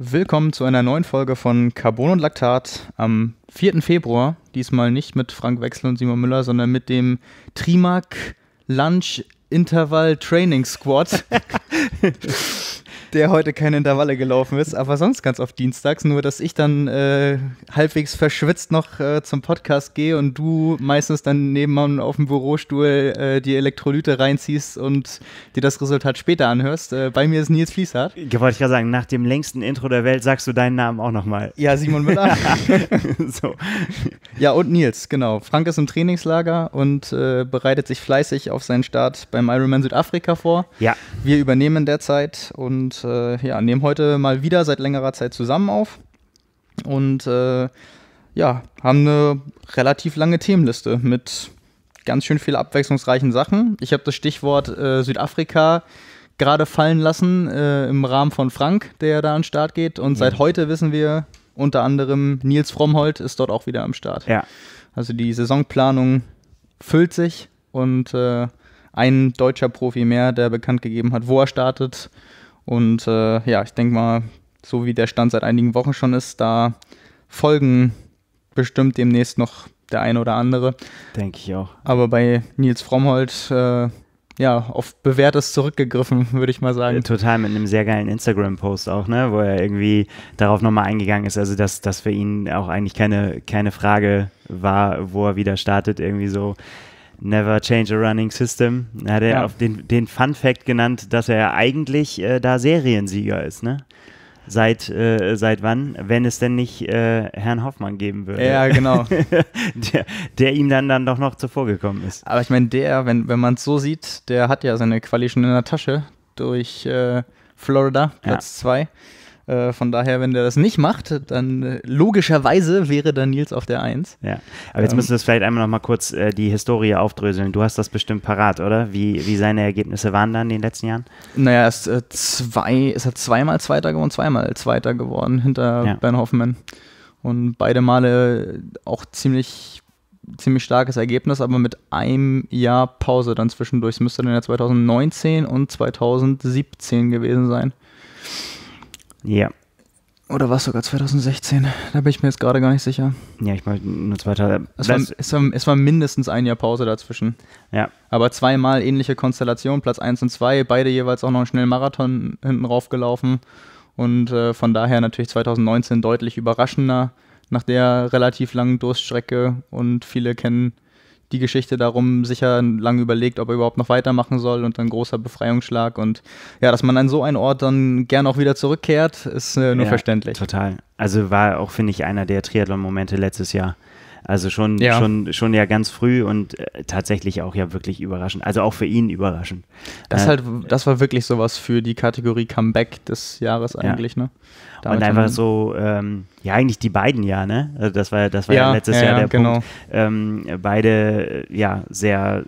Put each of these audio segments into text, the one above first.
Willkommen zu einer neuen Folge von Carbon und Laktat am 4. Februar. Diesmal nicht mit Frank Wechsel und Simon Müller, sondern mit dem Trimark Lunch Intervall Training Squad. der heute keine Intervalle gelaufen ist, aber sonst ganz oft dienstags, nur dass ich dann äh, halbwegs verschwitzt noch äh, zum Podcast gehe und du meistens dann nebenan auf dem Bürostuhl äh, die Elektrolyte reinziehst und dir das Resultat später anhörst. Äh, bei mir ist Nils Fließhardt. Ja, wollte ich gerade sagen, nach dem längsten Intro der Welt sagst du deinen Namen auch nochmal. Ja, Simon Müller. so. Ja, und Nils, genau. Frank ist im Trainingslager und äh, bereitet sich fleißig auf seinen Start beim Ironman Südafrika vor. Ja. Wir übernehmen derzeit und und äh, ja, nehmen heute mal wieder seit längerer Zeit zusammen auf und äh, ja, haben eine relativ lange Themenliste mit ganz schön viel abwechslungsreichen Sachen. Ich habe das Stichwort äh, Südafrika gerade fallen lassen äh, im Rahmen von Frank, der da an den Start geht und ja. seit heute wissen wir unter anderem Nils Frommhold ist dort auch wieder am Start. Ja. Also die Saisonplanung füllt sich und äh, ein deutscher Profi mehr, der bekannt gegeben hat, wo er startet, und äh, ja, ich denke mal, so wie der Stand seit einigen Wochen schon ist, da folgen bestimmt demnächst noch der eine oder andere. Denke ich auch. Aber bei Nils Frommhold, äh, ja, auf bewährtes zurückgegriffen, würde ich mal sagen. Äh, total, mit einem sehr geilen Instagram-Post auch, ne, wo er irgendwie darauf nochmal eingegangen ist, also dass, dass für ihn auch eigentlich keine, keine Frage war, wo er wieder startet, irgendwie so Never Change a Running System. Da hat er ja. auf den, den Fun Fact genannt, dass er eigentlich äh, da Seriensieger ist, ne? Seit, äh, seit wann, wenn es denn nicht äh, Herrn Hoffmann geben würde. Ja, genau. der, der, ihm dann, dann doch noch zuvorgekommen ist. Aber ich meine, der, wenn, wenn man es so sieht, der hat ja seine Quali schon in der Tasche durch äh, Florida, Platz 2. Ja. Äh, von daher, wenn der das nicht macht, dann äh, logischerweise wäre dann Nils auf der 1. Ja, aber jetzt ähm. müssen wir das vielleicht einmal noch mal kurz äh, die Historie aufdröseln. Du hast das bestimmt parat, oder? Wie, wie seine Ergebnisse waren dann in den letzten Jahren? Naja, es, ist, äh, zwei, ist er zweimal Zweiter geworden, zweimal Zweiter geworden hinter ja. Ben Hoffmann. Und beide Male auch ziemlich ziemlich starkes Ergebnis, aber mit einem Jahr Pause dann zwischendurch. Es müsste dann ja 2019 und 2017 gewesen sein. Ja. Oder war es sogar 2016? Da bin ich mir jetzt gerade gar nicht sicher. Ja, ich meine, nur zwei Tage. Es war, es, war, es war, mindestens ein Jahr Pause dazwischen. Ja. Aber zweimal ähnliche Konstellation, Platz 1 und 2, beide jeweils auch noch einen schnellen Marathon hinten raufgelaufen. Und äh, von daher natürlich 2019 deutlich überraschender nach der relativ langen Durststrecke. Und viele kennen die Geschichte darum sicher lange überlegt, ob er überhaupt noch weitermachen soll und ein großer Befreiungsschlag und ja, dass man an so einen Ort dann gern auch wieder zurückkehrt, ist äh, nur ja, verständlich. Total. Also war auch, finde ich, einer der Triathlon-Momente letztes Jahr. Also schon, ja. schon, schon ja ganz früh und äh, tatsächlich auch ja wirklich überraschend. Also auch für ihn überraschend. Das, äh, halt, das war wirklich sowas für die Kategorie Comeback des Jahres eigentlich, ja. ne? Damit und einfach so, ähm, ja, eigentlich die beiden ja, ne? Also das war, das war ja, ja letztes ja, Jahr der genau. Punkt. Ähm, beide, äh, ja, sehr,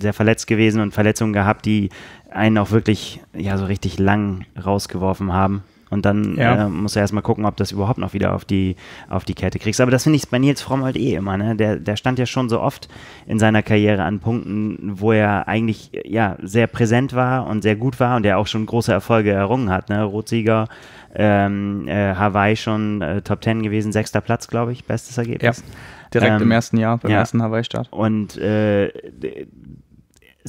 sehr verletzt gewesen und Verletzungen gehabt, die einen auch wirklich, ja, so richtig lang rausgeworfen haben. Und dann ja. äh, musst du erstmal gucken, ob das überhaupt noch wieder auf die, auf die Kette kriegst. Aber das finde ich bei Nils Fromm halt eh immer. Ne? Der, der stand ja schon so oft in seiner Karriere an Punkten, wo er eigentlich ja, sehr präsent war und sehr gut war und der auch schon große Erfolge errungen hat. Ne? Rotsieger, ähm, äh, Hawaii schon äh, Top Ten gewesen, sechster Platz, glaube ich, bestes Ergebnis. Ja, direkt ähm, im ersten Jahr, beim ja. ersten Hawaii-Start. Und äh,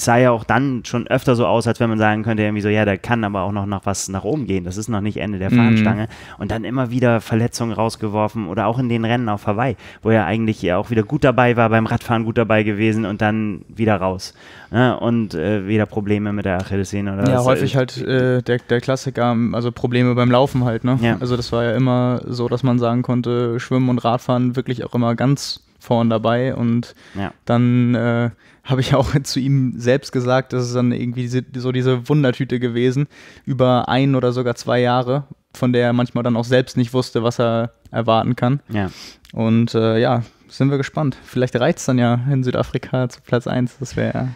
sah ja auch dann schon öfter so aus, als wenn man sagen könnte, irgendwie so, ja, da kann aber auch noch nach was nach oben gehen. Das ist noch nicht Ende der mhm. Fahnenstange. Mhm. Und dann immer wieder Verletzungen rausgeworfen oder auch in den Rennen auf Hawaii, wo er eigentlich ja auch wieder gut dabei war, beim Radfahren gut dabei gewesen und dann wieder raus. Ne? Und äh, wieder Probleme mit der Achillessehne oder Ja, was. Äh, häufig halt äh, der, der Klassiker, also Probleme beim Laufen halt, ne? Ja. Also das war ja immer so, dass man sagen konnte, Schwimmen und Radfahren wirklich auch immer ganz vorn dabei und ja. dann äh, habe ich auch zu ihm selbst gesagt, das ist dann irgendwie so diese Wundertüte gewesen, über ein oder sogar zwei Jahre, von der er manchmal dann auch selbst nicht wusste, was er erwarten kann. Ja. Und äh, ja, sind wir gespannt. Vielleicht reicht es dann ja in Südafrika zu Platz 1, das wäre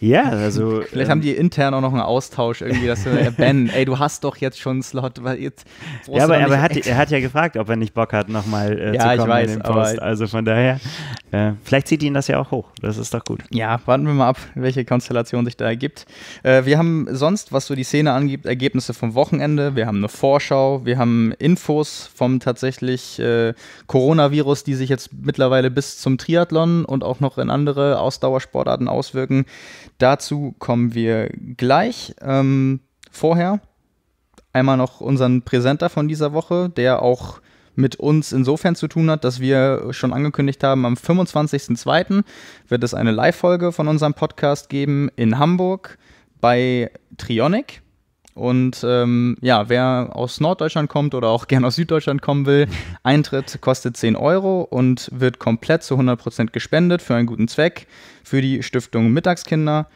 ja, also. Vielleicht ähm, haben die intern auch noch einen Austausch irgendwie, dass äh, Ben, ey, du hast doch jetzt schon einen Slot, weil jetzt. Ja, aber, aber hat, er hat ja gefragt, ob er nicht Bock hat, nochmal äh, ja, zu kommen ich weiß, in den Post. Also von daher, äh, vielleicht zieht ihn das ja auch hoch. Das ist doch gut. Ja, warten wir mal ab, welche Konstellation sich da ergibt. Äh, wir haben sonst, was so die Szene angibt, Ergebnisse vom Wochenende. Wir haben eine Vorschau, wir haben Infos vom tatsächlich äh, Coronavirus, die sich jetzt mittlerweile bis zum Triathlon und auch noch in andere Ausdauersportarten auswirken. Dazu kommen wir gleich. Ähm, vorher einmal noch unseren Präsenter von dieser Woche, der auch mit uns insofern zu tun hat, dass wir schon angekündigt haben, am 25.02. wird es eine Live-Folge von unserem Podcast geben in Hamburg bei Trionic. Und ähm, ja, wer aus Norddeutschland kommt oder auch gern aus Süddeutschland kommen will, Eintritt kostet 10 Euro und wird komplett zu 100% gespendet für einen guten Zweck, für die Stiftung Mittagskinder.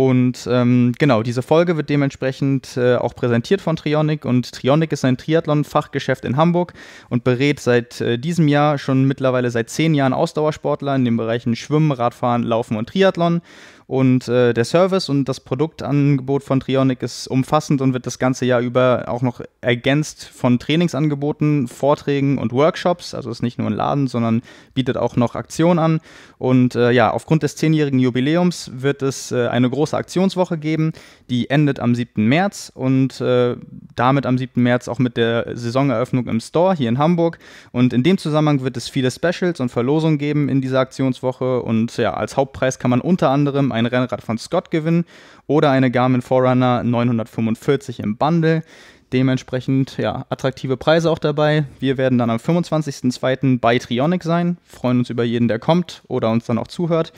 Und ähm, genau, diese Folge wird dementsprechend äh, auch präsentiert von Trionic. Und Trionic ist ein Triathlon-Fachgeschäft in Hamburg und berät seit äh, diesem Jahr schon mittlerweile seit zehn Jahren Ausdauersportler in den Bereichen Schwimmen, Radfahren, Laufen und Triathlon. Und äh, der Service und das Produktangebot von Trionic ist umfassend und wird das ganze Jahr über auch noch ergänzt von Trainingsangeboten, Vorträgen und Workshops. Also ist nicht nur ein Laden, sondern bietet auch noch Aktionen an. Und äh, ja, aufgrund des zehnjährigen Jubiläums wird es äh, eine große große Aktionswoche geben. Die endet am 7. März und äh, damit am 7. März auch mit der Saisoneröffnung im Store hier in Hamburg. Und in dem Zusammenhang wird es viele Specials und Verlosungen geben in dieser Aktionswoche. Und ja, als Hauptpreis kann man unter anderem ein Rennrad von Scott gewinnen oder eine Garmin Forerunner 945 im Bundle. Dementsprechend ja, attraktive Preise auch dabei. Wir werden dann am 25.02. bei Trionic sein. Freuen uns über jeden, der kommt oder uns dann auch zuhört.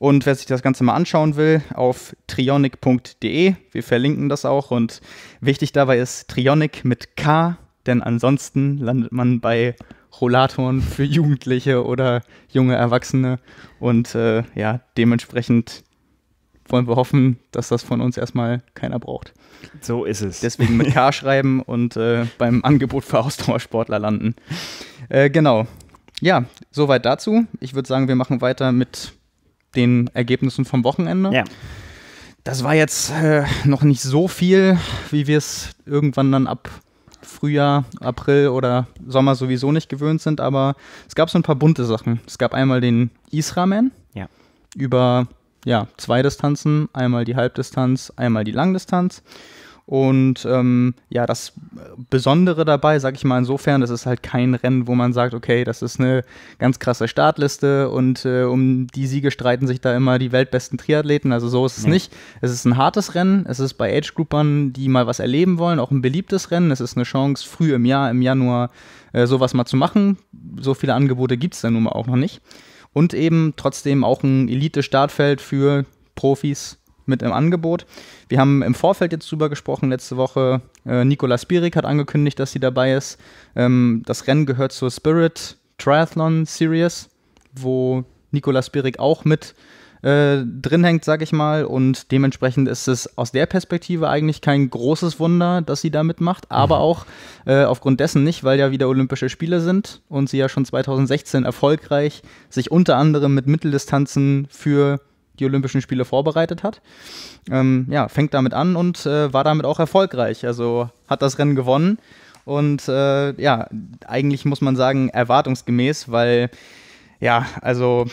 Und wer sich das Ganze mal anschauen will, auf trionic.de. Wir verlinken das auch. Und wichtig dabei ist Trionic mit K, denn ansonsten landet man bei Rollatoren für Jugendliche oder junge Erwachsene. Und äh, ja, dementsprechend wollen wir hoffen, dass das von uns erstmal keiner braucht. So ist es. Deswegen mit K schreiben und äh, beim Angebot für Ausdauersportler landen. Äh, genau. Ja, soweit dazu. Ich würde sagen, wir machen weiter mit den Ergebnissen vom Wochenende. Ja. Das war jetzt äh, noch nicht so viel, wie wir es irgendwann dann ab Frühjahr, April oder Sommer sowieso nicht gewöhnt sind, aber es gab so ein paar bunte Sachen. Es gab einmal den Israman ja. über ja, zwei Distanzen, einmal die Halbdistanz, einmal die Langdistanz. Und ähm, ja, das Besondere dabei, sage ich mal insofern, das ist halt kein Rennen, wo man sagt, okay, das ist eine ganz krasse Startliste und äh, um die Siege streiten sich da immer die weltbesten Triathleten. Also so ist es nee. nicht. Es ist ein hartes Rennen. Es ist bei Age-Groupern, die mal was erleben wollen, auch ein beliebtes Rennen. Es ist eine Chance, früh im Jahr, im Januar, äh, sowas mal zu machen. So viele Angebote gibt es da nun mal auch noch nicht und eben trotzdem auch ein Elite-Startfeld für Profis mit im Angebot. Wir haben im Vorfeld jetzt drüber gesprochen letzte Woche. Äh, Nicola Spirik hat angekündigt, dass sie dabei ist. Ähm, das Rennen gehört zur Spirit Triathlon Series, wo Nikola Spirik auch mit äh, drin hängt, sag ich mal. Und dementsprechend ist es aus der Perspektive eigentlich kein großes Wunder, dass sie da mitmacht, aber mhm. auch äh, aufgrund dessen nicht, weil ja wieder Olympische Spiele sind und sie ja schon 2016 erfolgreich sich unter anderem mit Mitteldistanzen für die Olympischen Spiele vorbereitet hat. Ähm, ja, fängt damit an und äh, war damit auch erfolgreich. Also hat das Rennen gewonnen. Und äh, ja, eigentlich muss man sagen, erwartungsgemäß, weil ja, also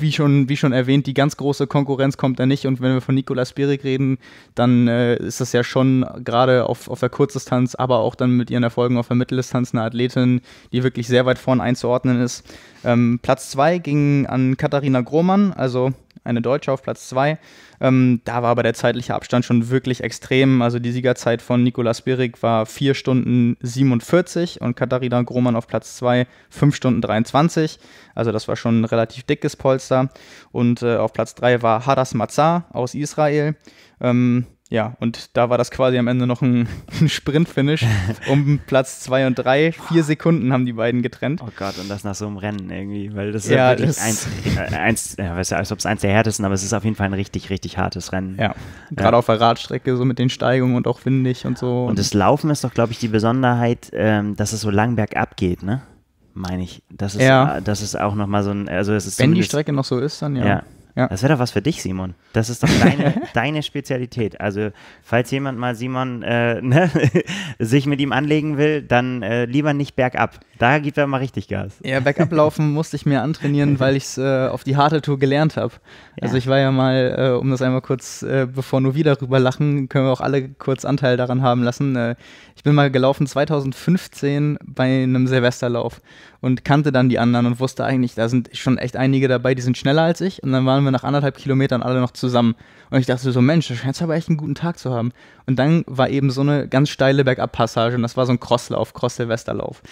wie schon, wie schon erwähnt, die ganz große Konkurrenz kommt da nicht. Und wenn wir von Nikola Spirik reden, dann äh, ist das ja schon gerade auf, auf der Kurzdistanz, aber auch dann mit ihren Erfolgen auf der Mitteldistanz eine Athletin, die wirklich sehr weit vorn einzuordnen ist. Ähm, Platz 2 ging an Katharina Grohmann, also eine Deutsche auf Platz 2. Ähm, da war aber der zeitliche Abstand schon wirklich extrem. Also die Siegerzeit von Nikolaus Birik war 4 Stunden 47 und Katharina Grohmann auf Platz 2 5 Stunden 23. Also das war schon ein relativ dickes Polster. Und äh, auf Platz 3 war Hadas Mazar aus Israel. Ähm, ja, und da war das quasi am Ende noch ein, ein Sprintfinish um Platz 2 und 3. Vier Sekunden haben die beiden getrennt. Oh Gott, und das nach so einem Rennen irgendwie, weil das ist ja wirklich eins, äh, eins ja, weiß ja, als ob es eins der härtesten, aber es ist auf jeden Fall ein richtig, richtig hartes Rennen. Ja, gerade ja. auf der Radstrecke, so mit den Steigungen und auch windig und so. Und das Laufen ist doch, glaube ich, die Besonderheit, ähm, dass es so lang bergab geht, ne? Meine ich. Das ist, ja. das ist auch nochmal so ein, also es ist Wenn die Strecke noch so ist, dann ja. Ja, ja. Das wäre doch was für dich, Simon. Das ist doch deine, deine Spezialität. Also, falls jemand mal Simon äh, ne, sich mit ihm anlegen will, dann äh, lieber nicht bergab. Da gibt er mal richtig Gas. Ja, bergab laufen musste ich mir antrainieren, weil ich es äh, auf die harte Tour gelernt habe. Ja. Also, ich war ja mal, äh, um das einmal kurz, äh, bevor nur wieder darüber lachen, können wir auch alle kurz Anteil daran haben lassen. Äh, ich bin mal gelaufen 2015 bei einem Silvesterlauf und kannte dann die anderen und wusste eigentlich, da sind schon echt einige dabei, die sind schneller als ich. Und dann waren wir nach anderthalb Kilometern alle noch zusammen. Und ich dachte so, Mensch, das scheint aber echt einen guten Tag zu haben. Und dann war eben so eine ganz steile Bergabpassage und das war so ein Crosslauf, Cross-Silvesterlauf.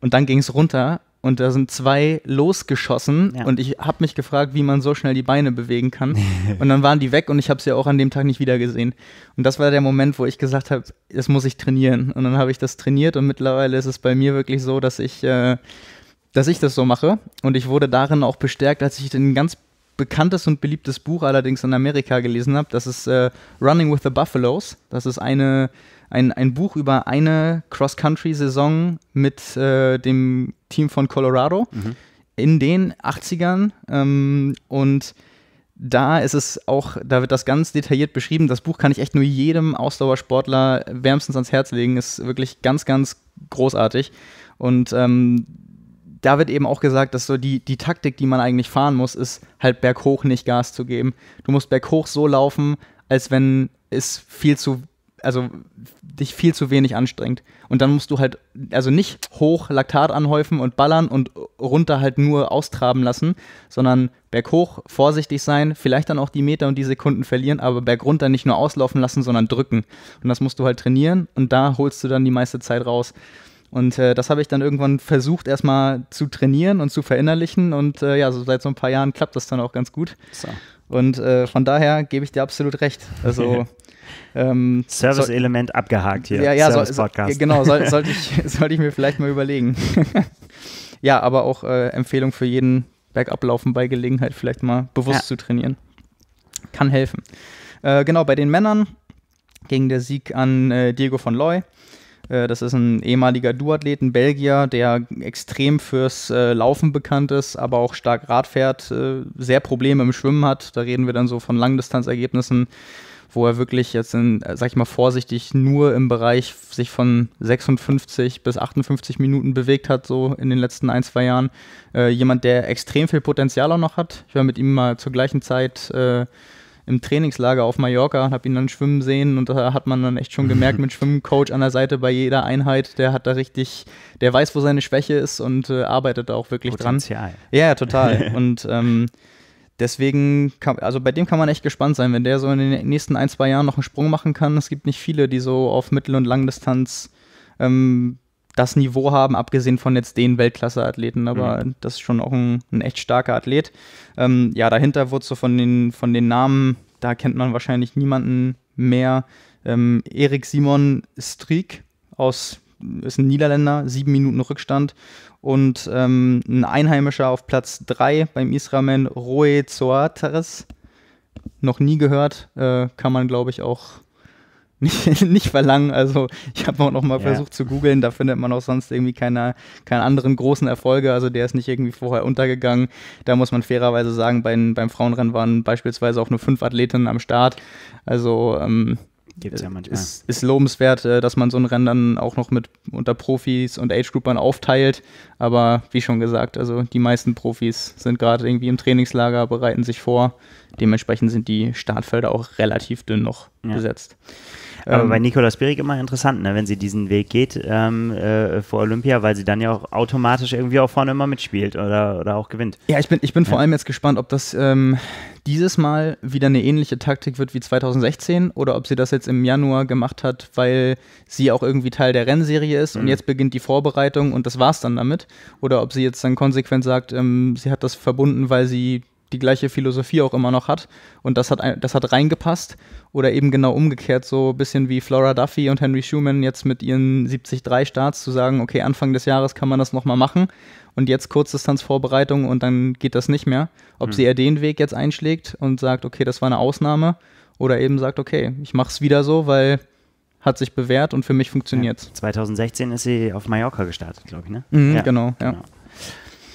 Und dann ging es runter und da sind zwei losgeschossen ja. und ich habe mich gefragt, wie man so schnell die Beine bewegen kann. und dann waren die weg und ich habe sie auch an dem Tag nicht wiedergesehen. Und das war der Moment, wo ich gesagt habe, das muss ich trainieren. Und dann habe ich das trainiert und mittlerweile ist es bei mir wirklich so, dass ich äh, dass ich das so mache. Und ich wurde darin auch bestärkt, als ich ein ganz bekanntes und beliebtes Buch allerdings in Amerika gelesen habe. Das ist äh, Running with the Buffaloes. Das ist eine, ein, ein Buch über eine Cross-Country-Saison mit äh, dem Team von Colorado mhm. in den 80ern. Ähm, und da ist es auch, da wird das ganz detailliert beschrieben. Das Buch kann ich echt nur jedem Ausdauersportler wärmstens ans Herz legen. Ist wirklich ganz, ganz großartig. Und ähm, da wird eben auch gesagt, dass so die, die Taktik, die man eigentlich fahren muss, ist halt berghoch nicht Gas zu geben. Du musst berghoch so laufen, als wenn es viel zu, also dich viel zu wenig anstrengt. Und dann musst du halt, also nicht hoch Laktat anhäufen und ballern und runter halt nur austraben lassen, sondern berghoch vorsichtig sein, vielleicht dann auch die Meter und die Sekunden verlieren, aber bergunter nicht nur auslaufen lassen, sondern drücken. Und das musst du halt trainieren und da holst du dann die meiste Zeit raus. Und äh, das habe ich dann irgendwann versucht, erstmal zu trainieren und zu verinnerlichen. Und äh, ja, so seit so ein paar Jahren klappt das dann auch ganz gut. So. Und äh, von daher gebe ich dir absolut recht. Also ähm, Service-Element abgehakt hier. Ja, ja, Service -Podcast. So, genau, soll, sollte ich, sollte ich mir vielleicht mal überlegen. ja, aber auch äh, Empfehlung für jeden Bergablaufen bei Gelegenheit vielleicht mal bewusst ja. zu trainieren. Kann helfen. Äh, genau, bei den Männern ging der Sieg an äh, Diego von Loy. Äh, das ist ein ehemaliger Duathleten ein Belgier, der extrem fürs äh, Laufen bekannt ist, aber auch stark Rad fährt, äh, sehr Probleme im Schwimmen hat. Da reden wir dann so von Langdistanzergebnissen, wo er wirklich jetzt, in, sag ich mal vorsichtig, nur im Bereich sich von 56 bis 58 Minuten bewegt hat, so in den letzten ein, zwei Jahren. jemand, der extrem viel Potenzial auch noch hat. Ich war mit ihm mal zur gleichen Zeit im Trainingslager auf Mallorca und habe ihn dann schwimmen sehen und da hat man dann echt schon gemerkt mit Schwimmcoach an der Seite bei jeder Einheit, der hat da richtig, der weiß, wo seine Schwäche ist und äh, arbeitet da auch wirklich Potenzial. dran. Ja, total. und ähm, deswegen, kann, also bei dem kann man echt gespannt sein, wenn der so in den nächsten ein, zwei Jahren noch einen Sprung machen kann. Es gibt nicht viele, die so auf Mittel- und Langdistanz ähm, das Niveau haben, abgesehen von jetzt den Weltklasse-Athleten, aber mhm. das ist schon auch ein, ein echt starker Athlet. Ähm, ja, dahinter wurde so von den, von den Namen, da kennt man wahrscheinlich niemanden mehr. Ähm, Erik Simon Striek aus ist ein Niederländer, sieben Minuten Rückstand. Und ähm, ein Einheimischer auf Platz 3 beim Israel, Roe Zoatares. Noch nie gehört, äh, kann man glaube ich auch nicht, nicht verlangen. Also ich habe auch noch mal ja. versucht zu googeln, da findet man auch sonst irgendwie keine, keine anderen großen Erfolge. Also der ist nicht irgendwie vorher untergegangen. Da muss man fairerweise sagen, bei, beim Frauenrennen waren beispielsweise auch nur fünf Athletinnen am Start. Also ähm, Gibt's ja manchmal. Ist, ist lobenswert, äh, dass man so ein Rennen dann auch noch mit unter Profis und Age-Groupern aufteilt. Aber wie schon gesagt, also die meisten Profis sind gerade irgendwie im Trainingslager, bereiten sich vor. Dementsprechend sind die Startfelder auch relativ dünn noch ja. besetzt. Aber ähm, bei Nicola Spirik immer interessant, ne? wenn sie diesen Weg geht ähm, äh, vor Olympia, weil sie dann ja auch automatisch irgendwie auch vorne immer mitspielt oder, oder auch gewinnt. Ja, ich bin, ich bin ja. vor allem jetzt gespannt, ob das ähm, dieses Mal wieder eine ähnliche Taktik wird wie 2016 oder ob sie das jetzt im Januar gemacht hat, weil sie auch irgendwie Teil der Rennserie ist mhm. und jetzt beginnt die Vorbereitung und das war's dann damit. Oder ob sie jetzt dann konsequent sagt, ähm, sie hat das verbunden, weil sie die gleiche Philosophie auch immer noch hat und das hat, das hat reingepasst oder eben genau umgekehrt, so ein bisschen wie Flora Duffy und Henry Schumann jetzt mit ihren 70-3 Starts zu sagen, okay, Anfang des Jahres kann man das nochmal machen und jetzt Kurzdistanzvorbereitung und dann geht das nicht mehr. Ob mhm. sie eher den Weg jetzt einschlägt und sagt, okay, das war eine Ausnahme oder eben sagt, okay, ich mache es wieder so, weil hat sich bewährt und für mich funktioniert. Ja, 2016 ist sie auf Mallorca gestartet, glaube ich, ne? Mhm, ja. Genau, ja. Genau.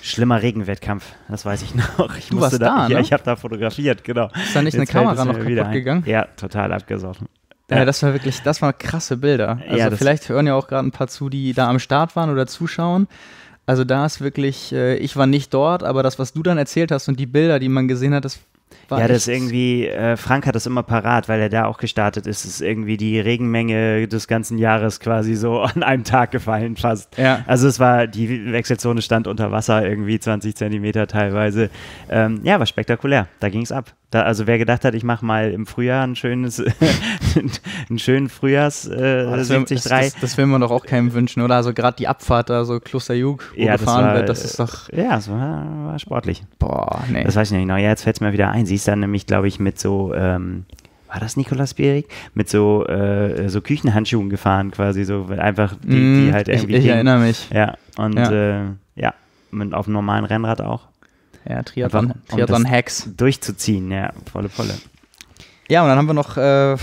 Schlimmer Regenwettkampf, das weiß ich noch. Ich du warst da, da ne? Ja, ich habe da fotografiert, genau. Ist da nicht Jetzt eine Kamera noch kaputt gegangen? Ja, total abgesoffen. Ja, das war wirklich, das waren krasse Bilder. Also ja, vielleicht hören ja auch gerade ein paar zu, die da am Start waren oder zuschauen. Also da ist wirklich, äh, ich war nicht dort, aber das, was du dann erzählt hast und die Bilder, die man gesehen hat, das war ja, das irgendwie, äh, Frank hat das immer parat, weil er da auch gestartet ist. Ist irgendwie die Regenmenge des ganzen Jahres quasi so an einem Tag gefallen fast. Ja. Also es war, die Wechselzone stand unter Wasser irgendwie 20 Zentimeter teilweise. Ähm, ja, war spektakulär. Da ging es ab. Da, also wer gedacht hat, ich mache mal im Frühjahr ein schönes, einen schönen Frühjahrs äh, oh, das, 73. Das, das, das, will man doch auch keinem wünschen, oder? Also gerade die Abfahrt da, so Klosterjug, wo ja, gefahren war, wird, das ist äh, doch... Ja, es war, war sportlich. Boah, nee. Das weiß ich nicht genau. Ja, jetzt fällt es mir wieder ein rein. Sie ist dann nämlich, glaube ich, mit so, ähm, war das Nikolaus Bierig? Mit so, äh, so Küchenhandschuhen gefahren quasi, so einfach, die, mm, die mhm, halt irgendwie. Ich, ich erinnere mich. Ja, und ja, äh, ja mit, auf einem normalen Rennrad auch. Ja, Triathlon, einfach, um Triathlon Hacks. Durchzuziehen, ja, volle volle. Ja, und dann haben wir noch. Äh,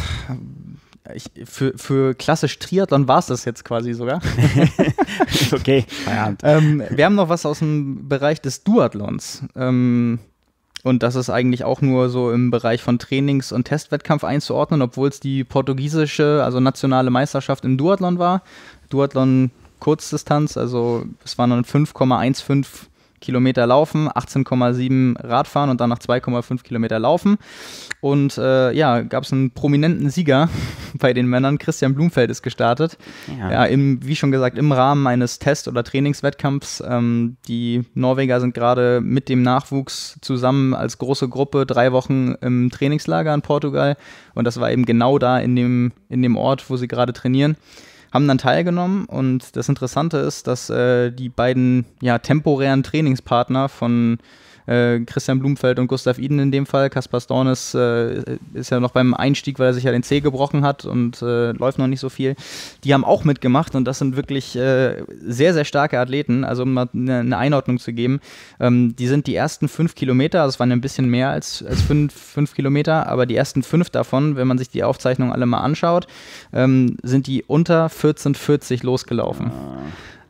ich, für, für klassisch Triathlon war es das jetzt quasi sogar. okay, Ähm, wir haben noch was aus dem Bereich des Duathlons. Ähm, und das ist eigentlich auch nur so im Bereich von Trainings- und Testwettkampf einzuordnen, obwohl es die portugiesische, also nationale Meisterschaft im Duathlon war. Duathlon Kurzdistanz, also es waren dann 5,15 Kilometer Laufen, 18,7 Radfahren und danach 2,5 Kilometer Laufen. Und äh, ja, gab es einen prominenten Sieger bei den Männern. Christian Blumfeld ist gestartet. Ja, ja im, wie schon gesagt, im Rahmen eines Test- oder Trainingswettkampfs. Ähm, die Norweger sind gerade mit dem Nachwuchs zusammen als große Gruppe drei Wochen im Trainingslager in Portugal. Und das war eben genau da in dem, in dem Ort, wo sie gerade trainieren haben dann teilgenommen und das Interessante ist, dass äh, die beiden ja, temporären Trainingspartner von äh, Christian Blumfeld und Gustav Iden in dem Fall. Kaspar Stornes äh, ist ja noch beim Einstieg, weil er sich ja den Zeh gebrochen hat und äh, läuft noch nicht so viel. Die haben auch mitgemacht und das sind wirklich äh, sehr, sehr starke Athleten. Also um mal eine ne Einordnung zu geben, ähm, die sind die ersten fünf Kilometer, also es waren ein bisschen mehr als, als fünf, fünf Kilometer, aber die ersten fünf davon, wenn man sich die Aufzeichnung alle mal anschaut, ähm, sind die unter 14,40 losgelaufen. Ja. Ah.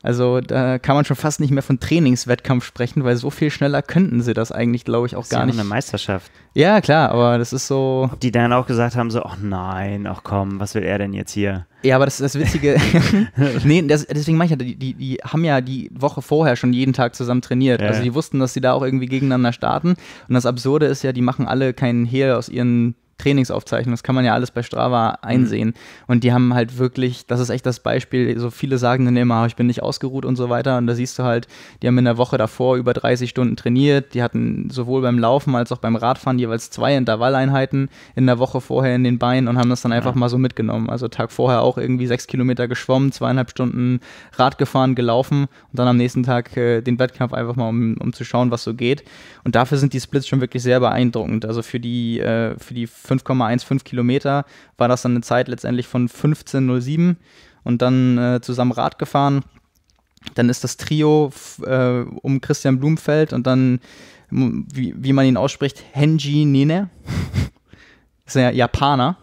Also da kann man schon fast nicht mehr von Trainingswettkampf sprechen, weil so viel schneller könnten sie das eigentlich, glaube ich, auch das gar ist ja nicht. eine Meisterschaft. Ja, klar, aber das ist so. Ob die dann auch gesagt haben, so, ach oh nein, ach komm, was will er denn jetzt hier? Ja, aber das ist das Witzige. nee, das, deswegen meine ich ja, die, die, die, haben ja die Woche vorher schon jeden Tag zusammen trainiert. Also, ja. Also die wussten, dass sie da auch irgendwie gegeneinander starten. Und das Absurde ist ja, die machen alle keinen Hehl aus ihren Trainingsaufzeichnung. das kann man ja alles bei Strava einsehen. Mhm. Und die haben halt wirklich, das ist echt das Beispiel, so viele sagen dann immer, ich bin nicht ausgeruht und so weiter. Und da siehst du halt, die haben in der Woche davor über 30 Stunden trainiert, die hatten sowohl beim Laufen als auch beim Radfahren jeweils zwei Intervalleinheiten in der Woche vorher in den Beinen und haben das dann einfach ja. mal so mitgenommen. Also Tag vorher auch irgendwie sechs Kilometer geschwommen, zweieinhalb Stunden Rad gefahren, gelaufen und dann am nächsten Tag äh, den Wettkampf einfach mal, um, um zu schauen, was so geht. Und dafür sind die Splits schon wirklich sehr beeindruckend. Also für die, äh, für die 5,15 Kilometer war das dann eine Zeit letztendlich von 15,07 und dann äh, zusammen Rad gefahren. Dann ist das Trio äh, um Christian Blumfeld und dann, wie, wie man ihn ausspricht, Henji Nene. ist ja Japaner,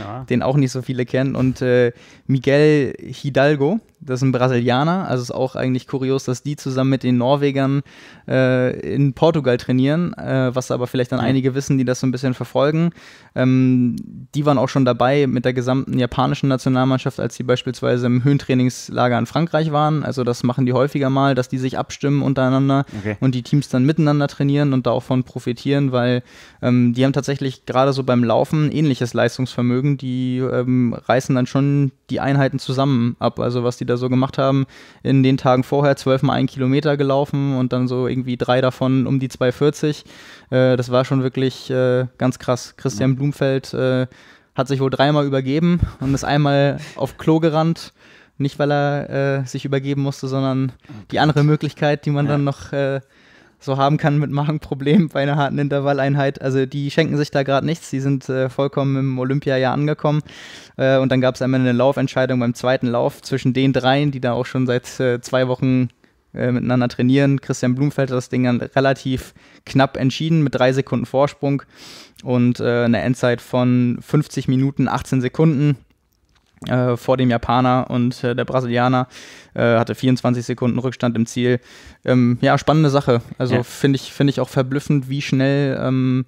ja. den auch nicht so viele kennen. Und äh, Miguel Hidalgo das sind Brasilianer, also ist auch eigentlich kurios, dass die zusammen mit den Norwegern äh, in Portugal trainieren, äh, was aber vielleicht dann einige wissen, die das so ein bisschen verfolgen. Ähm, die waren auch schon dabei mit der gesamten japanischen Nationalmannschaft, als sie beispielsweise im Höhentrainingslager in Frankreich waren. Also das machen die häufiger mal, dass die sich abstimmen untereinander okay. und die Teams dann miteinander trainieren und davon profitieren, weil ähm, die haben tatsächlich gerade so beim Laufen ähnliches Leistungsvermögen. Die ähm, reißen dann schon die Einheiten zusammen ab. Also was die da so gemacht haben, in den Tagen vorher zwölfmal einen Kilometer gelaufen und dann so irgendwie drei davon um die 240. Äh, das war schon wirklich äh, ganz krass. Christian Blumfeld äh, hat sich wohl dreimal übergeben und ist einmal auf Klo gerannt. Nicht, weil er äh, sich übergeben musste, sondern oh die andere Möglichkeit, die man ja. dann noch äh, so haben kann mit Magenproblemen bei einer harten Intervalleinheit. Also die schenken sich da gerade nichts. Die sind äh, vollkommen im Olympiajahr angekommen. Äh, und dann gab es einmal eine Laufentscheidung beim zweiten Lauf zwischen den dreien, die da auch schon seit äh, zwei Wochen äh, miteinander trainieren. Christian Blumfeld hat das Ding dann relativ knapp entschieden mit drei Sekunden Vorsprung und äh, eine Endzeit von 50 Minuten, 18 Sekunden äh, vor dem Japaner und äh, der Brasilianer äh, hatte 24 Sekunden Rückstand im Ziel. Ähm, ja, spannende Sache. Also ja. finde ich, find ich auch verblüffend, wie schnell ähm,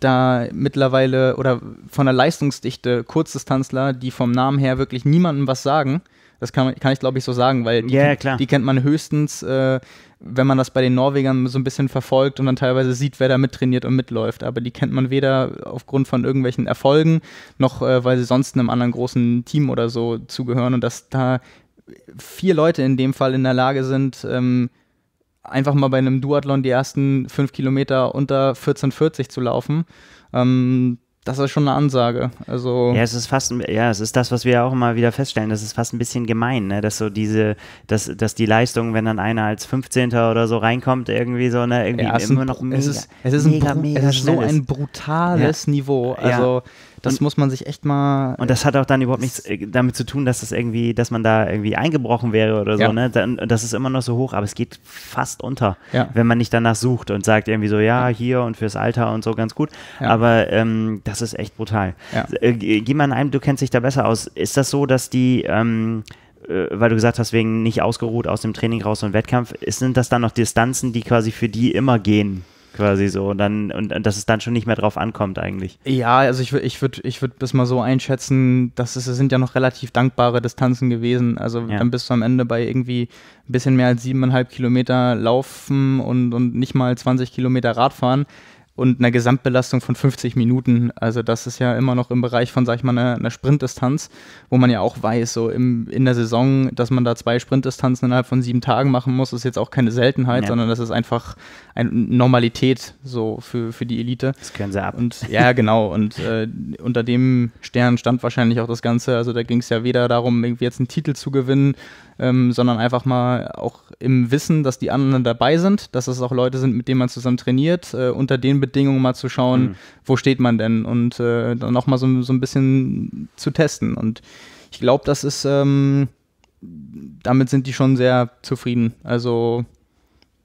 da mittlerweile oder von der Leistungsdichte Kurzdistanzler, die vom Namen her wirklich niemandem was sagen, das kann, kann ich glaube ich so sagen, weil die, yeah, die kennt man höchstens äh, wenn man das bei den Norwegern so ein bisschen verfolgt und dann teilweise sieht, wer da mittrainiert und mitläuft. Aber die kennt man weder aufgrund von irgendwelchen Erfolgen, noch äh, weil sie sonst einem anderen großen Team oder so zugehören. Und dass da vier Leute in dem Fall in der Lage sind, ähm, einfach mal bei einem Duathlon die ersten fünf Kilometer unter 14,40 zu laufen. Ähm, das ist schon eine Ansage. Also ja, es ist fast, ja, es ist das, was wir auch immer wieder feststellen. Das ist fast ein bisschen gemein, ne? dass so diese, dass, dass die Leistung, wenn dann einer als 15. oder so reinkommt, irgendwie so, ne, irgendwie ja, immer ein, noch mega, es ist, es ist mega, ein, mega, es ist so ein brutales ja. Niveau. Also ja. Das und, muss man sich echt mal. Und das hat auch dann überhaupt nichts äh, damit zu tun, dass das irgendwie, dass man da irgendwie eingebrochen wäre oder so, ja. ne? das ist immer noch so hoch, aber es geht fast unter, ja. wenn man nicht danach sucht und sagt irgendwie so, ja, hier und fürs Alter und so ganz gut. Ja. Aber ähm, das ist echt brutal. Äh, äh, geh mal in einem, du kennst dich da besser aus. Ist das so, dass die ähm, äh, weil du gesagt hast, wegen nicht ausgeruht aus dem Training raus und Wettkampf, sind das dann noch Distanzen, die quasi für die immer gehen? quasi so. Und dann, und, und dass es dann schon nicht mehr drauf ankommt eigentlich. Ja, also ich würde ich würd, ich würd das mal so einschätzen, dass es, es sind ja noch relativ dankbare Distanzen gewesen. Also ja. dann bist du am Ende bei irgendwie ein bisschen mehr als siebeneinhalb Kilometer laufen und, und nicht mal 20 Kilometer Radfahren und einer Gesamtbelastung von 50 Minuten. Also das ist ja immer noch im Bereich von, sag ich mal, einer, einer Sprintdistanz, wo man ja auch weiß, so im, in der Saison, dass man da zwei Sprintdistanzen innerhalb von sieben Tagen machen muss, ist jetzt auch keine Seltenheit, ja. sondern das ist einfach eine Normalität so für, für die Elite. Das können sie ab. Und, ja, genau. Und äh, unter dem Stern stand wahrscheinlich auch das Ganze. Also da ging es ja weder darum, irgendwie jetzt einen Titel zu gewinnen, ähm, sondern einfach mal auch im Wissen, dass die anderen dabei sind, dass es auch Leute sind, mit denen man zusammen trainiert, äh, unter den Bedingungen mal zu schauen, mhm. wo steht man denn und äh, dann nochmal so, so ein bisschen zu testen. Und ich glaube, das ist, ähm, damit sind die schon sehr zufrieden. Also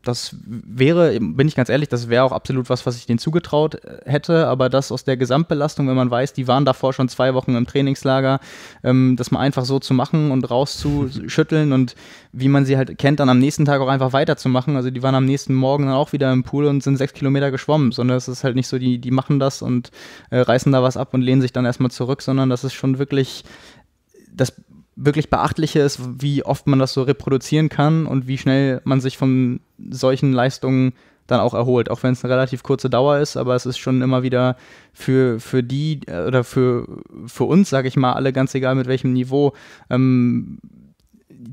das wäre, bin ich ganz ehrlich, das wäre auch absolut was, was ich denen zugetraut äh, hätte, aber das aus der Gesamtbelastung, wenn man weiß, die waren davor schon zwei Wochen im Trainingslager, ähm, das mal einfach so zu machen und rauszuschütteln und wie man sie halt kennt, dann am nächsten Tag auch einfach weiterzumachen. Also die waren am nächsten Morgen dann auch wieder im Pool und sind sechs Kilometer geschwommen, sondern es ist halt nicht so, die, die machen das und äh, reißen da was ab und lehnen sich dann erstmal zurück, sondern das ist schon wirklich, das wirklich beachtliche ist, wie oft man das so reproduzieren kann und wie schnell man sich von solchen Leistungen dann auch erholt, auch wenn es eine relativ kurze Dauer ist, aber es ist schon immer wieder für, für die äh, oder für, für uns, sage ich mal, alle ganz egal mit welchem Niveau, ähm,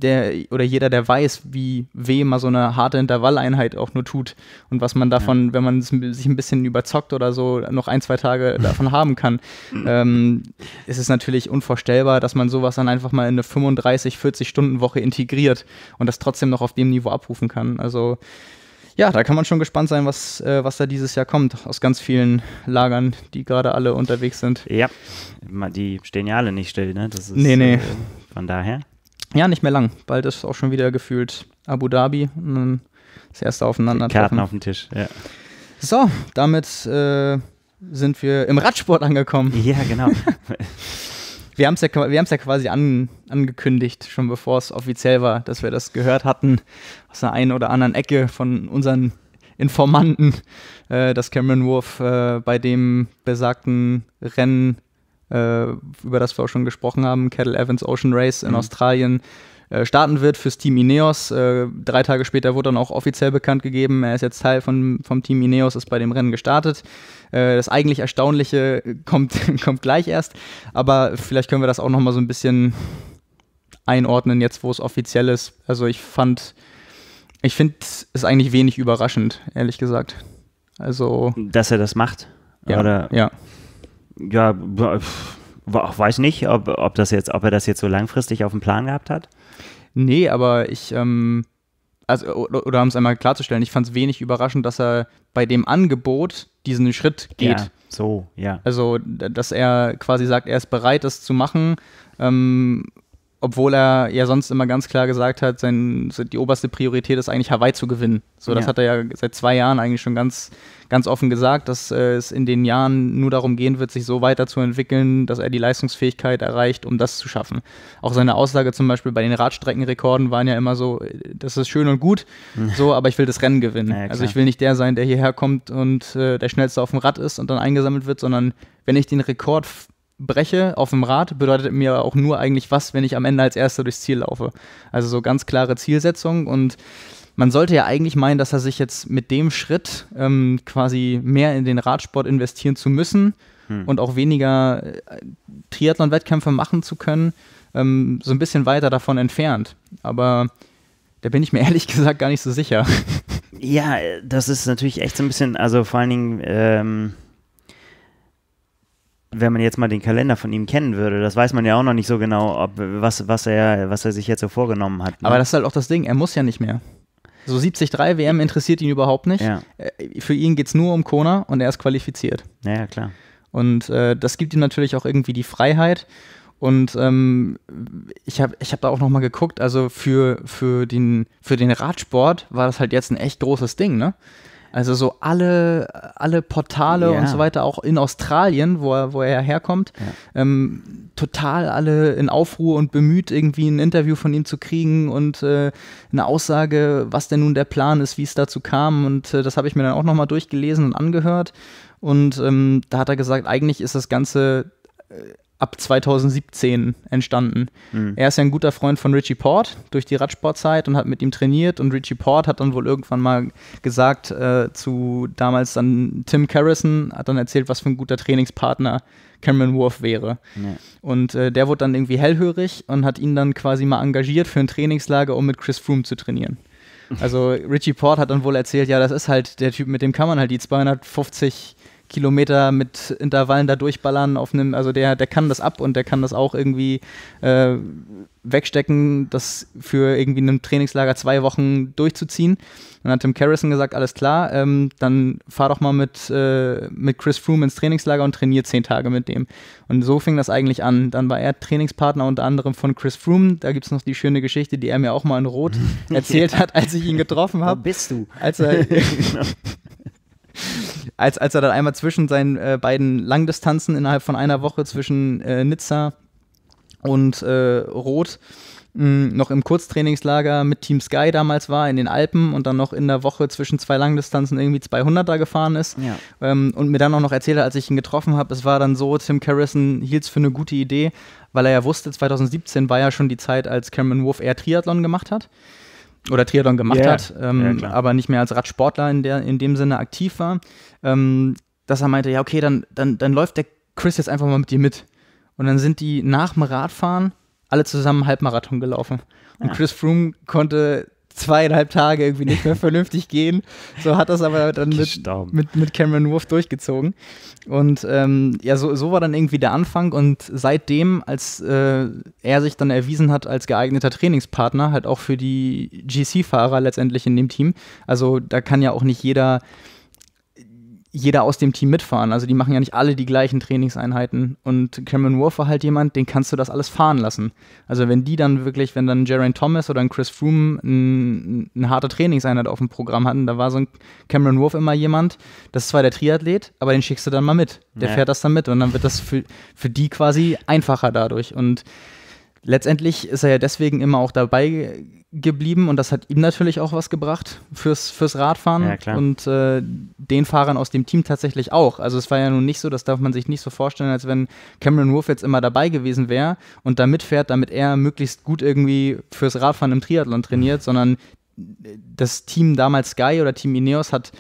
der oder jeder, der weiß, wie weh mal so eine harte Intervalleinheit auch nur tut und was man davon, ja. wenn man sich ein bisschen überzockt oder so, noch ein, zwei Tage davon haben kann, ähm, ist es natürlich unvorstellbar, dass man sowas dann einfach mal in eine 35, 40 Stunden Woche integriert und das trotzdem noch auf dem Niveau abrufen kann. Also ja, da kann man schon gespannt sein, was, äh, was da dieses Jahr kommt aus ganz vielen Lagern, die gerade alle unterwegs sind. Ja, die stehen ja alle nicht still, ne? Das ist, nee, nee. Äh, von daher. Ja, nicht mehr lang. Bald ist auch schon wieder gefühlt Abu Dhabi. Hm, das erste aufeinander. Karten auf dem Tisch, ja. So, damit äh, sind wir im Radsport angekommen. Ja, genau. wir haben es ja, ja quasi an, angekündigt, schon bevor es offiziell war, dass wir das gehört hatten aus der einen oder anderen Ecke von unseren Informanten, äh, dass Cameron Wolf äh, bei dem besagten Rennen äh, über das wir auch schon gesprochen haben, Kettle Evans Ocean Race in mhm. Australien, äh, starten wird fürs Team Ineos. Äh, drei Tage später wurde dann auch offiziell bekannt gegeben, er ist jetzt Teil von, vom Team Ineos, ist bei dem Rennen gestartet. Äh, das eigentlich Erstaunliche kommt, kommt gleich erst, aber vielleicht können wir das auch nochmal so ein bisschen einordnen, jetzt wo es offiziell ist. Also ich fand, ich finde es eigentlich wenig überraschend, ehrlich gesagt. Also. Dass er das macht? Ja. Oder? Ja ja, weiß nicht, ob, ob, das jetzt, ob er das jetzt so langfristig auf dem Plan gehabt hat. Nee, aber ich, ähm, also, oder, oder um es einmal klarzustellen, ich fand es wenig überraschend, dass er bei dem Angebot diesen Schritt geht. Ja, so, ja. Also, dass er quasi sagt, er ist bereit, das zu machen, ähm, obwohl er ja sonst immer ganz klar gesagt hat, sein, die oberste Priorität ist eigentlich Hawaii zu gewinnen. So, das ja. hat er ja seit zwei Jahren eigentlich schon ganz, ganz offen gesagt, dass äh, es in den Jahren nur darum gehen wird, sich so weiterzuentwickeln, dass er die Leistungsfähigkeit erreicht, um das zu schaffen. Auch seine Aussage zum Beispiel bei den Radstreckenrekorden waren ja immer so, das ist schön und gut, so, aber ich will das Rennen gewinnen. Ja, also ich will nicht der sein, der hierher kommt und äh, der schnellste auf dem Rad ist und dann eingesammelt wird, sondern wenn ich den Rekord breche auf dem Rad bedeutet mir auch nur eigentlich was, wenn ich am Ende als Erster durchs Ziel laufe. Also so ganz klare Zielsetzung und man sollte ja eigentlich meinen, dass er sich jetzt mit dem Schritt ähm, quasi mehr in den Radsport investieren zu müssen hm. und auch weniger äh, Triathlon-Wettkämpfe machen zu können, ähm, so ein bisschen weiter davon entfernt. Aber da bin ich mir ehrlich gesagt gar nicht so sicher. Ja, äh, das ist natürlich echt so ein bisschen, also vor allen Dingen. Ähm wenn man jetzt mal den Kalender von ihm kennen würde, das weiß man ja auch noch nicht so genau, ob, was, was, er, was er sich jetzt so vorgenommen hat. Ne? Aber das ist halt auch das Ding, er muss ja nicht mehr. So 70-3 WM interessiert ihn überhaupt nicht. Ja. Äh, für ihn geht es nur um Kona und er ist qualifiziert. Ja, klar. Und äh, das gibt ihm natürlich auch irgendwie die Freiheit. Und ähm, ich habe ich hab da auch nochmal geguckt, also für, für, den, für den Radsport war das halt jetzt ein echt großes Ding, ne? Also so alle, alle Portale ja. und so weiter, auch in Australien, wo er, wo er herkommt, ja. ähm, total alle in Aufruhr und bemüht, irgendwie ein Interview von ihm zu kriegen und äh, eine Aussage, was denn nun der Plan ist, wie es dazu kam. Und äh, das habe ich mir dann auch nochmal durchgelesen und angehört. Und ähm, da hat er gesagt, eigentlich ist das Ganze ab 2017 entstanden. Mhm. Er ist ja ein guter Freund von Richie Port durch die Radsportzeit und hat mit ihm trainiert und Richie Port hat dann wohl irgendwann mal gesagt äh, zu damals dann Tim Carrison, hat dann erzählt, was für ein guter Trainingspartner Cameron Wolf wäre. Ja. Und äh, der wurde dann irgendwie hellhörig und hat ihn dann quasi mal engagiert für ein Trainingslager, um mit Chris Froome zu trainieren. Also Richie Port hat dann wohl erzählt, ja, das ist halt der Typ, mit dem kann man halt die 250 Kilometer mit Intervallen da durchballern auf einem, also der, der kann das ab und der kann das auch irgendwie äh, wegstecken, das für irgendwie einem Trainingslager zwei Wochen durchzuziehen. Dann hat Tim Carrison gesagt, alles klar, ähm, dann fahr doch mal mit, äh, mit Chris Froome ins Trainingslager und trainier zehn Tage mit dem. Und so fing das eigentlich an. Dann war er Trainingspartner unter anderem von Chris Froome. Da gibt es noch die schöne Geschichte, die er mir auch mal in Rot erzählt hat, als ich ihn getroffen habe. Wo Bist du? Als er, als, als er dann einmal zwischen seinen äh, beiden Langdistanzen innerhalb von einer Woche zwischen äh, Nizza und äh, Rot mh, hm, noch im Kurztrainingslager mit Team Sky damals war in den Alpen und dann noch in der Woche zwischen zwei Langdistanzen irgendwie 200er gefahren ist ja. ähm, und mir dann auch noch erzählt hat, als ich ihn getroffen habe, es war dann so, Tim Carrison hielt es für eine gute Idee, weil er ja wusste, 2017 war ja schon die Zeit, als Cameron Wolf eher Triathlon gemacht hat oder Triathlon gemacht yeah. hat, ähm, ja, aber nicht mehr als Radsportler in, der, in dem Sinne aktiv war, ähm, dass er meinte, ja, okay, dann, dann, dann läuft der Chris jetzt einfach mal mit dir mit. Und dann sind die nach dem Radfahren alle zusammen Halbmarathon gelaufen. Und ja. Chris Froome konnte zweieinhalb Tage irgendwie nicht mehr vernünftig gehen. So hat das aber dann mit, mit, mit, Cameron Wolf durchgezogen. Und ähm, ja, so, so war dann irgendwie der Anfang. Und seitdem, als äh, er sich dann erwiesen hat als geeigneter Trainingspartner, halt auch für die GC-Fahrer letztendlich in dem Team, also da kann ja auch nicht jeder jeder aus dem Team mitfahren. Also die machen ja nicht alle die gleichen Trainingseinheiten. Und Cameron Wolf war halt jemand, den kannst du das alles fahren lassen. Also wenn die dann wirklich, wenn dann Geraint Thomas oder ein Chris Froome ein, eine harte Trainingseinheit auf dem Programm hatten, da war so ein Cameron Wolf immer jemand, das ist zwar der Triathlet, aber den schickst du dann mal mit. Der nee. fährt das dann mit und dann wird das für, für die quasi einfacher dadurch. Und letztendlich ist er ja deswegen immer auch dabei geblieben und das hat ihm natürlich auch was gebracht fürs, fürs Radfahren ja, und äh, den Fahrern aus dem Team tatsächlich auch. Also es war ja nun nicht so, das darf man sich nicht so vorstellen, als wenn Cameron Wolf jetzt immer dabei gewesen wäre und da mitfährt, damit er möglichst gut irgendwie fürs Radfahren im Triathlon trainiert, mhm. sondern das Team damals Sky oder Team Ineos hat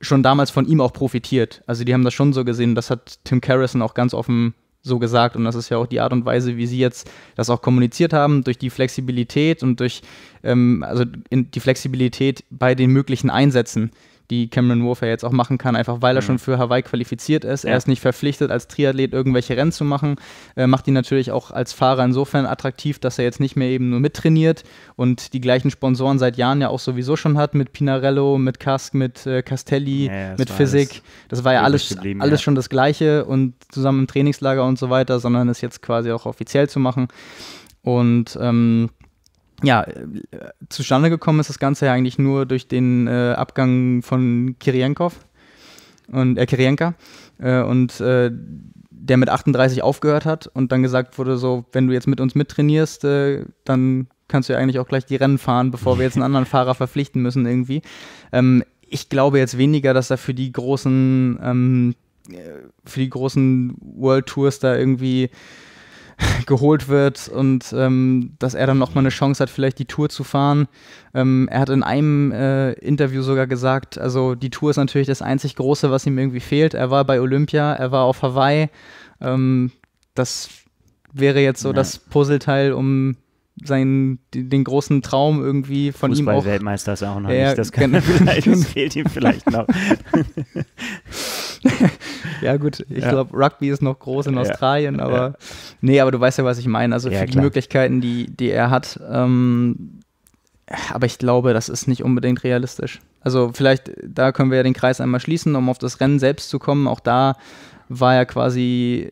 schon damals von ihm auch profitiert. Also die haben das schon so gesehen. Das hat Tim Carrison auch ganz offen so gesagt. Und das ist ja auch die Art und Weise, wie sie jetzt das auch kommuniziert haben, durch die Flexibilität und durch ähm, also die Flexibilität bei den möglichen Einsätzen, die Cameron Warfare jetzt auch machen kann, einfach weil er mhm. schon für Hawaii qualifiziert ist. Ja. Er ist nicht verpflichtet, als Triathlet irgendwelche Rennen zu machen. Äh, macht ihn natürlich auch als Fahrer insofern attraktiv, dass er jetzt nicht mehr eben nur mittrainiert und die gleichen Sponsoren seit Jahren ja auch sowieso schon hat mit Pinarello, mit Kask, mit äh, Castelli, ja, mit Physik. Das war ja alles, alles schon das Gleiche und zusammen im Trainingslager und so weiter, sondern es jetzt quasi auch offiziell zu machen. Und ähm, ja, äh, zustande gekommen ist das Ganze ja eigentlich nur durch den äh, Abgang von Kirienkov und äh, Kirienka äh, und äh, der mit 38 aufgehört hat und dann gesagt wurde so, wenn du jetzt mit uns mittrainierst, äh, dann kannst du ja eigentlich auch gleich die Rennen fahren, bevor wir jetzt einen anderen Fahrer verpflichten müssen irgendwie. Ähm, ich glaube jetzt weniger, dass er für die großen ähm, äh, für die großen World Tours da irgendwie geholt wird und ähm, dass er dann nochmal eine Chance hat, vielleicht die Tour zu fahren. Ähm, er hat in einem äh, Interview sogar gesagt, also die Tour ist natürlich das einzig Große, was ihm irgendwie fehlt. Er war bei Olympia, er war auf Hawaii. Ähm, das wäre jetzt so ja. das Puzzleteil, um seinen, den großen Traum irgendwie von Fußball ihm auch. Weltmeister ist auch noch ja, nicht. Das, kann genau, das fehlt ihm vielleicht noch. ja, gut, ich ja. glaube, Rugby ist noch groß in Australien, aber ja. nee, aber du weißt ja, was ich meine. Also viele klar. Möglichkeiten, die, die er hat. Ähm, aber ich glaube, das ist nicht unbedingt realistisch. Also vielleicht, da können wir ja den Kreis einmal schließen, um auf das Rennen selbst zu kommen. Auch da war ja quasi,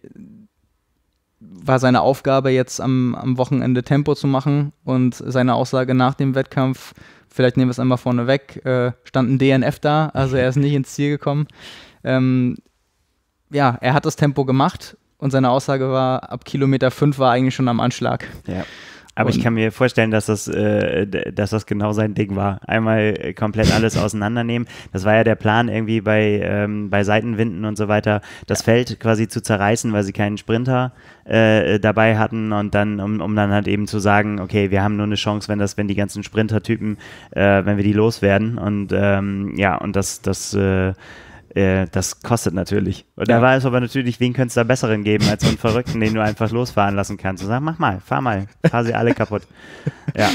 war seine Aufgabe jetzt am, am Wochenende Tempo zu machen und seine Aussage nach dem Wettkampf, vielleicht nehmen wir es einmal vorne weg, äh, stand ein DNF da, also er ist nicht ins Ziel gekommen. Ähm, ja, er hat das Tempo gemacht und seine Aussage war, ab Kilometer 5 war eigentlich schon am Anschlag. Ja. Aber ich kann mir vorstellen, dass das, äh, dass das genau sein Ding war. Einmal äh, komplett alles auseinandernehmen. Das war ja der Plan irgendwie bei, ähm, bei Seitenwinden und so weiter, das ja. Feld quasi zu zerreißen, weil sie keinen Sprinter äh, dabei hatten und dann, um, um dann halt eben zu sagen, okay, wir haben nur eine Chance, wenn das, wenn die ganzen Sprintertypen, äh, wenn wir die loswerden und ähm, ja, und das, das äh, äh, das kostet natürlich. Und ja. da war es aber natürlich, wen könntest du da besseren geben als so einen Verrückten, den du einfach losfahren lassen kannst und sagst, mach mal, fahr mal, fahr sie alle kaputt. Ja.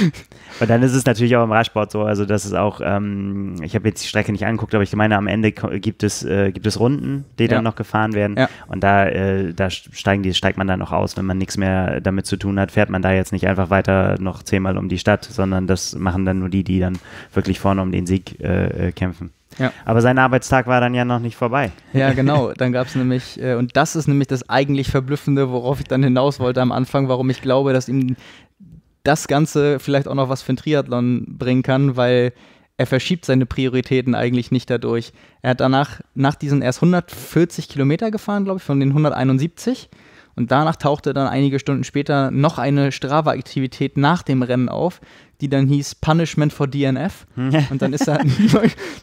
Und dann ist es natürlich auch im Radsport so, also das ist auch, ähm, ich habe jetzt die Strecke nicht angeguckt, aber ich meine, am Ende gibt es, äh, gibt es Runden, die ja. dann noch gefahren werden. Ja. Und da, äh, da steigen die, steigt man dann auch aus, wenn man nichts mehr damit zu tun hat, fährt man da jetzt nicht einfach weiter noch zehnmal um die Stadt, sondern das machen dann nur die, die dann wirklich vorne um den Sieg äh, äh kämpfen. Ja. Aber sein Arbeitstag war dann ja noch nicht vorbei. Ja, genau. Dann gab es nämlich, äh, und das ist nämlich das eigentlich Verblüffende, worauf ich dann hinaus wollte am Anfang, warum ich glaube, dass ihm das Ganze vielleicht auch noch was für den Triathlon bringen kann, weil er verschiebt seine Prioritäten eigentlich nicht dadurch. Er hat danach, nach diesen erst 140 Kilometer gefahren, glaube ich, von den 171 und danach tauchte dann einige Stunden später noch eine Strava-Aktivität nach dem Rennen auf, die dann hieß Punishment for DNF. Hm. Und dann ist er,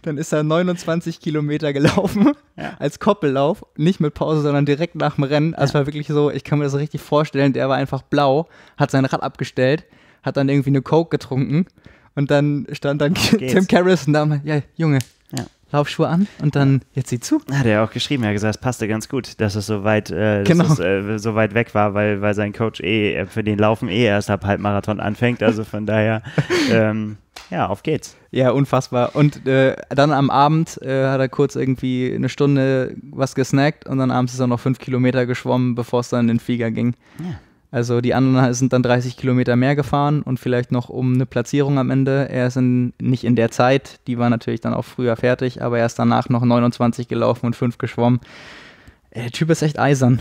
dann ist er 29 Kilometer gelaufen ja. als Koppellauf, nicht mit Pause, sondern direkt nach dem Rennen. Also ja. war wirklich so, ich kann mir das richtig vorstellen, der war einfach blau, hat sein Rad abgestellt, hat dann irgendwie eine Coke getrunken und dann stand dann Tim Carrison da, und ja, Junge, Laufschuhe an und dann jetzt sie zu. Hat er auch geschrieben, er hat gesagt, es passte ganz gut, dass es so weit, äh, genau. es, äh, so weit weg war, weil, weil sein Coach eh äh, für den Laufen eh erst ab Halbmarathon anfängt. Also von daher, ähm, ja, auf geht's. Ja, unfassbar. Und äh, dann am Abend äh, hat er kurz irgendwie eine Stunde was gesnackt und dann abends ist er noch fünf Kilometer geschwommen, bevor es dann in den Flieger ging. Ja. Also die anderen halt sind dann 30 Kilometer mehr gefahren und vielleicht noch um eine Platzierung am Ende. Er ist in, nicht in der Zeit, die war natürlich dann auch früher fertig, aber er ist danach noch 29 gelaufen und 5 geschwommen. Äh, der Typ ist echt eisern.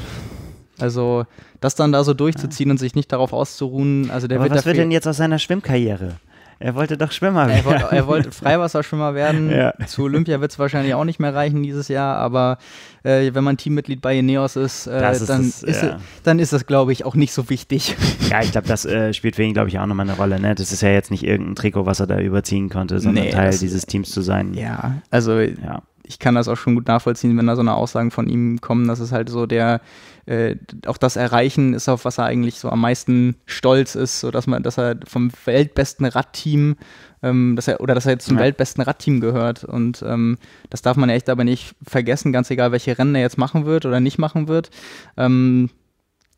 Also das dann da so durchzuziehen ah. und sich nicht darauf auszuruhen. Also der aber wird was wird denn jetzt aus seiner Schwimmkarriere? Er wollte doch Schwimmer werden. Er wollte, er wollte Freiwasserschwimmer werden. Ja. Zu Olympia wird es wahrscheinlich auch nicht mehr reichen dieses Jahr, aber äh, wenn man Teammitglied bei Ineos ist, äh, dann, ist es, ist ja. dann ist das, glaube ich, auch nicht so wichtig. Ja, ich glaube, das äh, spielt für ihn, glaube ich, auch nochmal eine Rolle. Ne? Das ist ja jetzt nicht irgendein Trikot, was er da überziehen konnte, sondern nee, Teil dieses Teams zu sein. Ja, also ja ich kann das auch schon gut nachvollziehen, wenn da so eine Aussagen von ihm kommen, dass es halt so der, äh, auch das Erreichen ist, auf was er eigentlich so am meisten stolz ist, so dass man, dass er vom weltbesten Radteam, ähm, dass er, oder dass er jetzt zum ja. weltbesten Radteam gehört. Und ähm, das darf man echt aber nicht vergessen, ganz egal, welche Rennen er jetzt machen wird oder nicht machen wird. Ähm,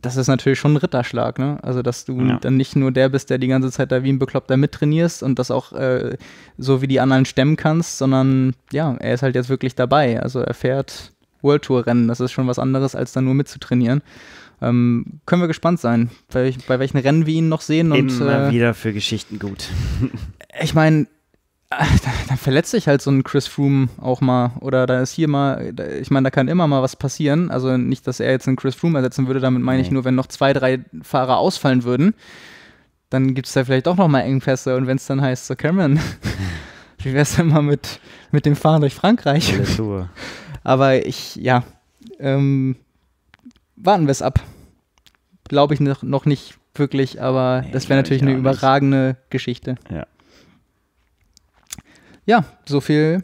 das ist natürlich schon ein Ritterschlag, ne? Also, dass du ja. dann nicht nur der bist, der die ganze Zeit da wie ein Bekloppter mittrainierst und das auch äh, so wie die anderen stemmen kannst, sondern ja, er ist halt jetzt wirklich dabei. Also, er fährt World Tour Rennen. Das ist schon was anderes, als dann nur mitzutrainieren. Ähm, können wir gespannt sein, bei, bei, welchen Rennen wir ihn noch sehen. Immer und, äh, wieder für Geschichten gut. ich meine, dann verletzt sich halt so ein Chris Froome auch mal. Oder da ist hier mal, ich meine, da kann immer mal was passieren. Also nicht, dass er jetzt einen Chris Froome ersetzen würde, damit meine nee. ich nur, wenn noch zwei, drei Fahrer ausfallen würden, dann gibt es da vielleicht auch noch mal Engpässe. Und wenn es dann heißt, so Cameron, wie wäre es denn mal mit, mit dem Fahren durch Frankreich? Aber ich, ja, ähm, warten wir es ab. Glaube ich noch, noch nicht wirklich, aber nee, das wäre natürlich eine überragende nicht. Geschichte. Ja. Ja, so viel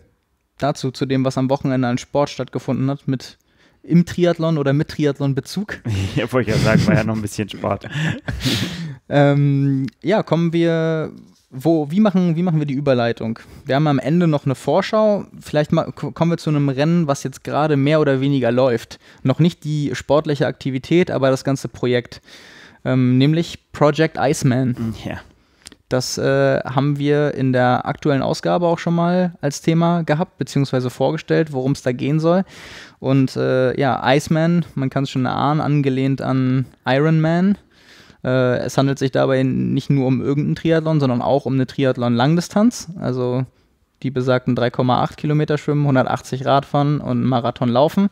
dazu, zu dem, was am Wochenende an Sport stattgefunden hat, mit im Triathlon oder mit Triathlon-Bezug. ja, wollte ich ja sagen, war ja noch ein bisschen Sport. ähm, ja, kommen wir. Wo, wie, machen, wie machen wir die Überleitung? Wir haben am Ende noch eine Vorschau. Vielleicht mal, kommen wir zu einem Rennen, was jetzt gerade mehr oder weniger läuft. Noch nicht die sportliche Aktivität, aber das ganze Projekt. Ähm, nämlich Project Iceman. Ja. Das äh, haben wir in der aktuellen Ausgabe auch schon mal als Thema gehabt, beziehungsweise vorgestellt, worum es da gehen soll. Und äh, ja, Iceman, man kann es schon erahnen, angelehnt an Iron Man. Äh, es handelt sich dabei nicht nur um irgendeinen Triathlon, sondern auch um eine Triathlon-Langdistanz. Also die besagten 3,8 Kilometer schwimmen, 180 Radfahren und Marathon laufen.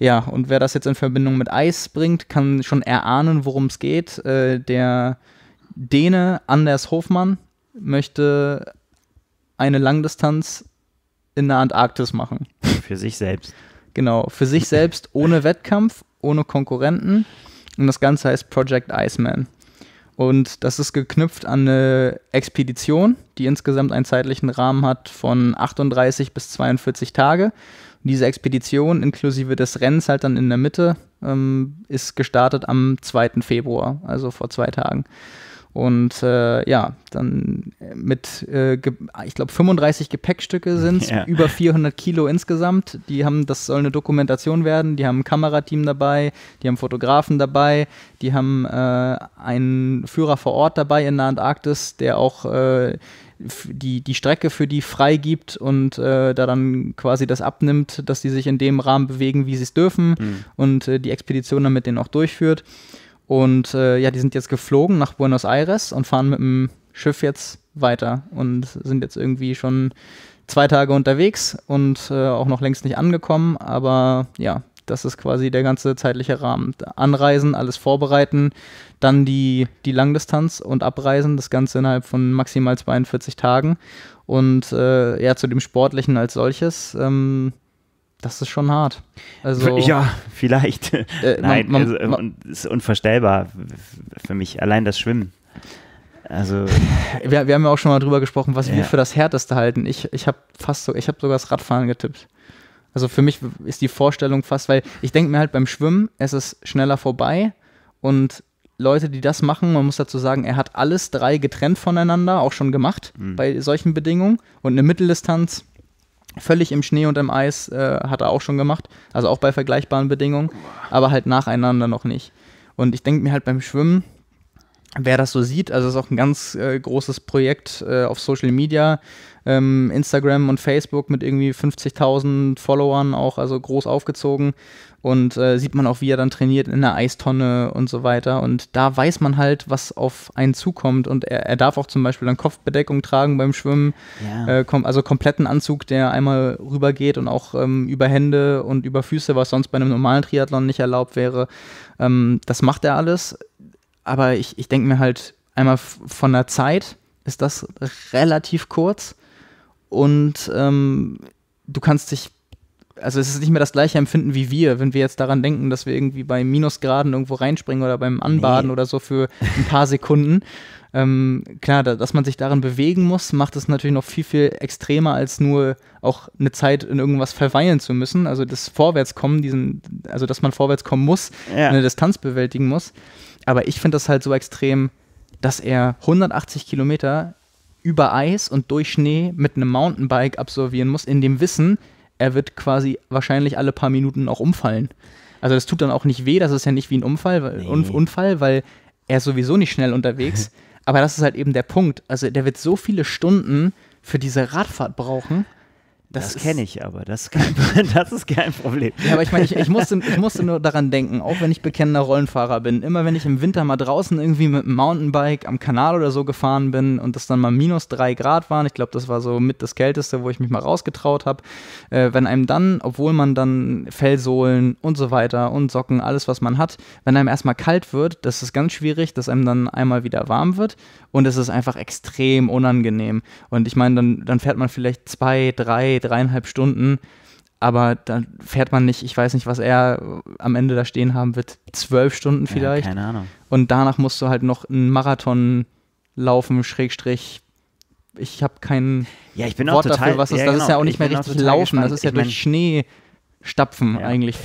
Ja, und wer das jetzt in Verbindung mit Eis bringt, kann schon erahnen, worum es geht. Äh, der Dene Anders Hofmann möchte eine Langdistanz in der Antarktis machen. Für sich selbst. Genau, für sich selbst, ohne Wettkampf, ohne Konkurrenten. Und das Ganze heißt Project Iceman. Und das ist geknüpft an eine Expedition, die insgesamt einen zeitlichen Rahmen hat von 38 bis 42 Tage. Und diese Expedition inklusive des Rennens halt dann in der Mitte ähm, ist gestartet am 2. Februar, also vor zwei Tagen. Und äh, ja, dann äh, mit, äh, ich glaube, 35 Gepäckstücke sind es, ja. über 400 Kilo insgesamt. Die haben, das soll eine Dokumentation werden. Die haben ein Kamerateam dabei, die haben Fotografen dabei, die haben äh, einen Führer vor Ort dabei in der Antarktis, der auch äh, die, die Strecke für die freigibt und äh, da dann quasi das abnimmt, dass die sich in dem Rahmen bewegen, wie sie es dürfen mhm. und äh, die Expedition dann mit denen auch durchführt. Und äh, ja, die sind jetzt geflogen nach Buenos Aires und fahren mit dem Schiff jetzt weiter und sind jetzt irgendwie schon zwei Tage unterwegs und äh, auch noch längst nicht angekommen. Aber ja, das ist quasi der ganze zeitliche Rahmen. Anreisen, alles vorbereiten, dann die, die Langdistanz und Abreisen, das Ganze innerhalb von maximal 42 Tagen. Und äh, ja, zu dem Sportlichen als solches. Ähm, das ist schon hart. Also, ja, vielleicht. Äh, Nein, man, man, also, man, ist unvorstellbar für mich. Allein das Schwimmen. Also. Wir, wir haben ja auch schon mal drüber gesprochen, was ja. wir für das Härteste halten. Ich, ich habe fast so, ich habe sogar das Radfahren getippt. Also für mich ist die Vorstellung fast, weil ich denke mir halt beim Schwimmen, es ist schneller vorbei und Leute, die das machen, man muss dazu sagen, er hat alles drei getrennt voneinander auch schon gemacht mhm. bei solchen Bedingungen und eine Mitteldistanz völlig im Schnee und im Eis äh, hat er auch schon gemacht, also auch bei vergleichbaren Bedingungen, aber halt nacheinander noch nicht. Und ich denke mir halt beim Schwimmen, wer das so sieht, also ist auch ein ganz äh, großes Projekt äh, auf Social Media, ähm, Instagram und Facebook mit irgendwie 50.000 Followern auch, also groß aufgezogen und äh, sieht man auch, wie er dann trainiert in der Eistonne und so weiter. Und da weiß man halt, was auf einen zukommt. Und er, er darf auch zum Beispiel dann Kopfbedeckung tragen beim Schwimmen. Ja. Äh, kom also kompletten Anzug, der einmal rübergeht und auch ähm, über Hände und über Füße, was sonst bei einem normalen Triathlon nicht erlaubt wäre. Ähm, das macht er alles. Aber ich, ich denke mir halt, einmal von der Zeit ist das relativ kurz. Und ähm, du kannst dich also es ist nicht mehr das gleiche Empfinden wie wir, wenn wir jetzt daran denken, dass wir irgendwie bei Minusgraden irgendwo reinspringen oder beim Anbaden nee. oder so für ein paar Sekunden. Ähm, klar, da, dass man sich darin bewegen muss, macht es natürlich noch viel, viel extremer, als nur auch eine Zeit in irgendwas verweilen zu müssen. Also das Vorwärtskommen, diesen, also dass man vorwärts kommen muss, ja. eine Distanz bewältigen muss. Aber ich finde das halt so extrem, dass er 180 Kilometer über Eis und durch Schnee mit einem Mountainbike absolvieren muss, in dem Wissen, er wird quasi wahrscheinlich alle paar Minuten auch umfallen. Also das tut dann auch nicht weh, das ist ja nicht wie ein Unfall, weil, nee. Unfall, weil er ist sowieso nicht schnell unterwegs. Aber das ist halt eben der Punkt. Also der wird so viele Stunden für diese Radfahrt brauchen. Das, das kenne ich aber, das, kann, das, ist kein Problem. Ja, aber ich meine, ich, ich, musste, ich musste nur daran denken, auch wenn ich bekennender Rollenfahrer bin, immer wenn ich im Winter mal draußen irgendwie mit dem Mountainbike am Kanal oder so gefahren bin und das dann mal minus drei Grad waren, ich glaube, das war so mit das Kälteste, wo ich mich mal rausgetraut habe, äh, wenn einem dann, obwohl man dann Fellsohlen und so weiter und Socken, alles was man hat, wenn einem erstmal kalt wird, das ist ganz schwierig, dass einem dann einmal wieder warm wird und es ist einfach extrem unangenehm. Und ich meine, dann, dann fährt man vielleicht zwei, drei, dreieinhalb Stunden, aber dann fährt man nicht, ich weiß nicht, was er äh, am Ende da stehen haben wird, zwölf Stunden vielleicht. Ja, keine Ahnung. Und danach musst du halt noch einen Marathon laufen, Schrägstrich. Ich habe kein ja, Wort auch total, dafür, was ist. Ja, das genau. ist ja auch nicht ich mehr richtig laufen, gespannt. das ist ja ich mein, durch Schnee stapfen ja. eigentlich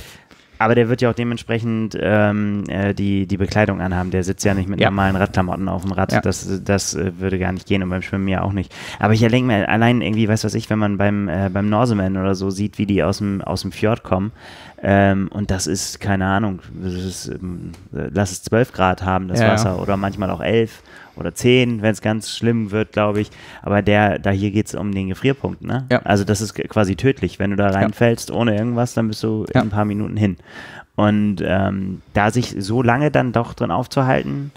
aber der wird ja auch dementsprechend ähm, äh, die, die Bekleidung anhaben. Der sitzt ja nicht mit ja. normalen Radklamotten auf dem Rad. Ja. Das, das äh, würde gar nicht gehen und beim Schwimmen ja auch nicht. Aber ich denke mir allein irgendwie, weiß was ich, wenn man beim, äh, beim Norseman oder so sieht, wie die aus dem, aus dem Fjord kommen. Ähm, und das ist, keine Ahnung, das ist, ähm, lass es 12 Grad haben, das ja, Wasser, oder manchmal auch 11 oder zehn, wenn es ganz schlimm wird, glaube ich. Aber der, da hier geht es um den Gefrierpunkt, ne? Ja. Also das ist quasi tödlich. Wenn du da reinfällst ja. ohne irgendwas, dann bist du in ein paar Minuten hin. Und ähm, da sich so lange dann doch drin aufzuhalten,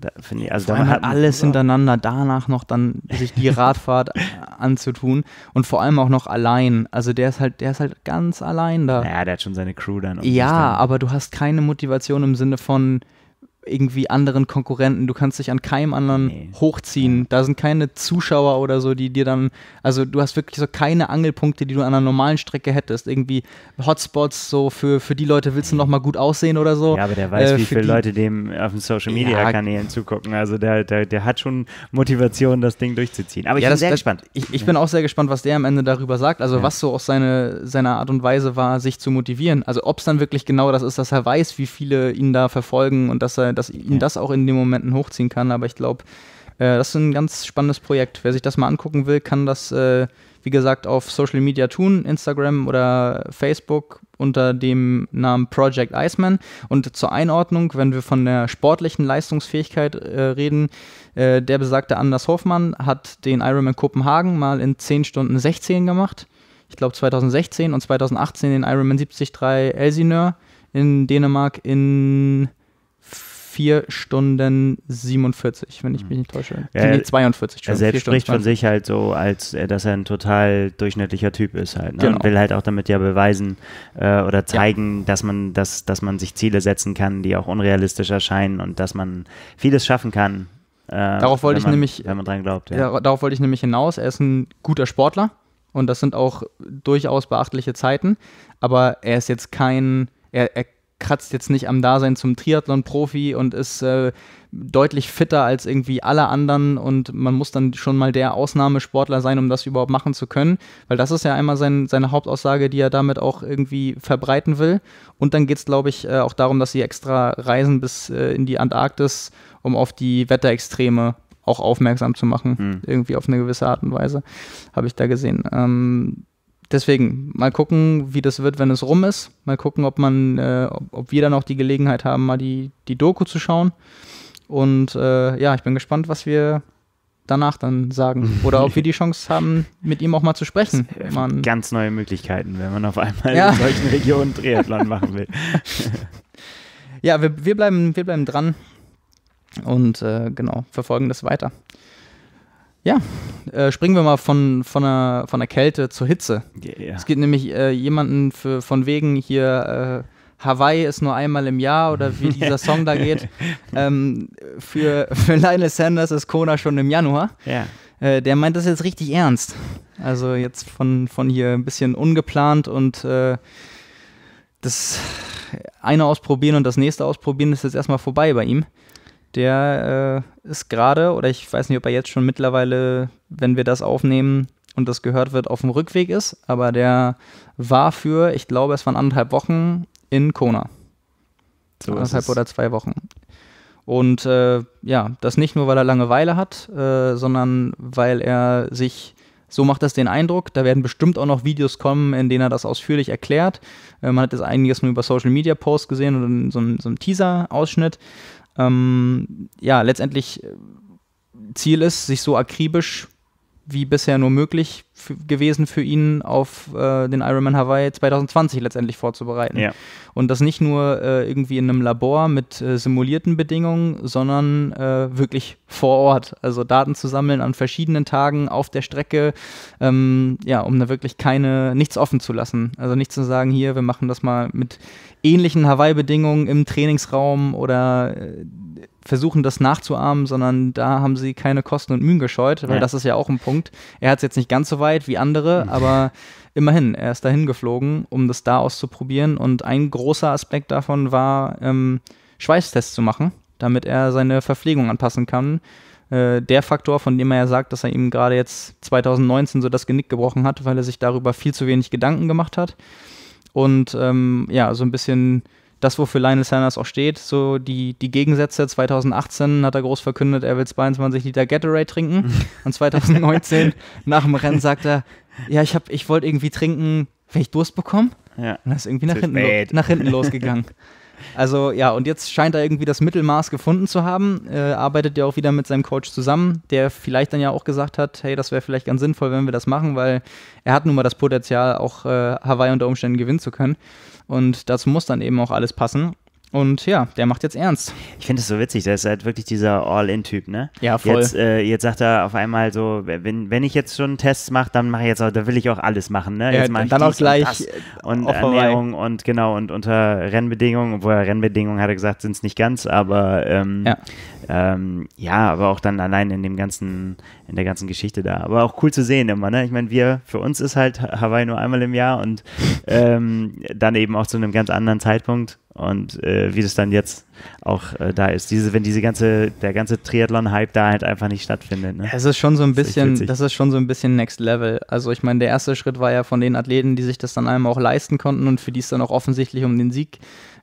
da finde ich, also vor allem halt alles hintereinander danach noch dann sich die Radfahrt anzutun und vor allem auch noch allein. Also der ist halt, der ist halt ganz allein da. Ja, naja, der hat schon seine Crew dann. Um ja, dann. aber du hast keine Motivation im Sinne von, irgendwie anderen Konkurrenten. Du kannst dich an keinem anderen nee. hochziehen. Da sind keine Zuschauer oder so, die dir dann, also du hast wirklich so keine Angelpunkte, die du an einer normalen Strecke hättest. Irgendwie Hotspots so für, für die Leute willst du noch mal gut aussehen oder so. Ja, aber der weiß, äh, wie viele Leute dem auf den Social Media ja, Kanälen zugucken. Also der, der, der hat schon Motivation, das Ding durchzuziehen. Aber ich ja, bin das, sehr das, gespannt. Ich, ich ja. bin auch sehr gespannt, was der am Ende darüber sagt. Also was so auch seine, seine Art und Weise war, sich zu motivieren. Also ob es dann wirklich genau das ist, dass er weiß, wie viele ihn da verfolgen und dass er dass ihn das auch in den Momenten hochziehen kann. Aber ich glaube, äh, das ist ein ganz spannendes Projekt. Wer sich das mal angucken will, kann das, äh, wie gesagt, auf Social Media tun, Instagram oder Facebook unter dem Namen Project Iceman. Und zur Einordnung, wenn wir von der sportlichen Leistungsfähigkeit äh, reden, äh, der besagte Anders Hoffmann hat den Ironman Kopenhagen mal in 10 Stunden 16 gemacht. Ich glaube 2016 und 2018 den Ironman 73 Elsinore in Dänemark in 4 Stunden 47, wenn ich hm. mich nicht täusche. Ja, nee, 42 Stunden. Er selbst spricht von sich halt so, als äh, dass er ein total durchschnittlicher Typ ist halt. Ne? Genau. Und will halt auch damit ja beweisen äh, oder zeigen, ja. dass man, dass, dass man sich Ziele setzen kann, die auch unrealistisch erscheinen und dass man vieles schaffen kann. Äh, darauf wollte man, ich nämlich, wenn man dran glaubt, ja. Darauf wollte ich nämlich hinaus. Er ist ein guter Sportler und das sind auch durchaus beachtliche Zeiten, aber er ist jetzt kein, er, er kratzt jetzt nicht am Dasein zum Triathlon-Profi und ist äh, deutlich fitter als irgendwie alle anderen und man muss dann schon mal der Ausnahmesportler sein, um das überhaupt machen zu können, weil das ist ja einmal sein, seine Hauptaussage, die er damit auch irgendwie verbreiten will. Und dann geht es, glaube ich, äh, auch darum, dass sie extra reisen bis äh, in die Antarktis, um auf die Wetterextreme auch aufmerksam zu machen, mhm. irgendwie auf eine gewisse Art und Weise, habe ich da gesehen. Ähm, deswegen, mal gucken, wie das wird, wenn es rum ist. Mal gucken, ob man, äh, ob, ob, wir dann auch die Gelegenheit haben, mal die, die Doku zu schauen. Und äh, ja, ich bin gespannt, was wir danach dann sagen. Oder ob wir die Chance haben, mit ihm auch mal zu sprechen. Man ganz neue Möglichkeiten, wenn man auf einmal ja. in solchen Regionen Triathlon machen will. ja, wir, wir, bleiben, wir bleiben dran und äh, genau, verfolgen das weiter. Ja, äh, springen wir mal von, von, einer, von der Kälte zur Hitze. Yeah. Es gibt nämlich äh, jemanden für, von wegen hier. Äh, Hawaii ist nur einmal im Jahr oder wie dieser Song da geht. Ähm, für, für Lionel Sanders ist Kona schon im Januar. Ja. Äh, der meint das jetzt richtig ernst. Also jetzt von, von hier ein bisschen ungeplant und äh, das eine ausprobieren und das nächste ausprobieren ist jetzt erstmal vorbei bei ihm. Der äh, ist gerade, oder ich weiß nicht, ob er jetzt schon mittlerweile, wenn wir das aufnehmen und das gehört wird, auf dem Rückweg ist, aber der war für, ich glaube, es waren anderthalb Wochen in Kona. So anderthalb oder zwei Wochen. Und äh, ja, das nicht nur, weil er Langeweile hat, äh, sondern weil er sich so macht das den Eindruck. Da werden bestimmt auch noch Videos kommen, in denen er das ausführlich erklärt. Äh, man hat jetzt einiges nur über Social Media Posts gesehen und so, so einen Teaser-Ausschnitt ähm, ja, letztendlich äh, Ziel ist, sich so akribisch wie bisher nur möglich gewesen für ihn, auf äh, den Ironman Hawaii 2020 letztendlich vorzubereiten. Ja. Und das nicht nur äh, irgendwie in einem Labor mit äh, simulierten Bedingungen, sondern äh, wirklich vor Ort. Also Daten zu sammeln an verschiedenen Tagen auf der Strecke, ähm, ja, um da wirklich keine, nichts offen zu lassen. Also nicht zu sagen, hier, wir machen das mal mit ähnlichen Hawaii-Bedingungen im Trainingsraum oder äh, versuchen, das nachzuahmen, sondern da haben sie keine Kosten und Mühen gescheut, weil ja. das ist ja auch ein Punkt. Er hat es jetzt nicht ganz so weit wie andere, aber immerhin, er ist dahin geflogen, um das da auszuprobieren. Und ein großer Aspekt davon war, ähm, Schweißtests zu machen, damit er seine Verpflegung anpassen kann. Äh, der Faktor, von dem er ja sagt, dass er ihm gerade jetzt 2019 so das Genick gebrochen hat, weil er sich darüber viel zu wenig Gedanken gemacht hat. Und ähm, ja, so ein bisschen das, wofür Lionel Sanders auch steht. So die, die Gegensätze. 2018 hat er groß verkündet, er will 22 Liter Gatorade trinken. Und 2019 nach dem Rennen sagt er, ja, ich, ich wollte irgendwie trinken, wenn ich Durst bekomme. Ja. Und das ist irgendwie nach hinten, nach hinten losgegangen. Also ja, und jetzt scheint er irgendwie das Mittelmaß gefunden zu haben. Äh, arbeitet ja auch wieder mit seinem Coach zusammen, der vielleicht dann ja auch gesagt hat, hey, das wäre vielleicht ganz sinnvoll, wenn wir das machen, weil er hat nun mal das Potenzial, auch äh, Hawaii unter Umständen gewinnen zu können. Und dazu muss dann eben auch alles passen. Und ja, der macht jetzt ernst. Ich finde es so witzig, der ist halt wirklich dieser All-In-Typ, ne? Ja, voll. Jetzt, äh, jetzt, sagt er auf einmal so, wenn, wenn ich jetzt schon Tests mache, dann mache ich jetzt auch, da will ich auch alles machen, ne? Jetzt ja, dann auch gleich und, und Ernährung und genau und unter Rennbedingungen, obwohl er Rennbedingungen hat er gesagt, sind es nicht ganz, aber ähm, ja. Ähm, ja, aber auch dann allein in dem ganzen, in der ganzen Geschichte da. Aber auch cool zu sehen immer, ne? Ich meine, wir, für uns ist halt Hawaii nur einmal im Jahr und ähm, dann eben auch zu einem ganz anderen Zeitpunkt und äh, wie das dann jetzt auch äh, da ist. Diese, wenn diese ganze, der ganze Triathlon-Hype da halt einfach nicht stattfindet. Ne? Es ist schon so ein bisschen, das ist, das ist schon so ein bisschen Next Level. Also ich meine, der erste Schritt war ja von den Athleten, die sich das dann einmal auch leisten konnten und für die es dann auch offensichtlich um den Sieg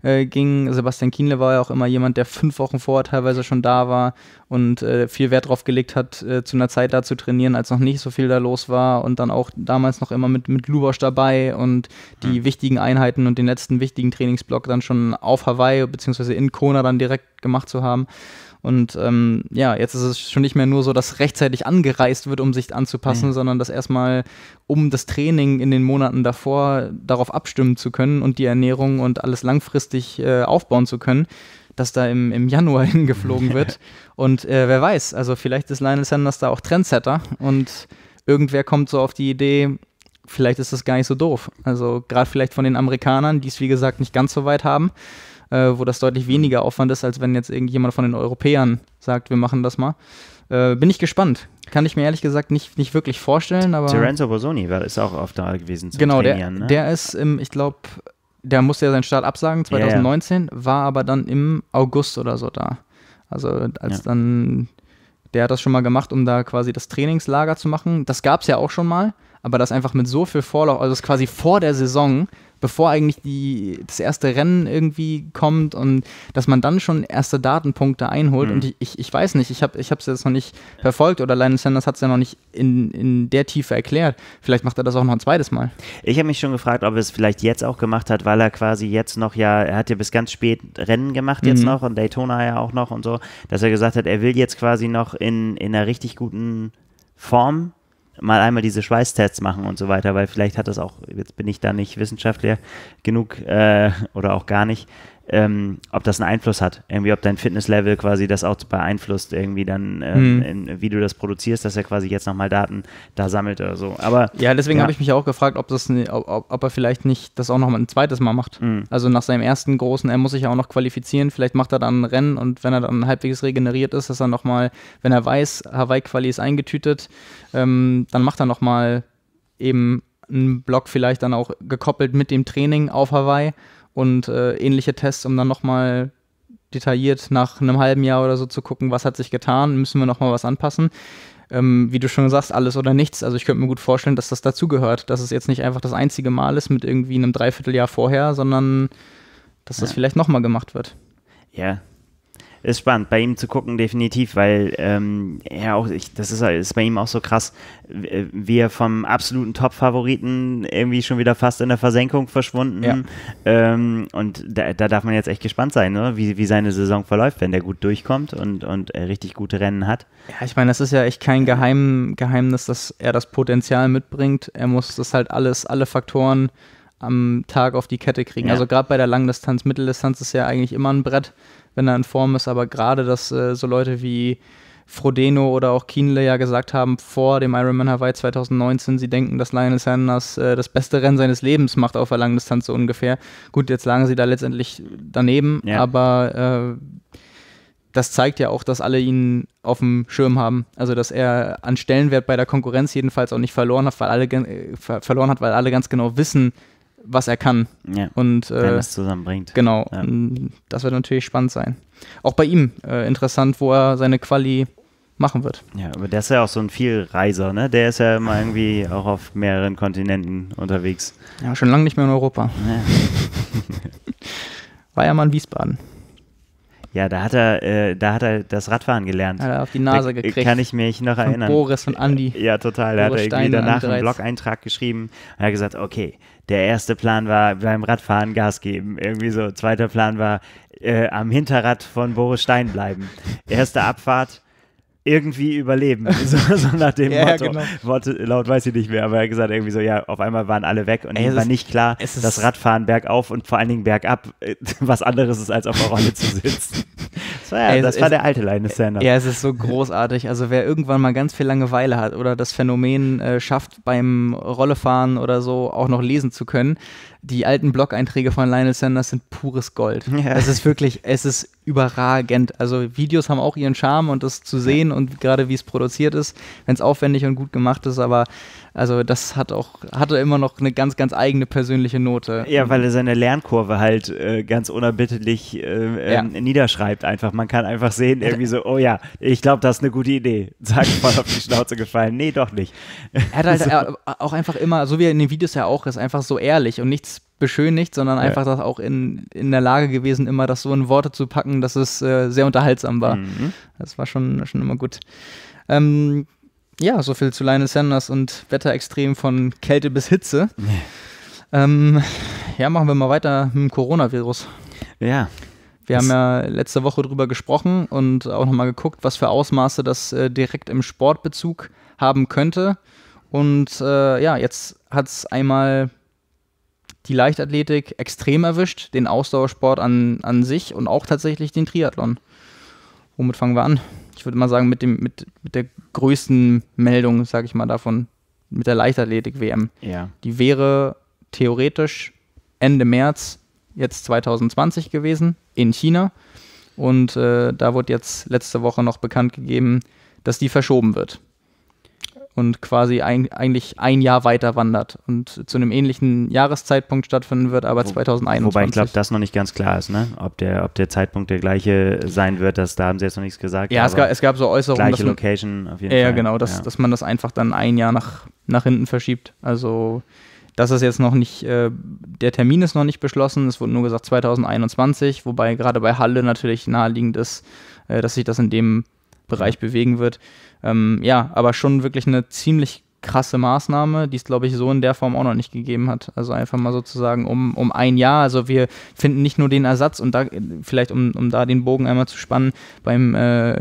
äh, ging. Sebastian Kienle war ja auch immer jemand, der fünf Wochen vorher teilweise schon da war und äh, viel Wert darauf gelegt hat, äh, zu einer Zeit da zu trainieren, als noch nicht so viel da los war und dann auch damals noch immer mit, mit Lubosch dabei und die mhm. wichtigen Einheiten und den letzten wichtigen Trainingsblock dann schon auf Hawaii bzw. in Kona dann direkt gemacht zu haben. Und ähm, ja, jetzt ist es schon nicht mehr nur so, dass rechtzeitig angereist wird, um sich anzupassen, mhm. sondern dass erstmal, um das Training in den Monaten davor darauf abstimmen zu können und die Ernährung und alles langfristig äh, aufbauen zu können, dass da im, im Januar hingeflogen wird. und äh, wer weiß, also vielleicht ist Lionel Sanders da auch Trendsetter und irgendwer kommt so auf die Idee, vielleicht ist das gar nicht so doof. Also gerade vielleicht von den Amerikanern, die es wie gesagt nicht ganz so weit haben äh, wo das deutlich weniger Aufwand ist, als wenn jetzt irgendjemand von den Europäern sagt, wir machen das mal. Äh, bin ich gespannt. Kann ich mir ehrlich gesagt nicht, nicht wirklich vorstellen, aber. Terenzo Bosoni ist auch oft da gewesen zum Genau, der, ne? der ist im, ich glaube, der musste ja seinen Start absagen 2019, yeah. war aber dann im August oder so da. Also als ja. dann, der hat das schon mal gemacht, um da quasi das Trainingslager zu machen. Das gab es ja auch schon mal, aber das einfach mit so viel Vorlauf, also das quasi vor der Saison bevor eigentlich die, das erste Rennen irgendwie kommt und dass man dann schon erste Datenpunkte einholt. Mhm. Und ich, ich, ich, weiß nicht, ich habe es jetzt noch nicht verfolgt oder Lionel Sanders hat es ja noch nicht in, in der Tiefe erklärt. Vielleicht macht er das auch noch ein zweites Mal. Ich habe mich schon gefragt, ob er es vielleicht jetzt auch gemacht hat, weil er quasi jetzt noch ja, er hat ja bis ganz spät Rennen gemacht jetzt mhm. noch und Daytona ja auch noch und so, dass er gesagt hat, er will jetzt quasi noch in, in einer richtig guten Form mal einmal diese Schweißtests machen und so weiter, weil vielleicht hat das auch, jetzt bin ich da nicht Wissenschaftler genug äh, oder auch gar nicht, ähm, ob das einen Einfluss hat. Irgendwie, ob dein Fitnesslevel quasi das auch beeinflusst, irgendwie dann, ähm, mhm. in, wie du das produzierst, dass er quasi jetzt nochmal Daten da sammelt oder so. Aber, ja, deswegen ja. habe ich mich auch gefragt, ob, das, ne, ob, ob er vielleicht nicht das auch nochmal ein zweites Mal macht. Mhm. Also nach seinem ersten großen, er muss sich ja auch noch qualifizieren. Vielleicht macht er dann ein Rennen und wenn er dann halbwegs regeneriert ist, dass er nochmal, wenn er weiß, Hawaii-Quali ist eingetütet, ähm, dann macht er nochmal eben einen Block vielleicht dann auch gekoppelt mit dem Training auf Hawaii und äh, ähnliche Tests, um dann nochmal detailliert nach einem halben Jahr oder so zu gucken, was hat sich getan, müssen wir nochmal was anpassen. Ähm, wie du schon sagst, alles oder nichts. Also ich könnte mir gut vorstellen, dass das dazugehört, dass es jetzt nicht einfach das einzige Mal ist mit irgendwie einem Dreivierteljahr vorher, sondern dass das ja. vielleicht nochmal gemacht wird. Ja, ist spannend, bei ihm zu gucken, definitiv, weil ähm, er auch, ich, das ist, ist bei ihm auch so krass, äh, wie er vom absoluten Top-Favoriten irgendwie schon wieder fast in der Versenkung verschwunden. Ja. Ähm, und da, da, darf man jetzt echt gespannt sein, ne? wie, wie seine Saison verläuft, wenn der gut durchkommt und, und richtig gute Rennen hat. Ja, ich meine, das ist ja echt kein Geheim, Geheimnis, dass er das Potenzial mitbringt. Er muss das halt alles, alle Faktoren am Tag auf die Kette kriegen. Ja. Also gerade bei der Langdistanz, Mitteldistanz ist ja eigentlich immer ein Brett wenn er in Form ist. Aber gerade, dass äh, so Leute wie Frodeno oder auch Keenley ja gesagt haben vor dem Ironman Hawaii 2019, sie denken, dass Lionel Sanders äh, das beste Rennen seines Lebens macht auf der langen Distanz so ungefähr. Gut, jetzt lagen sie da letztendlich daneben, ja. aber äh, das zeigt ja auch, dass alle ihn auf dem Schirm haben. Also, dass er an Stellenwert bei der Konkurrenz jedenfalls auch nicht verloren hat, weil alle äh, ver verloren hat, weil alle ganz genau wissen, was er kann. Ja, und äh, wenn es zusammenbringt. Genau. Ja. Das wird natürlich spannend sein. Auch bei ihm äh, interessant, wo er seine Quali machen wird. Ja, aber der ist ja auch so ein Vielreiser, ne? Der ist ja immer irgendwie auch auf mehreren Kontinenten unterwegs. Ja, schon lange nicht mehr in Europa. Ja. War ja mal in Wiesbaden. Ja, da hat er, äh, da hat er das Radfahren gelernt. Hat er auf die Nase da, äh, gekriegt. Kann ich mich noch von erinnern. Boris und Andi. Ja, total. Da hat er irgendwie danach einen Blog-Eintrag geschrieben und hat gesagt, okay, der erste Plan war beim Radfahren Gas geben. Irgendwie so. Zweiter Plan war äh, am Hinterrad von Boris Stein bleiben. Erste Abfahrt irgendwie überleben. So, so nach dem ja, Motto. Genau. Worte, laut weiß ich nicht mehr, aber er hat gesagt, irgendwie so, ja, auf einmal waren alle weg und Ey, ihm war ist, nicht klar, dass Radfahren bergauf und vor allen Dingen bergab äh, was anderes ist, als auf der Rolle zu sitzen. Das war, ja, Ey, das ist, war der alte Line Sander. Ja, es ist so großartig. Also wer irgendwann mal ganz viel Langeweile hat oder das Phänomen äh, schafft, beim Rollefahren oder so auch noch lesen zu können, die alten Blog-Einträge von Lionel Sanders sind pures Gold. Ja. Es ist wirklich, es ist überragend. Also Videos haben auch ihren Charme und das zu sehen und gerade wie es produziert ist, wenn es aufwendig und gut gemacht ist, aber also das hat auch, hatte immer noch eine ganz, ganz eigene persönliche Note. Ja, weil er seine Lernkurve halt äh, ganz unerbittlich äh, ähm, ja. niederschreibt einfach. Man kann einfach sehen, äh, irgendwie so, oh ja, ich glaube, das ist eine gute Idee. Zack, voll auf die Schnauze gefallen. Nee, doch nicht. Er hat halt so. Äh, auch einfach immer, so wie er in den Videos ja auch ist, einfach so ehrlich und nichts beschönigt, sondern einfach ja. auch in, in der Lage gewesen, immer das so in Worte zu packen, dass es äh, sehr unterhaltsam war. Mhm. Das war schon, schon immer gut. Ähm, ja, so viel zu Lionel Sanders und Wetterextrem von Kälte bis Hitze. Nee. Ähm, ja, machen wir mal weiter mit dem Coronavirus. Ja. Wir haben ja letzte Woche drüber gesprochen und auch nochmal geguckt, was für Ausmaße das äh, direkt im Sportbezug haben könnte. Und äh, ja, jetzt hat es einmal die Leichtathletik extrem erwischt, den Ausdauersport an, an sich und auch tatsächlich den Triathlon. Womit fangen wir an? ich würde mal sagen, mit, dem, mit, mit der größten Meldung, sage ich mal, davon, mit der Leichtathletik-WM. Ja. Die wäre theoretisch Ende März jetzt 2020 gewesen in China. Und äh, da wurde jetzt letzte Woche noch bekannt gegeben, dass die verschoben wird und quasi ein, eigentlich ein Jahr weiter wandert und zu einem ähnlichen Jahreszeitpunkt stattfinden wird, aber Wo, 2021. Wobei ich glaube, das noch nicht ganz klar ist, ne? ob, der, ob der Zeitpunkt der gleiche sein wird, das, da haben sie jetzt noch nichts gesagt. Ja, es gab, es gab so Äußerungen. Gleiche man, Location auf jeden ja, Fall. Genau, dass, ja, genau, dass man das einfach dann ein Jahr nach, nach hinten verschiebt. Also das ist jetzt noch nicht, äh, der Termin ist noch nicht beschlossen, es wurde nur gesagt 2021, wobei gerade bei Halle natürlich naheliegend ist, äh, dass sich das in dem Bereich bewegen wird. Ähm, ja, aber schon wirklich eine ziemlich krasse Maßnahme, die es, glaube ich, so in der Form auch noch nicht gegeben hat. Also einfach mal sozusagen um, um ein Jahr. Also wir finden nicht nur den Ersatz und da, vielleicht um, um da den Bogen einmal zu spannen, beim äh,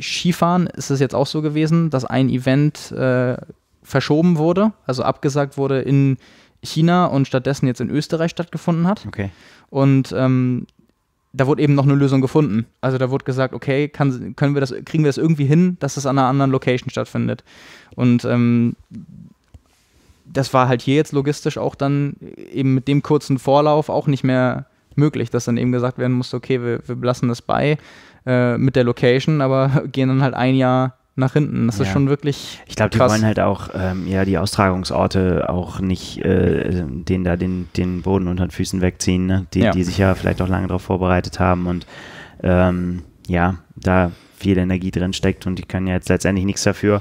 Skifahren ist es jetzt auch so gewesen, dass ein Event äh, verschoben wurde, also abgesagt wurde in China und stattdessen jetzt in Österreich stattgefunden hat. Okay. Und ähm, da wurde eben noch eine Lösung gefunden. Also da wurde gesagt, okay, kann, können wir das, kriegen wir das irgendwie hin, dass das an einer anderen Location stattfindet. Und ähm, das war halt hier jetzt logistisch auch dann eben mit dem kurzen Vorlauf auch nicht mehr möglich, dass dann eben gesagt werden musste, okay, wir, wir lassen das bei äh, mit der Location, aber gehen dann halt ein Jahr nach hinten. Das ja. ist schon wirklich. Ich glaube, die wollen halt auch ähm, ja, die Austragungsorte auch nicht äh, denen da den, den Boden unter den Füßen wegziehen, ne? die, ja. die sich ja vielleicht auch lange darauf vorbereitet haben und ähm, ja, da viel Energie drin steckt und die können ja jetzt letztendlich nichts dafür.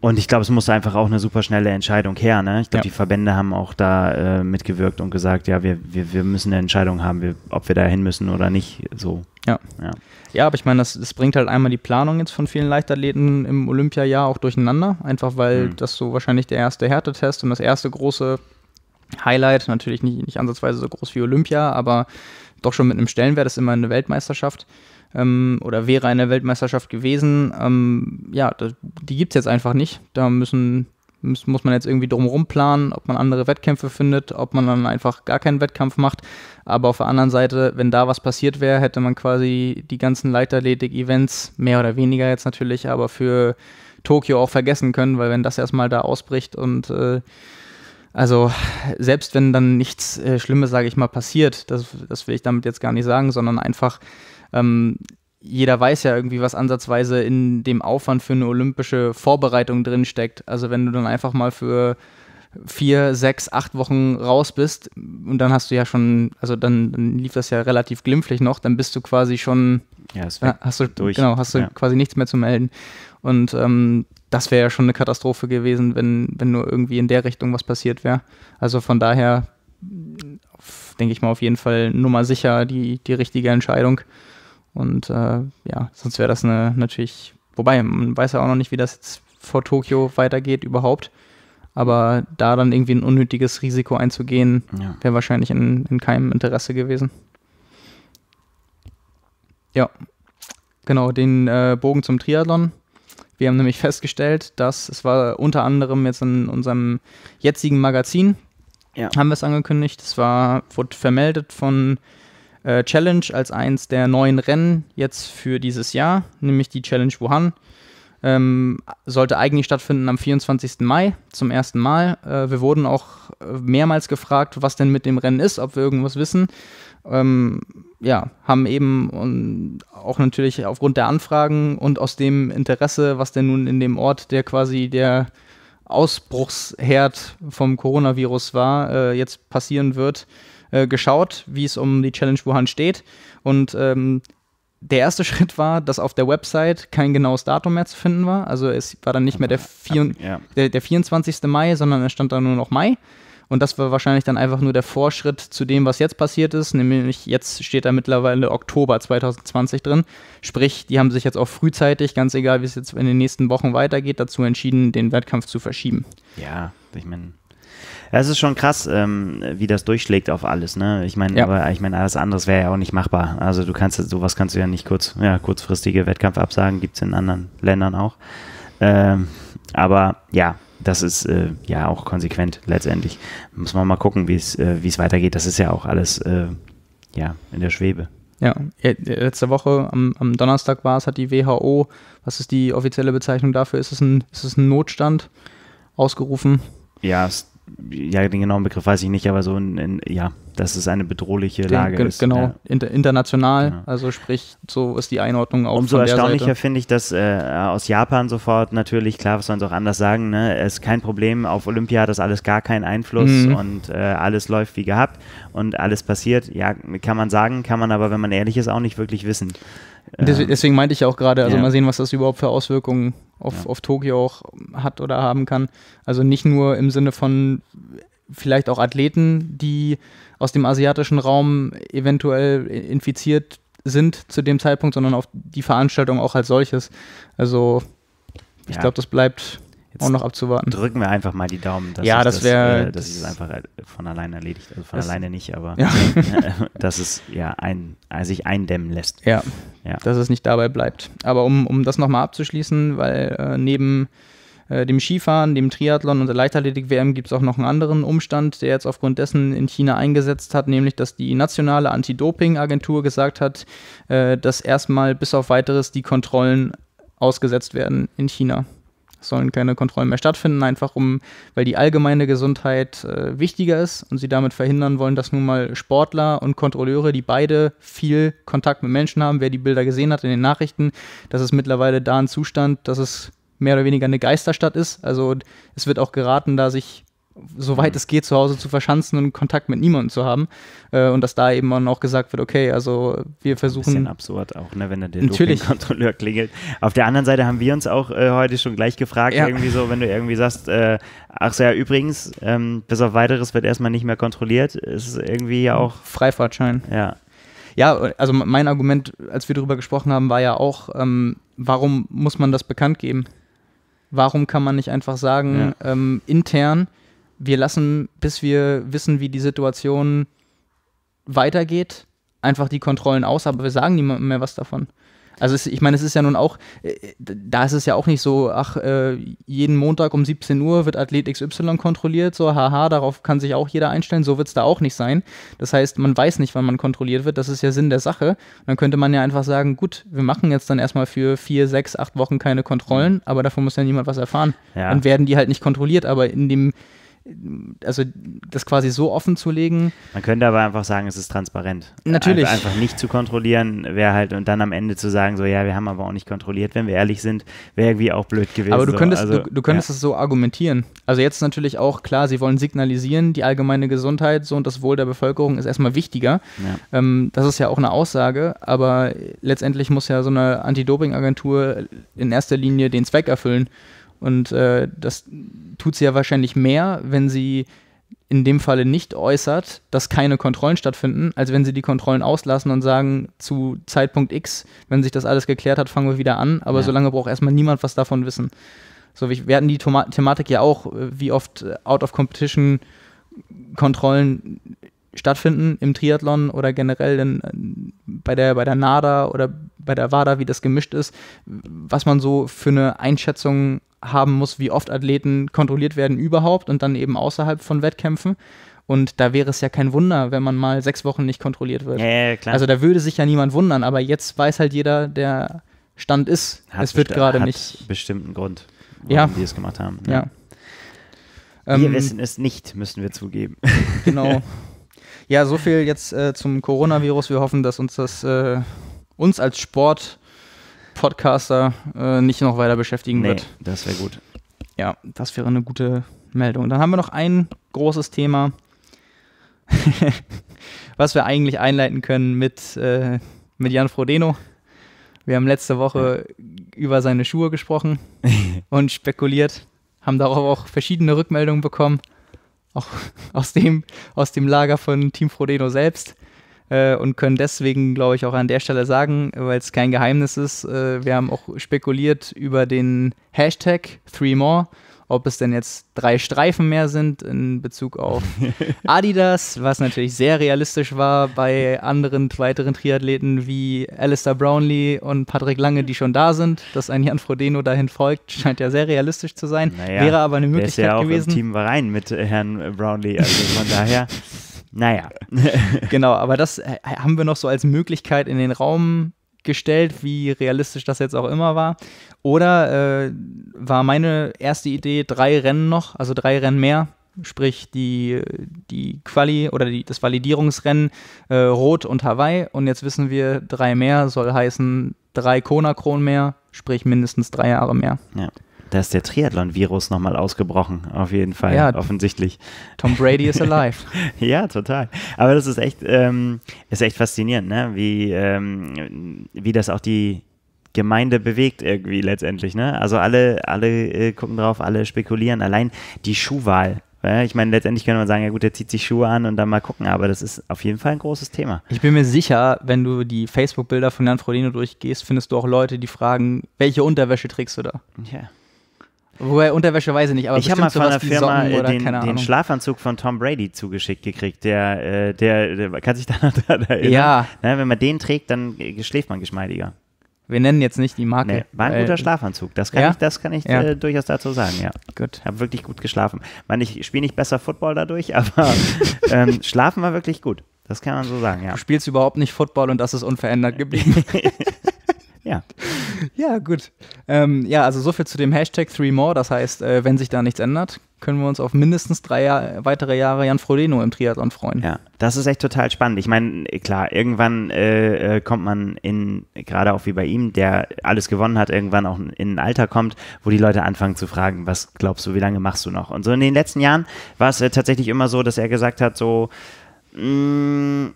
Und ich glaube, es muss einfach auch eine super schnelle Entscheidung her. Ne? Ich glaube, ja. die Verbände haben auch da äh, mitgewirkt und gesagt, ja, wir, wir, wir müssen eine Entscheidung haben, wir, ob wir da hin müssen oder nicht. So. Ja. ja. Ja, aber ich meine, das, das, bringt halt einmal die Planung jetzt von vielen Leichtathleten im Olympiajahr auch durcheinander, einfach weil mhm. das so wahrscheinlich der erste Härtetest und das erste große Highlight, natürlich nicht, nicht ansatzweise so groß wie Olympia, aber doch schon mit einem Stellenwert, ist immer eine Weltmeisterschaft ähm, oder wäre eine Weltmeisterschaft gewesen. Ähm, ja, das, die gibt es jetzt einfach nicht. Da müssen muss, muss man jetzt irgendwie drumherum planen, ob man andere Wettkämpfe findet, ob man dann einfach gar keinen Wettkampf macht. Aber auf der anderen Seite, wenn da was passiert wäre, hätte man quasi die ganzen Leichtathletik-Events, mehr oder weniger jetzt natürlich, aber für Tokio auch vergessen können, weil wenn das erstmal da ausbricht und äh, also selbst wenn dann nichts äh, Schlimmes, sage ich mal, passiert, das, das will ich damit jetzt gar nicht sagen, sondern einfach ähm, jeder weiß ja irgendwie, was ansatzweise in dem Aufwand für eine olympische Vorbereitung drin steckt. Also wenn du dann einfach mal für vier, sechs, acht Wochen raus bist und dann hast du ja schon, also dann, dann lief das ja relativ glimpflich noch, dann bist du quasi schon, ja, hast du durch. genau, hast du ja. quasi nichts mehr zu melden und ähm, das wäre ja schon eine Katastrophe gewesen, wenn wenn nur irgendwie in der Richtung was passiert wäre. Also von daher denke ich mal auf jeden Fall Nummer sicher die die richtige Entscheidung. Und äh, ja, sonst wäre das eine, natürlich, wobei man weiß ja auch noch nicht, wie das jetzt vor Tokio weitergeht überhaupt. Aber da dann irgendwie ein unnötiges Risiko einzugehen, ja. wäre wahrscheinlich in, in keinem Interesse gewesen. Ja, genau, den äh, Bogen zum Triathlon. Wir haben nämlich festgestellt, dass es war unter anderem jetzt in unserem jetzigen Magazin, ja. haben wir es angekündigt. Es war, wurde vermeldet von äh, Challenge als eins der neuen Rennen jetzt für dieses Jahr, nämlich die Challenge Wuhan. Ähm, sollte eigentlich stattfinden am 24. Mai zum ersten Mal. Äh, wir wurden auch äh, mehrmals gefragt, was denn mit dem Rennen ist, ob wir irgendwas wissen. Ähm, ja, haben eben und auch natürlich aufgrund der Anfragen und aus dem Interesse, was denn nun in dem Ort, der quasi der Ausbruchsherd vom Coronavirus war, äh, jetzt passieren wird, äh, geschaut, wie es um die Challenge Wuhan steht. Und ähm, der erste Schritt war, dass auf der Website kein genaues Datum mehr zu finden war. Also es war dann nicht mehr der, ah, vier, der, der 24. Mai, sondern es stand dann nur noch Mai. Und das war wahrscheinlich dann einfach nur der Vorschritt zu dem, was jetzt passiert ist. Nämlich jetzt steht da mittlerweile Oktober 2020 drin. Sprich, die haben sich jetzt auch frühzeitig, ganz egal wie es jetzt in den nächsten Wochen weitergeht, dazu entschieden, den Wettkampf zu verschieben. Ja, ich meine, es ist schon krass, ähm, wie das durchschlägt auf alles. Ne? Ich meine, ja. aber ich meine, alles andere wäre ja auch nicht machbar. Also du kannst sowas kannst du ja nicht kurz, ja, kurzfristige Wettkampfabsagen gibt es in anderen Ländern auch. Ähm, aber ja, das ist äh, ja auch konsequent letztendlich. Muss man mal gucken, wie es äh, wie es weitergeht. Das ist ja auch alles äh, ja in der Schwebe. Ja, letzte Woche am, am Donnerstag war es, hat die WHO, was ist die offizielle Bezeichnung dafür? Ist es ein, ist es ein Notstand ausgerufen? Ja, ja, den genauen Begriff weiß ich nicht, aber so ein, ja, dass es eine bedrohliche Lage Den, ist. Genau, ja. Inter international, ja. also sprich, so ist die Einordnung auch. Umso erstaunlicher finde ich, dass äh, aus Japan sofort natürlich, klar, was sollen sie auch anders sagen, ne, es kein Problem, auf Olympia hat das alles gar keinen Einfluss mhm. und äh, alles läuft wie gehabt und alles passiert. Ja, kann man sagen, kann man aber, wenn man ehrlich ist, auch nicht wirklich wissen. Ähm, deswegen meinte ich auch gerade, also ja. mal sehen, was das überhaupt für Auswirkungen auf, ja. auf Tokio auch hat oder haben kann. Also nicht nur im Sinne von vielleicht auch Athleten, die aus dem asiatischen Raum eventuell infiziert sind zu dem Zeitpunkt, sondern auf die Veranstaltung auch als solches. Also ich ja. glaube, das bleibt Jetzt auch noch abzuwarten. Drücken wir einfach mal die Daumen, dass ja, das, wäre, das, ist äh, einfach äh, von alleine erledigt, also von alleine nicht, aber ja. Äh, dass es ja ein, also sich eindämmen lässt. Ja, ja, dass es nicht dabei bleibt. Aber um, um das nochmal abzuschließen, weil äh, neben äh, dem Skifahren, dem Triathlon und der Leichtathletik-WM gibt es auch noch einen anderen Umstand, der jetzt aufgrund dessen in China eingesetzt hat, nämlich dass die nationale Anti-Doping-Agentur gesagt hat, äh, dass erstmal bis auf weiteres die Kontrollen ausgesetzt werden in China. Es sollen keine Kontrollen mehr stattfinden, einfach um, weil die allgemeine Gesundheit äh, wichtiger ist und sie damit verhindern wollen, dass nun mal Sportler und Kontrolleure, die beide viel Kontakt mit Menschen haben, wer die Bilder gesehen hat in den Nachrichten, dass es mittlerweile da ein Zustand, dass es mehr oder weniger eine Geisterstadt ist. Also es wird auch geraten, da sich soweit es geht, zu Hause zu verschanzen und Kontakt mit niemandem zu haben. Äh, und dass da eben auch gesagt wird, okay, also wir versuchen. Ein bisschen absurd auch, ne, wenn der Kontrolleur klingelt. Auf der anderen Seite haben wir uns auch äh, heute schon gleich gefragt, ja. irgendwie so, wenn du irgendwie sagst, äh, ach so, ja, übrigens, ähm, bis auf weiteres wird erstmal nicht mehr kontrolliert, ist irgendwie ja auch. Freifahrtschein. Ja. Ja, also mein Argument, als wir darüber gesprochen haben, war ja auch, ähm, warum muss man das bekannt geben? Warum kann man nicht einfach sagen, ja. ähm, intern, wir lassen, bis wir wissen, wie die Situation weitergeht, einfach die Kontrollen aus, aber wir sagen niemandem mehr was davon. Also es, ich meine, es ist ja nun auch, äh, da ist es ja auch nicht so, ach, äh, jeden Montag um 17 Uhr wird Athlet XY kontrolliert, so haha, darauf kann sich auch jeder einstellen, so wird es da auch nicht sein. Das heißt, man weiß nicht, wann man kontrolliert wird, das ist ja Sinn der Sache. dann könnte man ja einfach sagen, gut, wir machen jetzt dann erstmal für vier, sechs, acht Wochen keine Kontrollen, aber davon muss ja niemand was erfahren. Ja. Dann werden die halt nicht kontrolliert, aber in dem also das quasi so offen zu legen. Man könnte aber einfach sagen, es ist transparent. Natürlich. Also einfach nicht zu kontrollieren wäre halt und dann am Ende zu sagen, so ja, wir haben aber auch nicht kontrolliert, wenn wir ehrlich sind, wäre irgendwie auch blöd gewesen. Aber du so. könntest, also, du, du, könntest ja. es so argumentieren. Also jetzt natürlich auch klar, sie wollen signalisieren, die allgemeine Gesundheit so und das Wohl der Bevölkerung ist erstmal wichtiger. Ja. Ähm, das ist ja auch eine Aussage, aber letztendlich muss ja so eine Anti-Doping-Agentur in erster Linie den Zweck erfüllen. Und äh, das tut sie ja wahrscheinlich mehr, wenn sie in dem Falle nicht äußert, dass keine Kontrollen stattfinden, als wenn sie die Kontrollen auslassen und sagen, zu Zeitpunkt X, wenn sich das alles geklärt hat, fangen wir wieder an, aber ja. solange braucht erstmal niemand was davon wissen. So, wir hatten die Thema Thematik ja auch, äh, wie oft äh, Out-of-Competition-Kontrollen stattfinden im Triathlon oder generell in, äh, bei, der, bei der NADA oder bei der WADA, wie das gemischt ist, was man so für eine Einschätzung haben muss, wie oft Athleten kontrolliert werden überhaupt und dann eben außerhalb von Wettkämpfen. Und da wäre es ja kein Wunder, wenn man mal sechs Wochen nicht kontrolliert wird. Ja, klar. Also da würde sich ja niemand wundern, aber jetzt weiß halt jeder, der Stand ist, hat es wird gerade nicht. bestimmten Grund, warum ja. die es gemacht haben. Ne? Ja. Wir ähm, wissen es nicht, müssen wir zugeben. Genau. Ja, so viel jetzt äh, zum Coronavirus. Wir hoffen, dass uns das äh, uns als Sport Podcaster äh, nicht noch weiter beschäftigen nee, wird. Das wäre gut. Ja, das wäre eine gute Meldung. Dann haben wir noch ein großes Thema, was wir eigentlich einleiten können mit, äh, mit Jan Frodeno. Wir haben letzte Woche ja. über seine Schuhe gesprochen und spekuliert, haben darauf auch verschiedene Rückmeldungen bekommen, auch aus dem, aus dem Lager von Team Frodeno selbst äh, und können deswegen, glaube ich, auch an der Stelle sagen, weil es kein Geheimnis ist, äh, wir haben auch spekuliert über den Hashtag 3more ob es denn jetzt drei Streifen mehr sind in Bezug auf Adidas, was natürlich sehr realistisch war bei anderen weiteren Triathleten wie Alistair Brownlee und Patrick Lange, die schon da sind. Dass ein Jan Frodeno dahin folgt, scheint ja sehr realistisch zu sein. Naja, Wäre aber eine Möglichkeit gewesen. Der ist ja auch gewesen. im Team Bahrain mit Herrn Brownlee, also von daher. Naja. genau, aber das äh, haben wir noch so als Möglichkeit in den Raum gestellt, wie realistisch das jetzt auch immer war. Oder äh, war meine erste Idee drei Rennen noch, also drei Rennen mehr, sprich die, die Quali oder die, das Validierungsrennen äh, Rot und Hawaii. Und jetzt wissen wir, drei mehr soll heißen drei Kona-Kronen mehr, sprich mindestens drei Jahre mehr. Ja. Da ist der Triathlon-Virus nochmal ausgebrochen, auf jeden Fall, ja, offensichtlich. Tom Brady is alive. ja, total. Aber das ist echt, ähm, ist echt faszinierend, ne? wie, ähm, wie das auch die Gemeinde bewegt irgendwie letztendlich. Ne? Also alle, alle äh, gucken drauf, alle spekulieren. Allein die Schuhwahl ich meine, letztendlich könnte man sagen, ja gut, der zieht sich Schuhe an und dann mal gucken, aber das ist auf jeden Fall ein großes Thema. Ich bin mir sicher, wenn du die Facebook-Bilder von Herrn Frodeno durchgehst, findest du auch Leute, die fragen, welche Unterwäsche trägst du da? Ja. Woher Unterwäsche weiß ich nicht, aber ich habe mal von einer Firma äh, den, den Schlafanzug von Tom Brady zugeschickt gekriegt. Der, äh, der, der, kann sich daran erinnern. Ja. Na, wenn man den trägt, dann schläft man geschmeidiger. Wir nennen jetzt nicht die Marke. Nee, war ein guter Schlafanzug. Das kann ja? ich, das kann ich ja. äh, durchaus dazu sagen, ja. Gut. Habe wirklich gut geschlafen. Ich meine, ich spiele nicht besser Football dadurch, aber ähm, schlafen war wirklich gut. Das kann man so sagen, ja. Du spielst überhaupt nicht Football und das ist unverändert geblieben. Ja. Ja, gut. Ähm, ja, also so viel zu dem Hashtag 3more. Das heißt, äh, wenn sich da nichts ändert, können wir uns auf mindestens drei Jahr, weitere Jahre Jan Frodeno im Triathlon freuen. Ja, das ist echt total spannend. Ich meine, klar, irgendwann äh, äh, kommt man in, gerade auch wie bei ihm, der alles gewonnen hat, irgendwann auch in ein Alter kommt, wo die Leute anfangen zu fragen, was glaubst du, wie lange machst du noch? Und so in den letzten Jahren war es äh, tatsächlich immer so, dass er gesagt hat, so, mh, mm,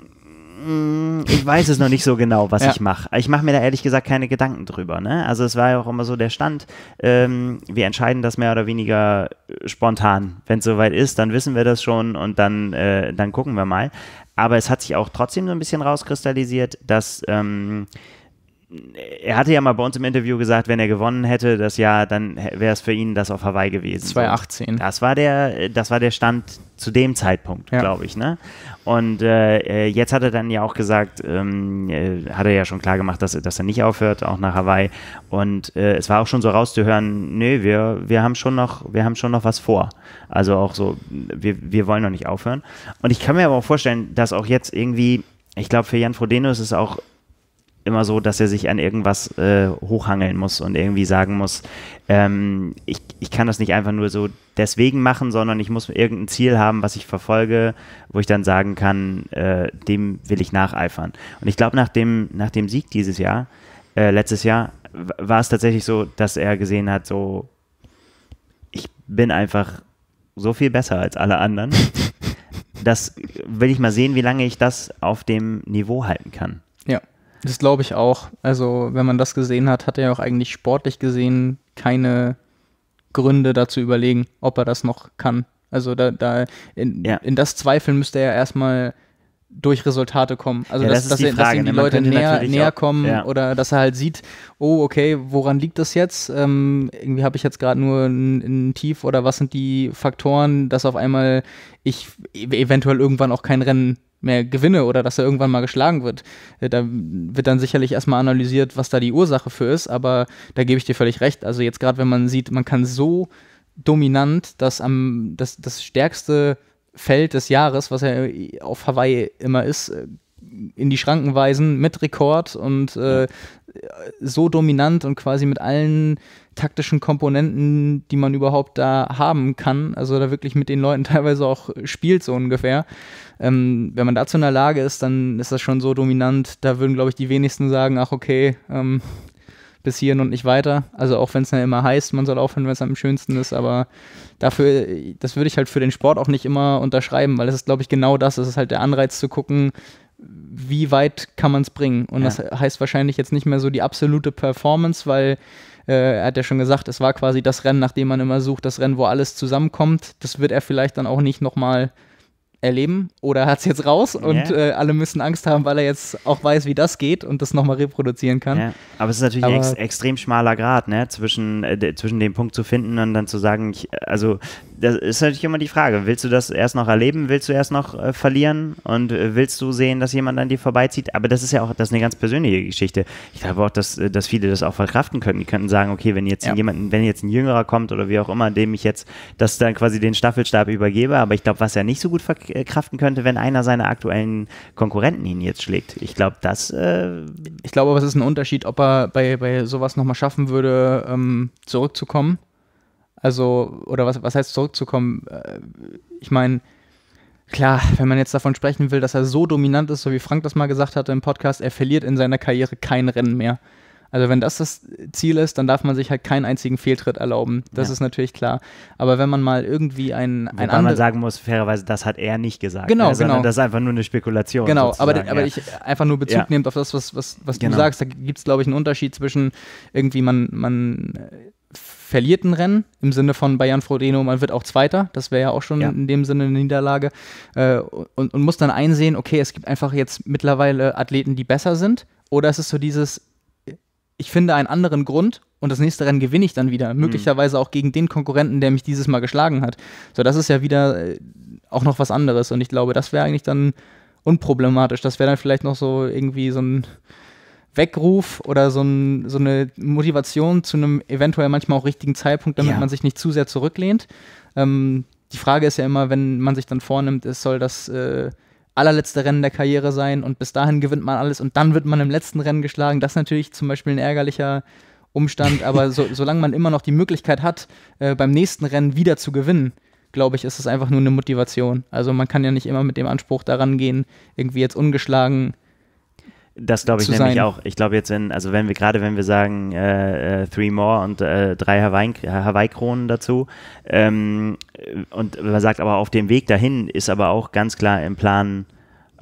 Mm, ich weiß es noch nicht so genau, was ja. ich mache. Ich mache mir da ehrlich gesagt keine Gedanken drüber. Ne? Also es war ja auch immer so der Stand, ähm, wir entscheiden das mehr oder weniger äh, spontan. Wenn es soweit ist, dann wissen wir das schon und dann, äh, dann gucken wir mal. Aber es hat sich auch trotzdem so ein bisschen rauskristallisiert, dass ähm, äh, er hatte ja mal bei uns im Interview gesagt, wenn er gewonnen hätte, das Jahr, dann wäre es für ihn das auf Hawaii gewesen. 2018. Das war der, äh, das war der Stand zu dem Zeitpunkt, ja. glaube ich. Ne? Und äh, äh, jetzt hat er dann ja auch gesagt, ähm, hat er ja schon klar gemacht, dass, dass er nicht aufhört, auch nach Hawaii. Und äh, es war auch schon so rauszuhören, nö, wir, wir haben schon noch, wir haben schon noch was vor. Also auch so, wir, wir wollen noch nicht aufhören. Und ich kann mir aber auch vorstellen, dass auch jetzt irgendwie, ich glaube, für Jan Frodeno ist es auch immer so, dass er sich an irgendwas äh, hochhangeln muss und irgendwie sagen muss, ähm, ich, ich kann das nicht einfach nur so deswegen machen, sondern ich muss irgendein Ziel haben, was ich verfolge, wo ich dann sagen kann, äh, dem will ich nacheifern. Und ich glaube, nach dem, nach dem Sieg dieses Jahr, äh, letztes Jahr, war es tatsächlich so, dass er gesehen hat, so, ich bin einfach so viel besser als alle anderen. Das will ich mal sehen, wie lange ich das auf dem Niveau halten kann. Das glaube ich auch. Also, wenn man das gesehen hat, hat er ja auch eigentlich sportlich gesehen keine Gründe dazu überlegen, ob er das noch kann. Also da, da in, ja. in das Zweifeln müsste er erstmal durch Resultate kommen. Also ja, dass, das dass, die dass ihm die ne? Man Leute näher, näher kommen ja. oder dass er halt sieht, oh, okay, woran liegt das jetzt? Ähm, irgendwie habe ich jetzt gerade nur ein, ein, Tief oder was sind die Faktoren, dass auf einmal ich e-, eventuell irgendwann auch kein Rennen mehr Gewinne oder dass er irgendwann mal geschlagen wird. Äh, da wird dann sicherlich erstmal analysiert, was da die Ursache für ist, aber da gebe ich dir völlig recht. Also jetzt gerade, wenn man sieht, man kann so dominant das, am, das, das stärkste Feld des Jahres, was er äh, auf Hawaii immer ist, äh, in die Schranken weisen mit Rekord und äh, so dominant und quasi mit allen taktischen Komponenten, die man überhaupt da haben kann. Also da wirklich mit den Leuten teilweise auch spielt, so ungefähr. Ähm, wenn man dazu in der Lage ist, dann ist das schon so dominant. Da würden, glaube ich, die wenigsten sagen, ach okay, ähm, bis hierhin und nicht weiter. Also auch wenn es ja immer heißt, man soll aufhören, wenn es am schönsten ist, aber dafür, das würde ich halt für den Sport auch nicht immer unterschreiben, weil es ist, glaube ich, genau das. Es ist halt der Anreiz zu gucken, wie weit kann man es bringen. Und ja. das heißt wahrscheinlich jetzt nicht mehr so die absolute Performance, weil äh, er hat ja schon gesagt, es war quasi das Rennen, nach dem man immer sucht, das Rennen, wo alles zusammenkommt. Das wird er vielleicht dann auch nicht nochmal erleben oder hat es jetzt raus yeah. und äh, alle müssen Angst haben, weil er jetzt auch weiß, wie das geht und das nochmal reproduzieren kann. Ja. Aber es ist natürlich ein ex extrem schmaler Grad, ne? zwischen, äh, zwischen dem Punkt zu finden und dann zu sagen, ich, also das ist natürlich immer die Frage, willst du das erst noch erleben, willst du erst noch äh, verlieren und äh, willst du sehen, dass jemand an dir vorbeizieht? Aber das ist ja auch, das ist eine ganz persönliche Geschichte. Ich glaube auch, dass, äh, dass viele das auch verkraften können. Die könnten sagen, okay, wenn jetzt ja. jemand, wenn jetzt ein Jüngerer kommt oder wie auch immer, dem ich jetzt das dann quasi den Staffelstab übergebe, aber ich glaube, was er nicht so gut verkraftet, verkraften äh, könnte, wenn einer seiner aktuellen Konkurrenten ihn jetzt schlägt. Ich glaube, das. Äh ich glaube, aber es ist ein Unterschied, ob er bei, bei sowas nochmal schaffen würde, ähm, zurückzukommen. Also, oder was, was heißt zurückzukommen? Äh, ich meine. Klar, wenn man jetzt davon sprechen will, dass er so dominant ist, so wie Frank das mal gesagt hatte im Podcast, er verliert in seiner Karriere kein Rennen mehr. Also wenn das das Ziel ist, dann darf man sich halt keinen einzigen Fehltritt erlauben. Das ja. ist natürlich klar. Aber wenn man mal irgendwie ein, ein Wobei man sagen muss, fairerweise, das hat er nicht gesagt. Genau, ne? genau. Das ist einfach nur eine Spekulation. Genau, sozusagen. aber, aber ja. ich einfach nur Bezug ja. nehmend auf das, was, was, was genau. du sagst. Da gibt es, glaube ich, einen Unterschied zwischen irgendwie man, man äh, verliert ein Rennen im Sinne von Bayern Frodeno, man wird auch Zweiter, das wäre ja auch schon ja. in dem Sinne eine Niederlage äh, und, und muss dann einsehen, okay, es gibt einfach jetzt mittlerweile Athleten, die besser sind oder es ist so dieses, ich finde einen anderen Grund und das nächste Rennen gewinne ich dann wieder. Mhm. Möglicherweise auch gegen den Konkurrenten, der mich dieses Mal geschlagen hat. So, das ist ja wieder äh, auch noch was anderes und ich glaube, das wäre eigentlich dann unproblematisch. Das wäre dann vielleicht noch so irgendwie so ein Weckruf oder so, ein, so eine Motivation zu einem eventuell manchmal auch richtigen Zeitpunkt, damit ja. man sich nicht zu sehr zurücklehnt. Ähm, die Frage ist ja immer, wenn man sich dann vornimmt, ist, soll das äh, allerletzte Rennen der Karriere sein und bis dahin gewinnt man alles und dann wird man im letzten Rennen geschlagen. Das ist natürlich zum Beispiel ein ärgerlicher Umstand, aber so, solange man immer noch die Möglichkeit hat, äh, beim nächsten Rennen wieder zu gewinnen, glaube ich, ist es einfach nur eine Motivation. Also man kann ja nicht immer mit dem Anspruch daran gehen, irgendwie jetzt ungeschlagen das glaube ich nämlich sein. auch. Ich glaube jetzt, in, also wenn wir gerade, wenn wir sagen äh, äh Three More und äh, drei Hawaii-Kronen dazu ähm, und man sagt aber auf dem Weg dahin ist aber auch ganz klar im Plan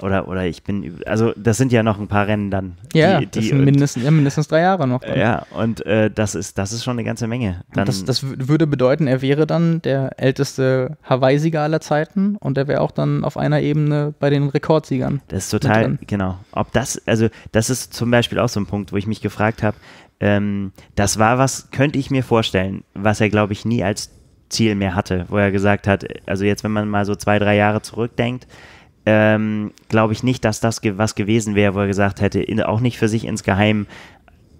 oder, oder ich bin, also das sind ja noch ein paar Rennen dann. Ja, die, die mindestens, ja mindestens drei Jahre noch. Dann. Ja, und äh, das, ist, das ist schon eine ganze Menge. Dann, das, das würde bedeuten, er wäre dann der älteste Hawaii-Sieger aller Zeiten und er wäre auch dann auf einer Ebene bei den Rekordsiegern. Das ist total, genau. Ob das, also das ist zum Beispiel auch so ein Punkt, wo ich mich gefragt habe, ähm, das war was, könnte ich mir vorstellen, was er, glaube ich, nie als Ziel mehr hatte, wo er gesagt hat, also jetzt, wenn man mal so zwei, drei Jahre zurückdenkt, ähm, glaube ich nicht, dass das ge was gewesen wäre, wo er gesagt hätte, in, auch nicht für sich insgeheim,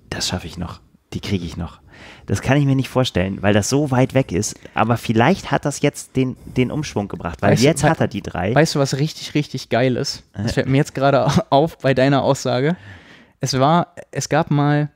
das schaffe ich noch, die kriege ich noch. Das kann ich mir nicht vorstellen, weil das so weit weg ist. Aber vielleicht hat das jetzt den, den Umschwung gebracht, weil weißt jetzt du, hat er die drei. Weißt du, was richtig, richtig geil ist? Äh. Das fällt mir jetzt gerade auf bei deiner Aussage. Es war, es gab mal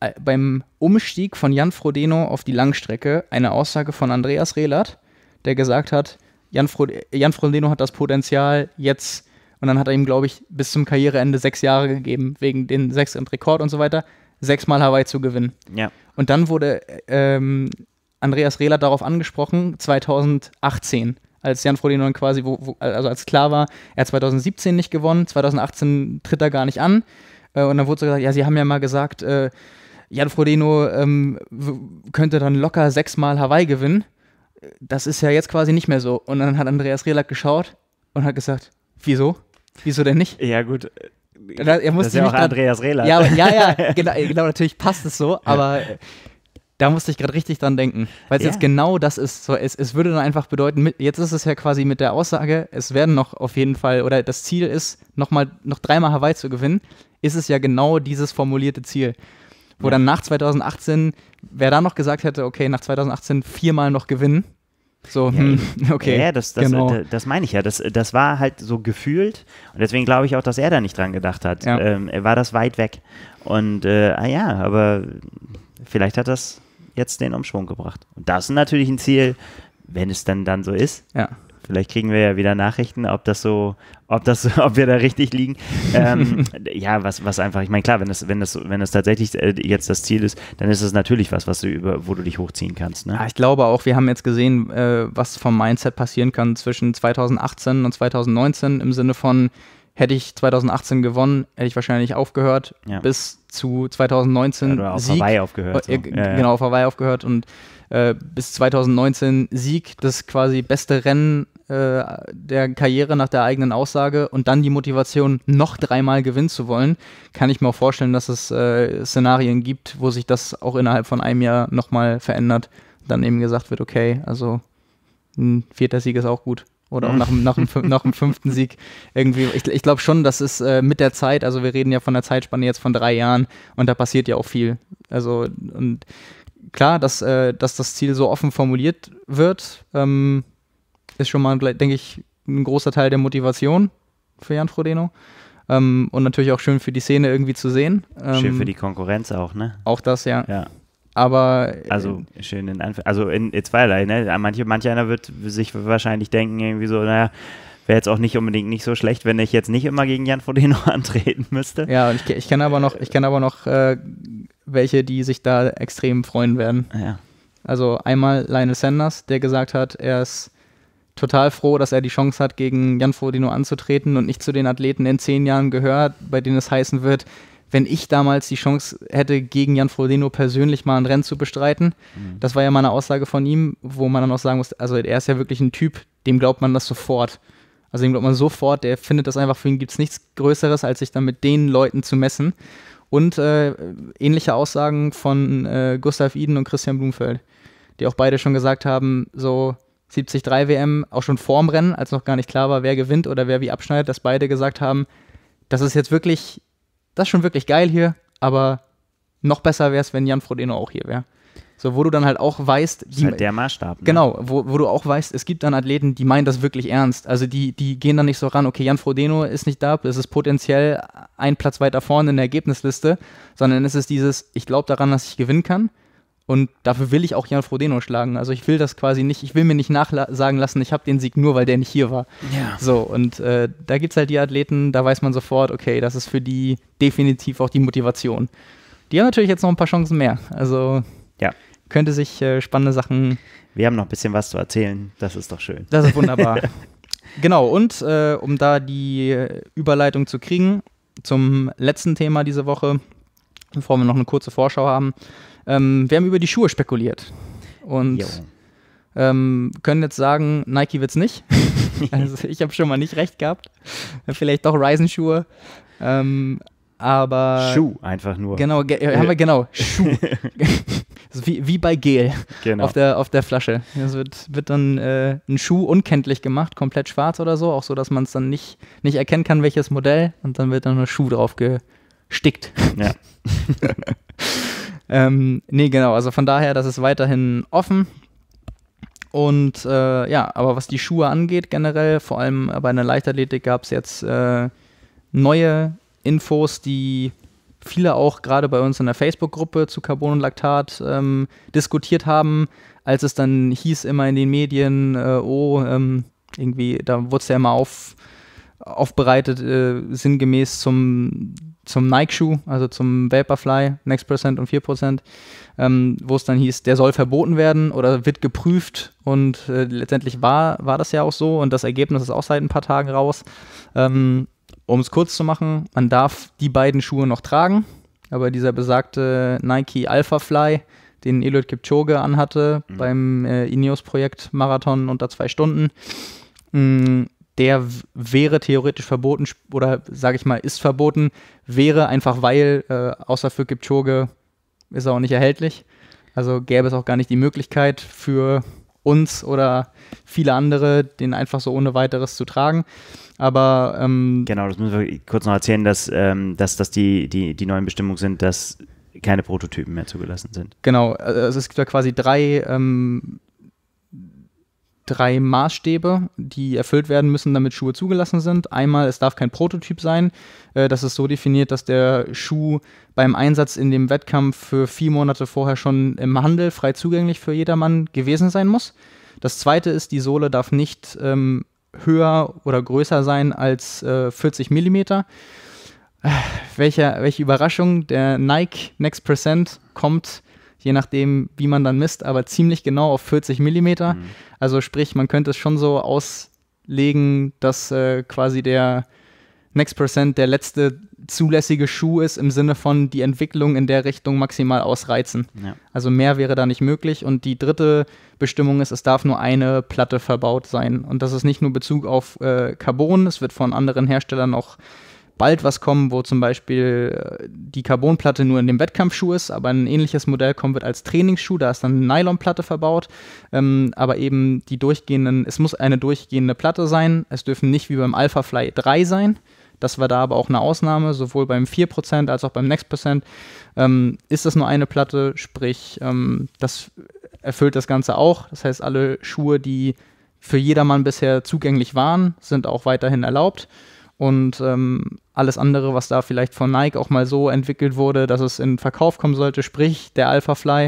äh, beim Umstieg von Jan Frodeno auf die Langstrecke eine Aussage von Andreas Rehlert, der gesagt hat, Jan, Fro Jan Frodeno hat das Potenzial jetzt, und dann hat er ihm, glaube ich, bis zum Karriereende sechs Jahre gegeben, wegen den sechs im Rekord und so weiter, sechsmal Hawaii zu gewinnen. Ja. Und dann wurde ähm, Andreas Rehler darauf angesprochen, 2018, als Jan Frodeno quasi, wo, wo, also als klar war, er hat 2017 nicht gewonnen, 2018 tritt er gar nicht an. Äh, und dann wurde so gesagt, ja, sie haben ja mal gesagt, äh, Jan Frodeno ähm, könnte dann locker sechsmal Hawaii gewinnen das ist ja jetzt quasi nicht mehr so. Und dann hat Andreas Rehlak geschaut und hat gesagt, wieso? Wieso denn nicht? Ja, gut. Äh, da, er musste das ist ja auch Andreas Rehlak. Ja, ja, ja genau, genau, natürlich passt es so, aber äh, da musste ich gerade richtig dran denken, weil es ja. jetzt genau das ist. So, es, es würde dann einfach bedeuten, mit, jetzt ist es ja quasi mit der Aussage, es werden noch auf jeden Fall, oder das Ziel ist, noch, mal, noch dreimal Hawaii zu gewinnen, ist es ja genau dieses formulierte Ziel. Wo ja. dann nach 2018, wer da noch gesagt hätte, okay, nach 2018 viermal noch gewinnen. So, ja, hm, okay. Ja, das, das, genau. Äh, das, das, meine ich ja. Das, äh, das war halt so gefühlt und deswegen glaube ich auch, dass er da nicht dran gedacht hat. Ja. Ähm, war das weit weg. Und äh, ah ja, aber vielleicht hat das jetzt den Umschwung gebracht. Und das ist natürlich ein Ziel, wenn es dann, dann so ist, ja. Vielleicht kriegen wir ja wieder Nachrichten, ob das so, ob das, ob wir da richtig liegen. ähm, ja, was, was einfach, ich meine, klar, wenn das, wenn das, wenn das tatsächlich äh, jetzt das Ziel ist, dann ist das natürlich was, was du über, wo du dich hochziehen kannst. Ne? Ja, ich glaube auch, wir haben jetzt gesehen, äh, was vom Mindset passieren kann zwischen 2018 und 2019 im Sinne von, hätte ich 2018 gewonnen, hätte ich wahrscheinlich aufgehört ja. bis zu 2019 ja, Sieg. auf Hawaii aufgehört. Äh, so. Äh, ja, genau, auf Hawaii aufgehört und äh, bis 2019 Sieg, das quasi beste Rennen äh, der Karriere nach der eigenen Aussage und dann die Motivation, noch dreimal gewinnen zu wollen, kann ich mir auch vorstellen, dass es äh, Szenarien gibt, wo sich das auch innerhalb von einem Jahr nochmal verändert. Dann eben gesagt wird, okay, also ein vierter Sieg ist auch gut oder auch nach, mhm. nach, dem, nach dem fünften Sieg irgendwie. Ich, ich glaube schon, das ist äh, mit der Zeit, also wir reden ja von der Zeitspanne jetzt von drei Jahren und da passiert ja auch viel. Also und klar, dass, äh, dass das Ziel so offen formuliert wird, ähm, ist schon mal, denke ich, ein großer Teil der Motivation für Jan Frodeno. Ähm, und natürlich auch schön für die Szene irgendwie zu sehen. Ähm, schön für die Konkurrenz auch, ne? Auch das, ja. Ja. Aber. Also, äh, schön in Anf Also, in, in zweierlei, ne? Manche, manch einer wird sich wahrscheinlich denken, irgendwie so, naja, wäre jetzt auch nicht unbedingt nicht so schlecht, wenn ich jetzt nicht immer gegen Jan Frodeno antreten müsste. Ja, ich, ich kenne aber noch, ich kenne aber noch äh, welche, die sich da extrem freuen werden. Ja. Also einmal Lionel Sanders, der gesagt hat, er ist total froh, dass er die Chance hat, gegen Jan Frodino anzutreten und nicht zu den Athleten in zehn Jahren gehört, bei denen es heißen wird, wenn ich damals die Chance hätte, gegen Jan Frodeno persönlich mal ein Rennen zu bestreiten. Mhm. Das war ja mal eine Aussage von ihm, wo man dann auch sagen muss, also er ist ja wirklich ein Typ, dem glaubt man das sofort. Also dem glaubt man sofort, der findet das einfach, für ihn gibt es nichts Größeres, als sich dann mit den Leuten zu messen. Und äh, ähnliche Aussagen von äh, Gustav Iden und Christian Blumfeld, die auch beide schon gesagt haben, so, 73 WM auch schon vorm Rennen, als noch gar nicht klar war, wer gewinnt oder wer wie abschneidet, dass beide gesagt haben, das ist jetzt wirklich, das ist schon wirklich geil hier, aber noch besser wäre es, wenn Jan Frodeno auch hier wäre. So, wo du dann halt auch weißt, die, halt der Maßstab. Ne? Genau, wo, wo du auch weißt, es gibt dann Athleten, die meinen das wirklich ernst. Also die, die gehen dann nicht so ran, okay, Jan Frodeno ist nicht da, das ist potenziell ein Platz weiter vorne in der Ergebnisliste, sondern es ist dieses, ich glaube daran, dass ich gewinnen kann und dafür will ich auch Jan Frodeno schlagen. Also ich will das quasi nicht, ich will mir nicht nachsagen lassen, ich habe den Sieg nur, weil der nicht hier war. Ja. So, und äh, da gibt es halt die Athleten, da weiß man sofort, okay, das ist für die definitiv auch die Motivation. Die haben natürlich jetzt noch ein paar Chancen mehr. Also ja. könnte sich äh, spannende Sachen. Wir haben noch ein bisschen was zu erzählen, das ist doch schön. Das ist wunderbar. genau, und äh, um da die äh, Überleitung zu kriegen zum letzten Thema diese Woche, bevor wir noch eine kurze Vorschau haben ähm, wir haben über die Schuhe spekuliert. Und ähm, können jetzt sagen, Nike wird es nicht. also ich habe schon mal nicht recht gehabt. Vielleicht doch Ryzen-Schuhe. Ähm, aber. Schuh einfach nur. Genau, ge äh, haben wir genau. Schuh. wie, wie bei Gel genau. auf, der, auf der Flasche. Es wird, wird dann äh, ein Schuh unkenntlich gemacht, komplett schwarz oder so, auch so, dass man es dann nicht, nicht erkennen kann, welches Modell. Und dann wird dann ein Schuh drauf gestickt. Ja. Ähm, nee, genau, also von daher, das ist weiterhin offen. Und äh, ja, aber was die Schuhe angeht generell, vor allem bei der Leichtathletik gab es jetzt äh, neue Infos, die viele auch gerade bei uns in der Facebook-Gruppe zu Carbon und Laktat ähm, diskutiert haben, als es dann hieß immer in den Medien, äh, oh, ähm, irgendwie, da wurde es ja immer auf, aufbereitet, äh, sinngemäß zum zum Nike-Schuh, also zum Vaporfly, Next Percent und 4%, ähm, wo es dann hieß, der soll verboten werden oder wird geprüft. Und äh, letztendlich war, war das ja auch so und das Ergebnis ist auch seit ein paar Tagen raus. Ähm, um es kurz zu machen, man darf die beiden Schuhe noch tragen, aber dieser besagte Nike Alpha Fly, den Eliud Kipchoge anhatte mhm. beim äh, Ineos-Projekt Marathon unter zwei Stunden, mh, mm, der wäre theoretisch verboten oder sage ich mal, ist verboten, wäre einfach weil, äh, außer für Kipchoge ist er auch nicht erhältlich. Also gäbe es auch gar nicht die Möglichkeit für uns oder viele andere, den einfach so ohne weiteres zu tragen. Aber ähm, genau, das müssen wir kurz noch erzählen, dass, ähm, dass, dass die, die, die neuen Bestimmungen sind, dass keine Prototypen mehr zugelassen sind. Genau, äh, also es gibt ja quasi drei ähm, drei Maßstäbe, die erfüllt werden müssen, damit Schuhe zugelassen sind. Einmal, es darf kein Prototyp sein. Äh, das ist so definiert, dass der Schuh beim Einsatz in dem Wettkampf für vier Monate vorher schon im Handel frei zugänglich für jedermann gewesen sein muss. Das zweite ist, die Sohle darf nicht ähm, höher oder größer sein als äh, 40 mm. Welche, welche Überraschung, der Nike Next Percent kommt je nachdem, wie man dann misst, aber ziemlich genau auf 40 Millimeter. Mhm. Also sprich, man könnte es schon so auslegen, dass äh, quasi der Next Percent der letzte zulässige Schuh ist, im Sinne von die Entwicklung in der Richtung maximal ausreizen. Ja. Also mehr wäre da nicht möglich. Und die dritte Bestimmung ist, es darf nur eine Platte verbaut sein. Und das ist nicht nur Bezug auf äh, Carbon, es wird von anderen Herstellern auch bald was kommen, wo zum Beispiel äh, die Carbonplatte nur in dem Wettkampfschuh ist, aber ein ähnliches Modell kommen wird als Trainingsschuh, da ist dann eine Nylonplatte verbaut, ähm, aber eben die durchgehenden, es muss eine durchgehende Platte sein, es dürfen nicht wie beim Alpha Fly 3 sein, das war da aber auch eine Ausnahme, sowohl beim 4% als auch beim Next Percent ähm, ist das nur eine Platte, sprich, ähm, das erfüllt das Ganze auch, das heißt, alle Schuhe, die für jedermann bisher zugänglich waren, sind auch weiterhin erlaubt und ähm, alles andere, was da vielleicht von Nike auch mal so entwickelt wurde, dass es in Verkauf kommen sollte, sprich der Alpha Fly,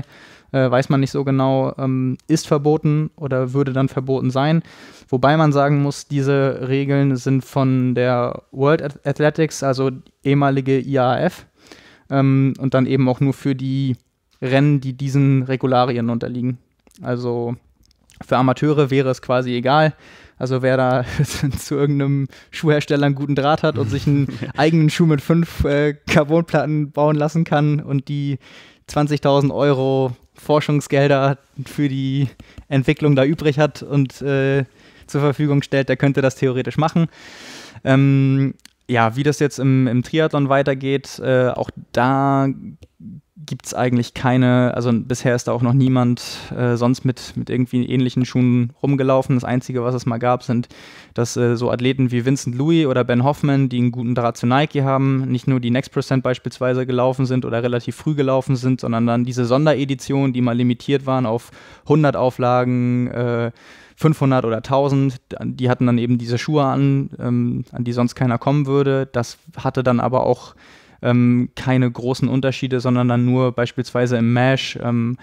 äh, weiß man nicht so genau, ähm, ist verboten oder würde dann verboten sein. Wobei man sagen muss, diese Regeln sind von der World Athletics, also ehemalige IAF, ähm, und dann eben auch nur für die Rennen, die diesen Regularien unterliegen. Also für Amateure wäre es quasi egal, also wer da zu irgendeinem Schuhhersteller einen guten Draht hat und sich einen eigenen Schuh mit fünf äh, Carbonplatten bauen lassen kann und die 20.000 Euro Forschungsgelder für die Entwicklung da übrig hat und äh, zur Verfügung stellt, der könnte das theoretisch machen. Ähm, ja, wie das jetzt im, im Triathlon weitergeht, äh, auch da gibt es eigentlich keine, also bisher ist da auch noch niemand äh, sonst mit, mit irgendwie ähnlichen Schuhen rumgelaufen. Das Einzige, was es mal gab, sind, dass äh, so Athleten wie Vincent Louis oder Ben Hoffman, die einen guten Draht zu Nike haben, nicht nur die Next Percent beispielsweise gelaufen sind oder relativ früh gelaufen sind, sondern dann diese Sondereditionen, die mal limitiert waren auf 100 Auflagen, äh, 500 oder 1000, die hatten dann eben diese Schuhe an, ähm, an die sonst keiner kommen würde. Das hatte dann aber auch ähm, keine großen Unterschiede, sondern dann nur beispielsweise im Mesh, ähm,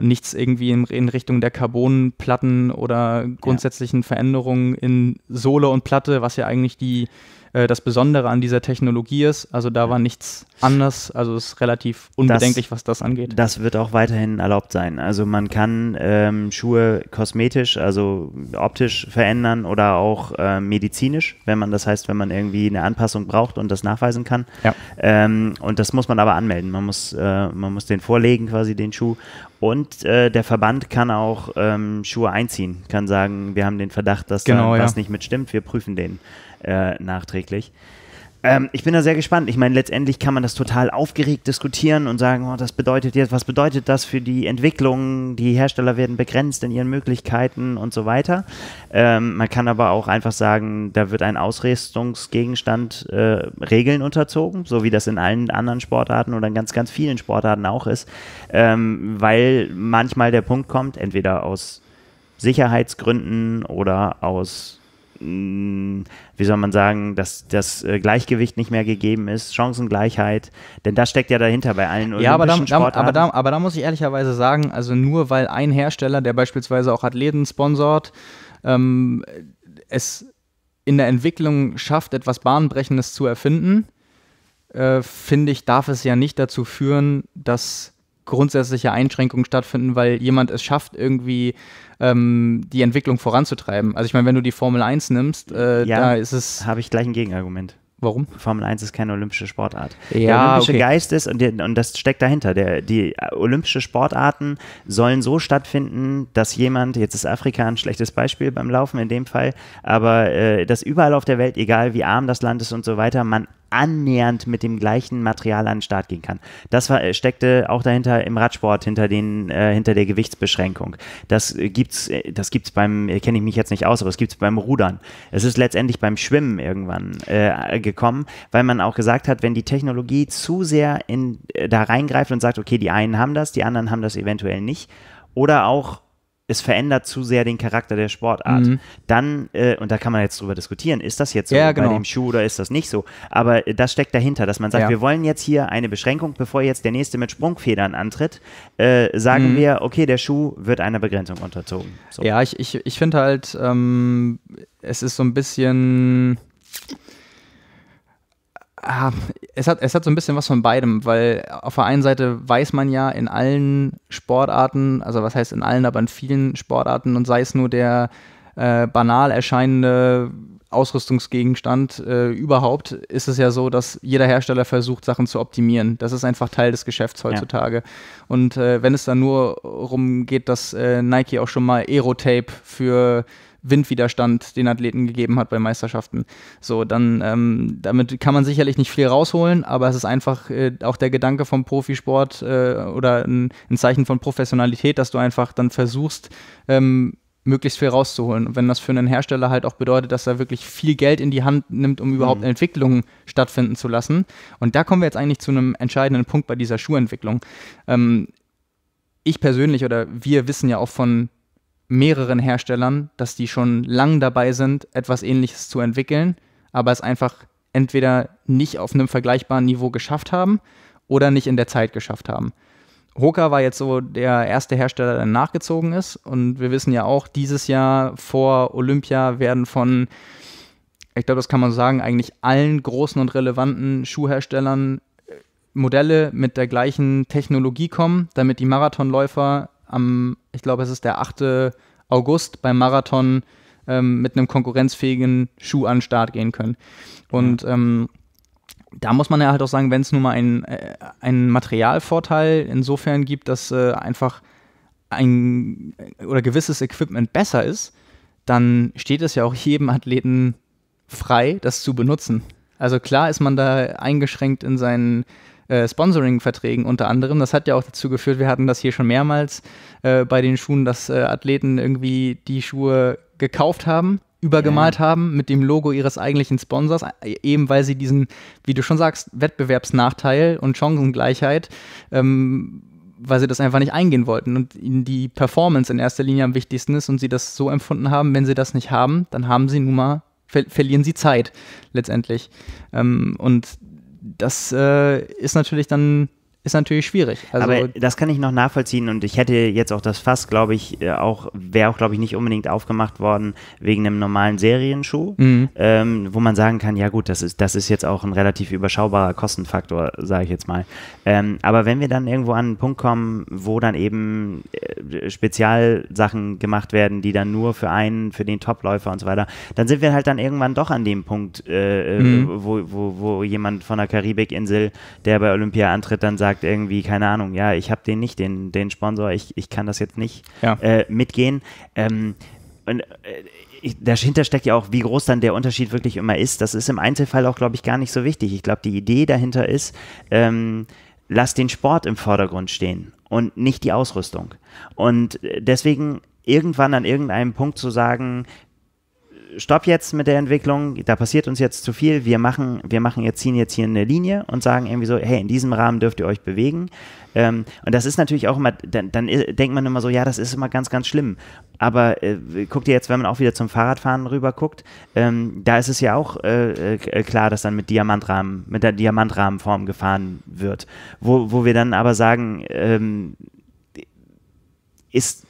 nichts irgendwie in, in Richtung der Carbonplatten oder grundsätzlichen ja. Veränderungen in Sohle und Platte, was ja eigentlich die äh, das Besondere an dieser Technologie ist. Also da war nichts anders. Also es ist relativ unbedenklich, das, was das angeht. Das wird auch weiterhin erlaubt sein. Also man kann ähm, Schuhe kosmetisch, also optisch verändern oder auch äh, medizinisch, wenn man das heißt, wenn man irgendwie eine Anpassung braucht und das nachweisen kann. Ja. Ähm, und das muss man aber anmelden. Man muss, äh, man muss den vorlegen, quasi den Schuh. Und äh, der Verband kann auch ähm, Schuhe einziehen, kann sagen, wir haben den Verdacht, dass genau, da was ja. nicht mitstimmt, wir prüfen den. Äh, nachträglich. Ähm, ich bin da sehr gespannt. Ich meine, letztendlich kann man das total aufgeregt diskutieren und sagen, oh, das bedeutet jetzt, was bedeutet das für die Entwicklung? Die Hersteller werden begrenzt in ihren Möglichkeiten und so weiter. Ähm, man kann aber auch einfach sagen, da wird ein Ausrüstungsgegenstand äh, Regeln unterzogen, so wie das in allen anderen Sportarten oder in ganz, ganz vielen Sportarten auch ist, ähm, weil manchmal der Punkt kommt, entweder aus Sicherheitsgründen oder aus Mm, wie soll man sagen, dass das äh, Gleichgewicht nicht mehr gegeben ist, Chancengleichheit, denn das steckt ja dahinter bei allen Olympischen aber da, Sportarten. aber, da, aber da muss ich ehrlicherweise sagen, also nur weil ein Hersteller, der beispielsweise auch Athleten sponsort, ähm, es in der Entwicklung schafft, etwas Bahnbrechendes zu erfinden, äh, finde ich, darf es ja nicht dazu führen, dass grundsätzliche Einschränkungen stattfinden, weil jemand es schafft, irgendwie ähm, die Entwicklung voranzutreiben. Also ich meine, wenn du die Formel 1 nimmst, äh, ja, da ist es. Habe ich gleich ein Gegenargument. Warum? Formel 1 ist keine olympische Sportart. Ja, der olympische okay. Geist ist, und, der, und, das steckt dahinter, der, die olympische Sportarten sollen so stattfinden, dass jemand, jetzt ist Afrika ein schlechtes Beispiel beim Laufen in dem Fall, aber äh, dass überall auf der Welt, egal wie arm das Land ist und so weiter, man annähernd mit dem gleichen Material an den Start gehen kann. Das war, äh, steckte auch dahinter im Radsport, hinter, den, äh, hinter der Gewichtsbeschränkung. Das äh, gibt's, äh, das gibt's beim, kenne ich mich jetzt nicht aus, aber es gibt's beim Rudern. Es ist letztendlich beim Schwimmen irgendwann äh, gekommen, weil man auch gesagt hat, wenn die Technologie zu sehr in, äh, da reingreift und sagt, okay, die einen haben das, die anderen haben das eventuell nicht. Oder auch es verändert zu sehr den Charakter der Sportart. Mhm. Dann, äh, und da kann man jetzt drüber diskutieren, ist das jetzt so ja, genau. bei dem Schuh oder ist das nicht so? Aber äh, das steckt dahinter, dass man sagt, ja. wir wollen jetzt hier eine Beschränkung, bevor jetzt der nächste mit Sprungfedern antritt, äh, sagen mhm. wir, okay, der Schuh wird einer Begrenzung unterzogen. So. Ja, ich, ich, ich finde halt, ähm, es ist so ein bisschen Ah, es hat, es hat so ein bisschen was von beidem, weil auf der einen Seite weiß man ja in allen Sportarten, also was heißt in allen, aber in vielen Sportarten und sei es nur der äh, banal erscheinende Ausrüstungsgegenstand äh, überhaupt, ist es ja so, dass jeder Hersteller versucht, Sachen zu optimieren. Das ist einfach Teil des Geschäfts heutzutage. Ja. Und äh, wenn es dann nur darum geht, dass äh, Nike auch schon mal Aerotape für Windwiderstand den Athleten gegeben hat bei Meisterschaften. So, dann ähm, damit kann man sicherlich nicht viel rausholen, aber es ist einfach äh, auch der Gedanke vom Profisport äh, oder ein, ein, Zeichen von Professionalität, dass du einfach dann versuchst, ähm, möglichst viel rauszuholen. Und wenn das für einen Hersteller halt auch bedeutet, dass er wirklich viel Geld in die Hand nimmt, um überhaupt mhm. Entwicklungen stattfinden zu lassen. Und da kommen wir jetzt eigentlich zu einem entscheidenden Punkt bei dieser Schuhentwicklung. Ähm, ich persönlich oder wir wissen ja auch von mehreren Herstellern, dass die schon lang dabei sind, etwas Ähnliches zu entwickeln, aber es einfach entweder nicht auf einem vergleichbaren Niveau geschafft haben oder nicht in der Zeit geschafft haben. Hoka war jetzt so der erste Hersteller, der nachgezogen ist. Und wir wissen ja auch, dieses Jahr vor Olympia werden von, ich glaube, das kann man sagen, eigentlich allen großen und relevanten Schuhherstellern äh, Modelle mit der gleichen Technologie kommen, damit die Marathonläufer am, ich glaube, es ist der 8. August beim Marathon ähm, mit einem konkurrenzfähigen Schuh an den Start gehen können. Und ja. ähm, da muss man ja halt auch sagen, wenn es nun mal äh, einen äh, Materialvorteil insofern gibt, dass äh, einfach ein äh, oder gewisses Equipment besser ist, dann steht es ja auch jedem Athleten frei, das zu benutzen. Also klar ist man da eingeschränkt in seinen äh, Sponsoring-Verträgen unter anderem. Das hat ja auch dazu geführt, wir hatten das hier schon mehrmals äh, bei den Schuhen, dass äh, Athleten irgendwie die Schuhe gekauft haben, übergemalt ja. haben mit dem Logo ihres eigentlichen Sponsors, äh, eben weil sie diesen, wie du schon sagst, Wettbewerbsnachteil und Chancengleichheit ähm, weil sie das einfach nicht eingehen wollten und ihnen die Performance in erster Linie am wichtigsten ist und sie das so empfunden haben, wenn sie das nicht haben, dann haben sie nun mal, ver verlieren sie Zeit letztendlich. Ähm, und das äh, ist natürlich dann ist natürlich schwierig. Also aber das kann ich noch nachvollziehen und ich hätte jetzt auch das Fass, glaube ich, äh, auch wäre auch, glaube ich, nicht unbedingt aufgemacht worden wegen einem normalen Serienschuh, mhm. ähm, wo man sagen kann, ja gut, das ist, das ist jetzt auch ein relativ überschaubarer Kostenfaktor, sage ich jetzt mal. Ähm, aber wenn wir dann irgendwo an einen Punkt kommen, wo dann eben äh, Spezialsachen gemacht werden, die dann nur für einen, für den Topläufer und so weiter, dann sind wir halt dann irgendwann doch an dem Punkt, äh, äh mhm. wo, wo, wo jemand von der Karibikinsel, der bei Olympia antritt, dann sagt, sagt irgendwie, keine Ahnung, ja, ich habe den nicht, den, den Sponsor, ich, ich kann das jetzt nicht ja. äh, mitgehen. Ähm, und äh, dahinter steckt ja auch, wie groß dann der Unterschied wirklich immer ist. Das ist im Einzelfall auch, glaube ich, gar nicht so wichtig. Ich glaube, die Idee dahinter ist, ähm, lass den Sport im Vordergrund stehen und nicht die Ausrüstung. Und äh, deswegen irgendwann an irgendeinem Punkt zu sagen, stopp jetzt mit der Entwicklung, da passiert uns jetzt zu viel, wir machen, wir machen jetzt, ziehen jetzt hier eine Linie und sagen irgendwie so, hey, in diesem Rahmen dürft ihr euch bewegen. Ähm, und das ist natürlich auch immer, dann, dann, denkt man immer so, ja, das ist immer ganz, ganz schlimm. Aber äh, guckt ihr jetzt, wenn man auch wieder zum Fahrradfahren rüber guckt, ähm, da ist es ja auch äh, äh klar, dass dann mit Diamantrahmen, mit der Diamantrahmenform gefahren wird. Wo, wo wir dann aber sagen, ähm, ist,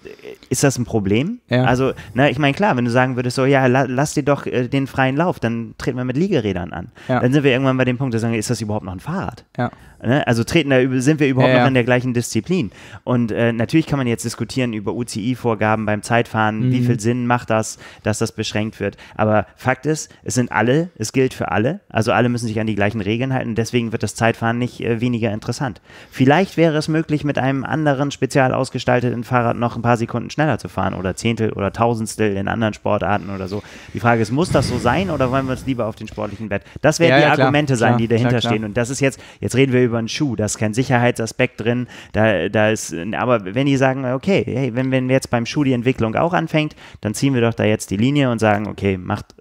ist das ein Problem? Ja. Also, na, ich meine, klar, wenn du sagen würdest, so, ja, la, lass dir doch äh, den freien Lauf, dann treten wir mit Liegerädern an. Ja. Dann sind wir irgendwann bei dem Punkt, dass wir sagen, ist das überhaupt noch ein Fahrrad? Ja. Ne? Also treten da, sind wir überhaupt noch in der gleichen Disziplin? Und äh, natürlich kann man jetzt diskutieren über UCI-Vorgaben beim Zeitfahren, mhm. wie viel Sinn macht das, dass das beschränkt wird. Aber Fakt ist, es sind alle, es gilt für alle, also alle müssen sich an die gleichen Regeln halten, deswegen wird das Zeitfahren nicht äh, weniger interessant. Vielleicht wäre es möglich, mit einem anderen spezial ausgestalteten Fahrrad Sportart noch ein paar Sekunden schneller zu fahren oder Zehntel oder Tausendstel in anderen Sportarten oder so. Die Frage ist, muss das so sein oder wollen wir es lieber auf den sportlichen Wert? Das werden ja, die ja, Argumente sein, klar, die dahinter klar, stehen. Und das ist jetzt, jetzt reden wir über einen Schuh, da ist kein Sicherheitsaspekt drin, da, da ist, aber wenn die sagen, okay, hey, wenn, wenn jetzt beim Schuh die Entwicklung auch anfängt, dann ziehen wir doch da jetzt die Linie und sagen, okay, macht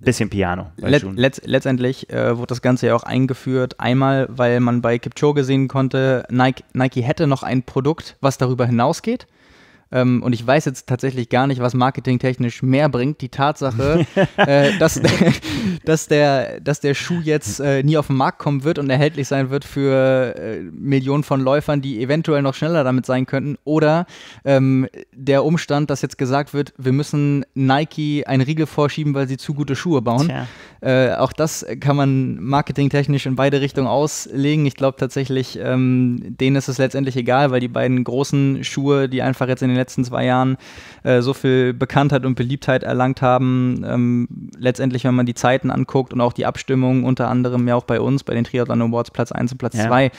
Bisschen Piano. Let, let, letztendlich äh, wurde das Ganze ja auch eingeführt. Einmal, weil man bei Kipchoge sehen konnte, Nike, Nike hätte noch ein Produkt, was darüber hinausgeht. Ähm, und ich weiß jetzt tatsächlich gar nicht, was marketingtechnisch mehr bringt. Die Tatsache, äh, dass, dass, der, dass der Schuh jetzt äh, nie auf den Markt kommen wird und erhältlich sein wird für äh, Millionen von Läufern, die eventuell noch schneller damit sein könnten. Oder ähm, der Umstand, dass jetzt gesagt wird, wir müssen Nike einen Riegel vorschieben, weil sie zu gute Schuhe bauen. Äh, auch das kann man marketingtechnisch in beide Richtungen auslegen. Ich glaube tatsächlich, ähm, denen ist es letztendlich egal, weil die beiden großen Schuhe, die einfach jetzt in den letzten zwei Jahren äh, so viel Bekanntheit und Beliebtheit erlangt haben. Ähm, letztendlich, wenn man die Zeiten anguckt und auch die Abstimmungen, unter anderem ja auch bei uns, bei den Triathlon Awards Platz 1 und Platz 2, ja.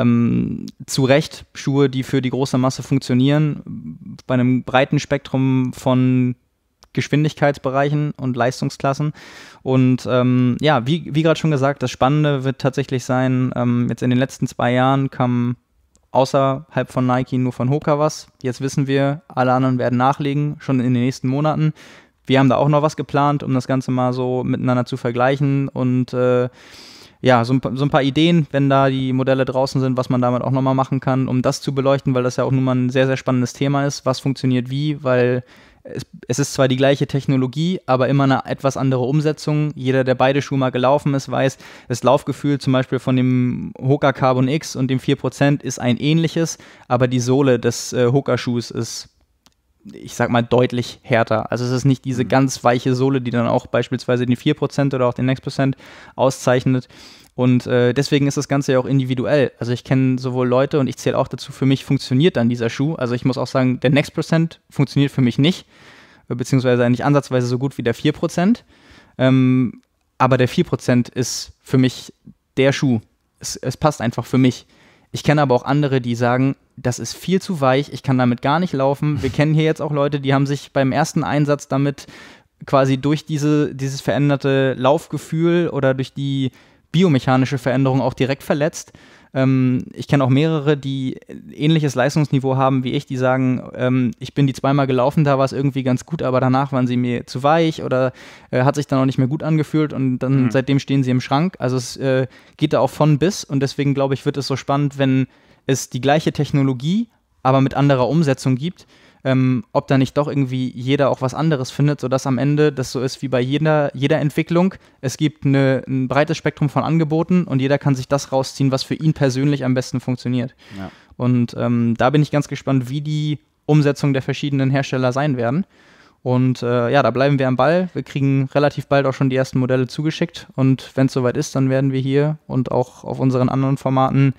ähm, zu Recht Schuhe, die für die große Masse funktionieren, bei einem breiten Spektrum von Geschwindigkeitsbereichen und Leistungsklassen. Und ähm, ja, wie, wie gerade schon gesagt, das Spannende wird tatsächlich sein, ähm, jetzt in den letzten zwei Jahren kam außerhalb von Nike nur von Hoka was. Jetzt wissen wir, alle anderen werden nachlegen, schon in den nächsten Monaten. Wir haben da auch noch was geplant, um das Ganze mal so miteinander zu vergleichen und äh, ja, so ein, so ein, paar Ideen, wenn da die Modelle draußen sind, was man damit auch nochmal machen kann, um das zu beleuchten, weil das ja auch nun mal ein sehr, sehr spannendes Thema ist. Was funktioniert wie, weil es, es, ist zwar die gleiche Technologie, aber immer eine etwas andere Umsetzung. Jeder, der beide Schuhe mal gelaufen ist, weiß, das Laufgefühl zum Beispiel von dem Hoka Carbon X und dem 4% ist ein ähnliches, aber die Sohle des äh, Hoka-Schuhs ist, ich sag mal, deutlich härter. Also es ist nicht diese mhm. ganz weiche Sohle, die dann auch beispielsweise den 4% oder auch den Next% auszeichnet, und äh, deswegen ist das Ganze ja auch individuell. Also ich kenne sowohl Leute und ich zähle auch dazu, für mich funktioniert dann dieser Schuh. Also ich muss auch sagen, der Next Percent funktioniert für mich nicht, äh, beziehungsweise eigentlich ansatzweise so gut wie der 4%. Ähm, aber der 4% ist für mich der Schuh. Es, es passt einfach für mich. Ich kenne aber auch andere, die sagen, das ist viel zu weich, ich kann damit gar nicht laufen. Wir kennen hier jetzt auch Leute, die haben sich beim ersten Einsatz damit quasi durch diese, dieses veränderte Laufgefühl oder durch die biomechanische Veränderung auch direkt verletzt. Ähm, ich kenne auch mehrere, die ähnliches Leistungsniveau haben wie ich, die sagen, ähm, ich bin die zweimal gelaufen, da war es irgendwie ganz gut, aber danach waren sie mir zu weich oder äh, hat sich dann auch nicht mehr gut angefühlt und dann mhm. seitdem stehen sie im Schrank. Also es äh, geht da auch von bis und deswegen glaube ich, wird es so spannend, wenn es die gleiche Technologie, aber mit anderer Umsetzung gibt ähm, ob da nicht doch irgendwie jeder auch was anderes findet, sodass am Ende das so ist wie bei jeder, jeder Entwicklung. Es gibt eine, ein breites Spektrum von Angeboten und jeder kann sich das rausziehen, was für ihn persönlich am besten funktioniert. Ja. Und ähm, da bin ich ganz gespannt, wie die Umsetzung der verschiedenen Hersteller sein werden. Und äh, ja, da bleiben wir am Ball. Wir kriegen relativ bald auch schon die ersten Modelle zugeschickt. Und wenn es soweit ist, dann werden wir hier und auch auf unseren anderen Formaten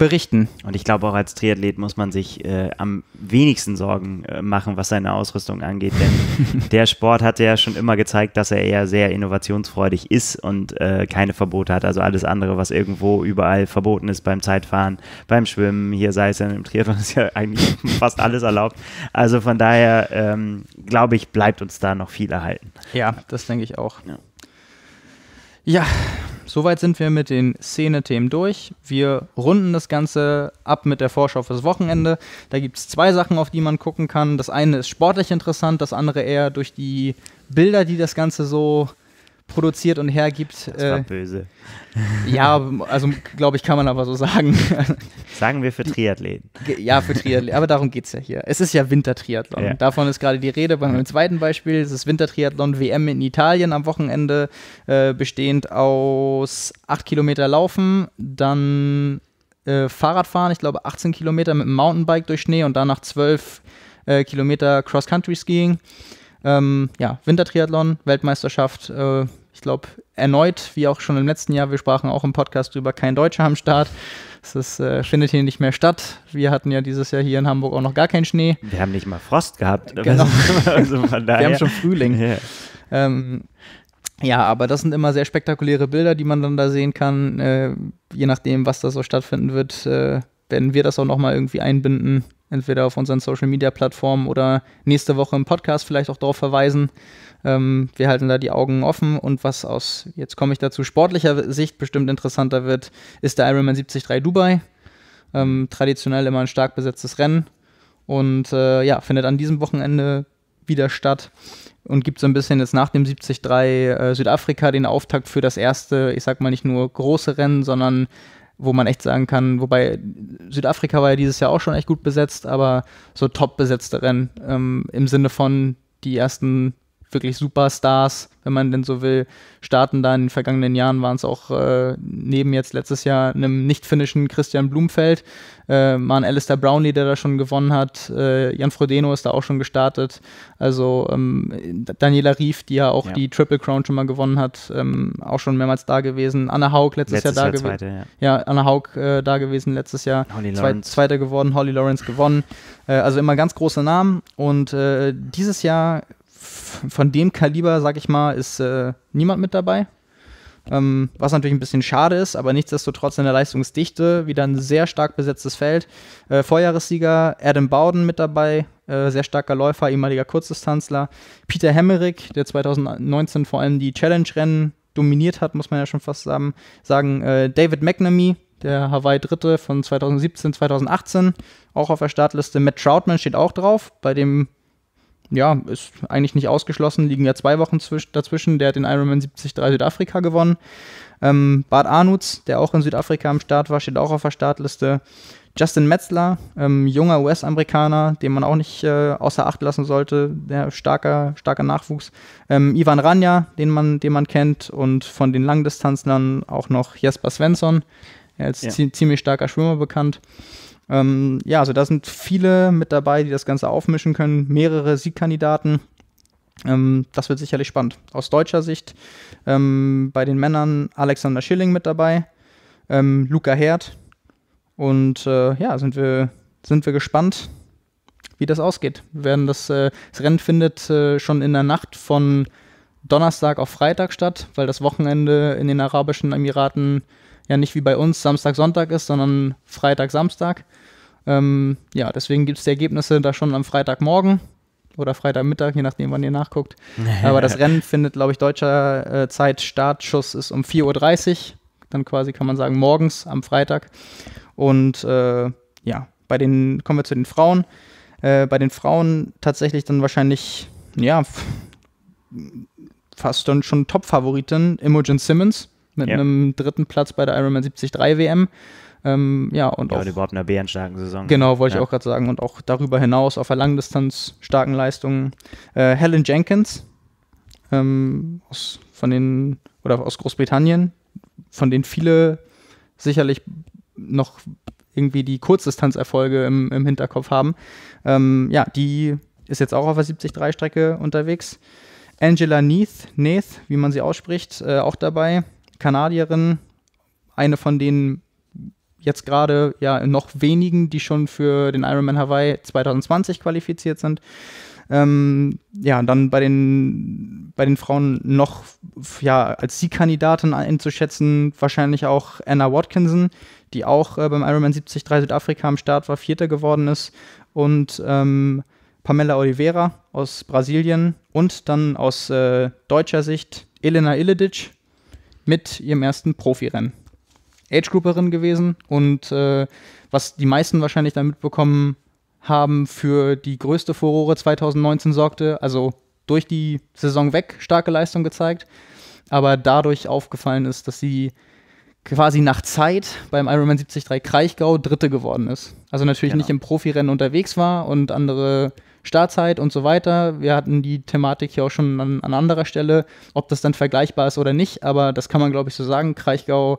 berichten. Und ich glaube, auch als Triathlet muss man sich äh, am wenigsten Sorgen äh, machen, was seine Ausrüstung angeht. Denn der Sport hatte ja schon immer gezeigt, dass er eher sehr innovationsfreudig ist und äh, keine Verbote hat. Also alles andere, was irgendwo überall verboten ist beim Zeitfahren, beim Schwimmen, hier sei es ja im Triathlon, ist ja eigentlich fast alles erlaubt. Also von daher, ähm, glaube ich, bleibt uns da noch viel erhalten. Ja, das denke ich auch. Ja. Ja, soweit sind wir mit den Szene-Themen durch. Wir runden das Ganze ab mit der Vorschau fürs Wochenende. Da gibt es zwei Sachen, auf die man gucken kann. Das eine ist sportlich interessant, das andere eher durch die Bilder, die das Ganze so produziert und hergibt. Das war äh, böse. Ja, also glaube ich, kann man aber so sagen. Sagen wir für Triathleten. Ja, für Triathleten. Aber darum geht es ja hier. Es ist ja Wintertriathlon. Ja. Davon ist gerade die Rede. Beim ja. zweiten Beispiel es ist es Wintertriathlon WM in Italien am Wochenende, äh, bestehend aus 8 Kilometer Laufen, dann äh, Fahrradfahren, ich glaube 18 Kilometer mit dem Mountainbike durch Schnee und danach 12 äh, Kilometer Cross-Country-Skiing. Ähm, ja, Wintertriathlon, Weltmeisterschaft. Äh, ich glaube, erneut, wie auch schon im letzten Jahr, wir sprachen auch im Podcast drüber, kein Deutscher am Start. Es ist, äh, findet hier nicht mehr statt. Wir hatten ja dieses Jahr hier in Hamburg auch noch gar keinen Schnee. Wir haben nicht mal Frost gehabt. Genau. also wir haben schon Frühling. Yeah. Ähm, ja, aber das sind immer sehr spektakuläre Bilder, die man dann da sehen kann. Äh, je nachdem, was da so stattfinden wird, äh, werden wir das auch nochmal irgendwie einbinden entweder auf unseren Social Media Plattformen oder nächste Woche im Podcast vielleicht auch darauf verweisen. Ähm, wir halten da die Augen offen und was aus, jetzt komme ich dazu, sportlicher Sicht bestimmt interessanter wird, ist der Ironman 73 Dubai. Ähm, traditionell immer ein stark besetztes Rennen und äh, ja, findet an diesem Wochenende wieder statt und gibt so ein bisschen jetzt nach dem 73 äh, Südafrika den Auftakt für das erste, ich sag mal nicht nur große Rennen, sondern wo man echt sagen kann, wobei Südafrika war ja dieses Jahr auch schon echt gut besetzt, aber so top besetzte Rennen ähm, im Sinne von die ersten wirklich Superstars, wenn man denn so will, starten da in den vergangenen Jahren waren es auch äh, neben jetzt letztes Jahr einem nicht finnischen Christian Blumfeld, äh, mal ein Alistair Brownlee, der da schon gewonnen hat, äh, Jan Frodeno ist da auch schon gestartet, also ähm, Daniela Rief, die ja auch ja. die Triple Crown schon mal gewonnen hat, ähm, auch schon mehrmals da gewesen, Anna Haug letztes, letztes Jahr, da gewesen, ja. ja. Anna Haug äh, da gewesen letztes Jahr, Zwe Zweiter geworden, Holly Lawrence gewonnen, äh, also immer ganz große Namen und äh, dieses Jahr von dem Kaliber, sag ich mal, ist äh, niemand mit dabei. Ähm, was natürlich ein bisschen schade ist, aber nichtsdestotrotz in der Leistungsdichte wieder ein sehr stark besetztes Feld. Äh, Vorjahressieger Adam Bowden mit dabei, äh, sehr starker Läufer, ehemaliger Kurzdistanzler. Peter Hemmerick, der 2019 vor allem die Challenge-Rennen dominiert hat, muss man ja schon fast sagen. sagen äh, David McNamee, der Hawaii Dritte von 2017, 2018, auch auf der Startliste. Matt Troutman steht auch drauf, bei dem ja, ist eigentlich nicht ausgeschlossen. Liegen ja zwei Wochen dazwischen. Der hat den Ironman 73 Südafrika gewonnen. Ähm, Bart Arnutz, der auch in Südafrika am Start war, steht auch auf der Startliste. Justin Metzler, ähm, junger US-Amerikaner, den man auch nicht äh, außer Acht lassen sollte, der starker, starker Nachwuchs. Ähm, Ivan Ranja, den man, den man kennt, und von den Langdistanzlern auch noch Jesper Svensson, als ja. ziemlich starker Schwimmer bekannt. Ähm, ja, also da sind viele mit dabei, die das Ganze aufmischen können, mehrere Siegkandidaten. Ähm, das wird sicherlich spannend. Aus deutscher Sicht ähm, bei den Männern Alexander Schilling mit dabei, ähm, Luca Herd. Und äh, ja, sind wir, sind wir gespannt, wie das ausgeht. Wir werden das, äh, das Rennen findet äh, schon in der Nacht von Donnerstag auf Freitag statt, weil das Wochenende in den Arabischen Emiraten ja nicht wie bei uns Samstag, Sonntag ist, sondern Freitag, Samstag. Ähm, ja, deswegen gibt es die Ergebnisse da schon am Freitagmorgen oder Freitagmittag, je nachdem, wann ihr nachguckt. Aber das Rennen findet, glaube ich, deutscher äh, Zeit. Startschuss ist um 4.30 Uhr. Dann quasi kann man sagen, morgens am Freitag. Und äh, ja, bei den, kommen wir zu den Frauen. Äh, bei den Frauen tatsächlich dann wahrscheinlich, ja, fast dann schon Top-Favoritin, Imogen Simmons mit ja. einem dritten Platz bei der Ironman 73 WM. Ähm, ja, und ja, auch, und überhaupt einer bärenstarken Saison. Genau, wollte ja. ich auch gerade sagen. Und auch darüber hinaus auf der Langdistanz starken Leistungen. Äh, Helen Jenkins ähm, aus, von den, oder aus Großbritannien, von denen viele sicherlich noch irgendwie die Kurzdistanzerfolge im, im Hinterkopf haben. Ähm, ja, die ist jetzt auch auf der 70-3-Strecke unterwegs. Angela Neath, Neath, wie man sie ausspricht, äh, auch dabei. Kanadierin, eine von den jetzt gerade ja noch wenigen, die schon für den Ironman Hawaii 2020 qualifiziert sind. Ähm, ja, dann bei den, bei den Frauen noch ja, als Siegkandidatin einzuschätzen, wahrscheinlich auch Anna Watkinson, die auch äh, beim Ironman 73 Südafrika am Start war, Vierter geworden ist. Und ähm, Pamela Oliveira aus Brasilien und dann aus äh, deutscher Sicht Elena Illedic mit ihrem ersten Profirennen. Age-Grouperin gewesen und äh, was die meisten wahrscheinlich dann mitbekommen haben, für die größte Furore 2019 sorgte, also durch die Saison weg starke Leistung gezeigt, aber dadurch aufgefallen ist, dass sie quasi nach Zeit beim Ironman 73 Kraichgau Dritte geworden ist. Also natürlich genau. nicht im Profirennen unterwegs war und andere Startzeit und so weiter. Wir hatten die Thematik ja auch schon an, an anderer Stelle, ob das dann vergleichbar ist oder nicht, aber das kann man, glaube ich, so sagen. Kraichgau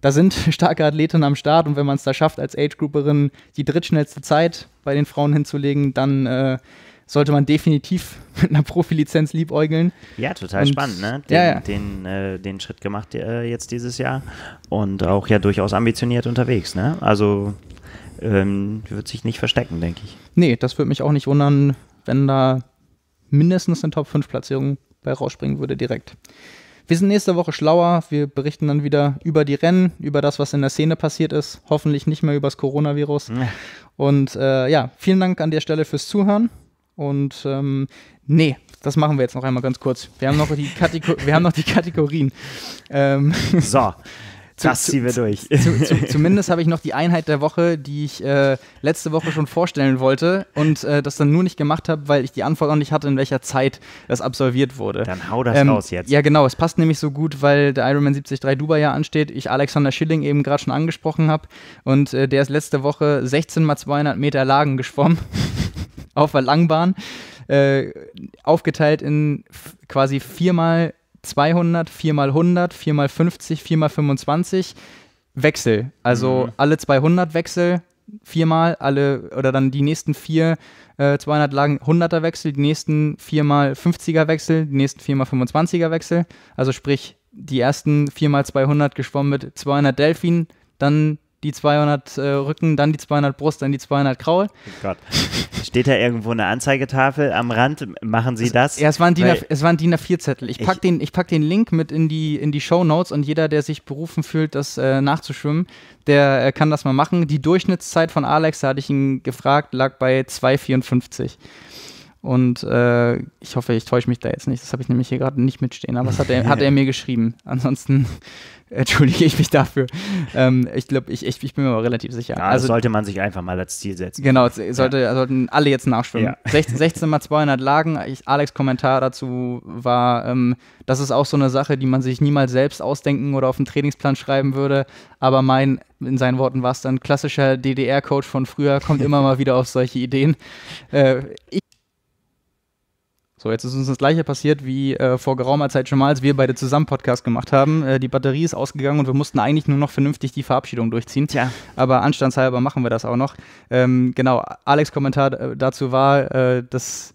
da sind starke Athletinnen am Start und wenn man es da schafft, als Age-Grouperin die drittschnellste Zeit bei den Frauen hinzulegen, dann äh, sollte man definitiv mit einer Profilizenz liebäugeln. Ja, total und, spannend, ne? Den, ja, ja. Den, äh, den, Schritt gemacht äh, jetzt dieses Jahr und auch ja durchaus ambitioniert unterwegs, ne? Also ähm, wird sich nicht verstecken, denke ich. Nee, das würde mich auch nicht wundern, wenn da mindestens eine Top-5-Platzierung bei rausspringen würde direkt. Wir sind nächste Woche schlauer. Wir berichten dann wieder über die Rennen, über das, was in der Szene passiert ist. Hoffentlich nicht mehr über das Coronavirus. Und äh, ja, vielen Dank an der Stelle fürs Zuhören. Und ähm, nee, das machen wir jetzt noch einmal ganz kurz. Wir haben noch die, Kategor wir haben noch die Kategorien. Ähm. So. das ziehen wir durch. Zu, zu, zumindest habe ich noch die Einheit der Woche, die ich äh, letzte Woche schon vorstellen wollte und äh, das dann nur nicht gemacht habe, weil ich die Antwort noch nicht hatte, in welcher Zeit das absolviert wurde. Dann hau das ähm, raus jetzt. Ja, genau. Es passt nämlich so gut, weil der Ironman 73 Dubai ja ansteht. Ich Alexander Schilling eben gerade schon angesprochen habe und äh, der ist letzte Woche 16 mal 200 Meter Lagen geschwommen auf der Langbahn. Äh, aufgeteilt in quasi viermal 200, 4 mal 100, 4 mal 50, 4 mal 25 Wechsel. Also mhm. alle 200 Wechsel viermal, alle oder dann die nächsten vier äh, 200 lagen 100er Wechsel, die nächsten viermal 50er Wechsel, die nächsten viermal 25er Wechsel. Also sprich die ersten viermal 200 geschwommen mit 200 Delfin, dann die 200 äh, Rücken, dann die 200 Brust, dann die 200 Kraul. Oh Gott. Steht da irgendwo eine Anzeigetafel am Rand? Machen Sie das? ja, es waren DIN, A4-Zettel. Ich, ich packe den, pack den Link mit in die, in die Show Notes und jeder, der sich berufen fühlt, das äh, nachzuschwimmen, der äh, kann das mal machen. Die Durchschnittszeit von Alex, da hatte ich ihn gefragt, lag bei 2,54. Und äh, ich hoffe, ich täusche mich da jetzt nicht. Das habe ich nämlich hier gerade nicht mitstehen, aber das hat er, hat er mir geschrieben. Ansonsten entschuldige ich mich dafür. Ähm, ich glaube, ich, ich, ich, bin mir aber relativ sicher. Ja, also sollte man sich einfach mal als Ziel setzen. Genau, sollte, ja. sollten alle jetzt nachschwimmen. Ja. 16, 16 mal 200 Lagen. Ich, Alex' Kommentar dazu war, ähm, das ist auch so eine Sache, die man sich niemals selbst ausdenken oder auf einen Trainingsplan schreiben würde. Aber mein, in seinen Worten war es dann, klassischer DDR-Coach von früher kommt immer mal wieder auf solche Ideen. Äh, ich so, jetzt ist uns das gleiche passiert wie äh, vor geraumer Zeit schon mal, als wir beide zusammen Podcast gemacht haben. Äh, die Batterie ist ausgegangen und wir mussten eigentlich nur noch vernünftig die Verabschiedung durchziehen. Tja. Aber anstandshalber machen wir das auch noch. Ähm, genau, Alex Kommentar äh, dazu war, äh, dass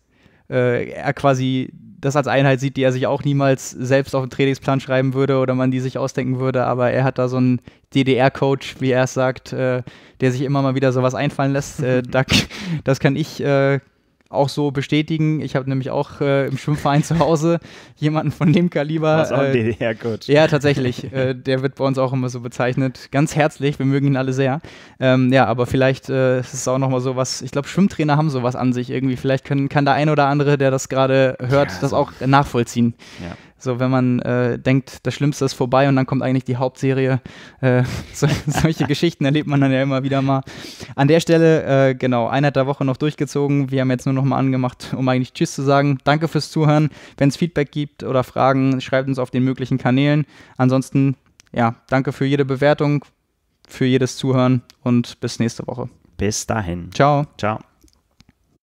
äh, er quasi das als Einheit sieht, die er sich auch niemals selbst auf den Trainingsplan schreiben würde oder man die sich ausdenken würde, aber er hat da so einen DDR-Coach, wie er es sagt, äh, der sich immer mal wieder sowas einfallen lässt. Äh, das kann ich äh, auch so bestätigen. Ich habe nämlich auch äh, im Schwimmverein zu Hause jemanden von dem Kaliber. Was auch ein äh, Ja, tatsächlich. äh, der wird bei uns auch immer so bezeichnet. Ganz herzlich, wir mögen ihn alle sehr. Ähm, ja, aber vielleicht äh, ist es auch nochmal so was, ich glaube, Schwimmtrainer haben sowas an sich irgendwie. Vielleicht können, kann der ein oder andere, der das gerade hört, ja, das auch nachvollziehen. Ja. So, wenn man äh, denkt, das Schlimmste ist vorbei und dann kommt eigentlich die Hauptserie. Äh, so, solche Geschichten erlebt man dann ja immer wieder mal. An der Stelle, äh, genau, Einheit der Woche noch durchgezogen. Wir haben jetzt nur noch mal angemacht, um eigentlich Tschüss zu sagen. Danke fürs Zuhören. Wenn es Feedback gibt oder Fragen, schreibt uns auf den möglichen Kanälen. Ansonsten, ja, danke für jede Bewertung, für jedes Zuhören und bis nächste Woche. Bis dahin. Ciao. Ciao.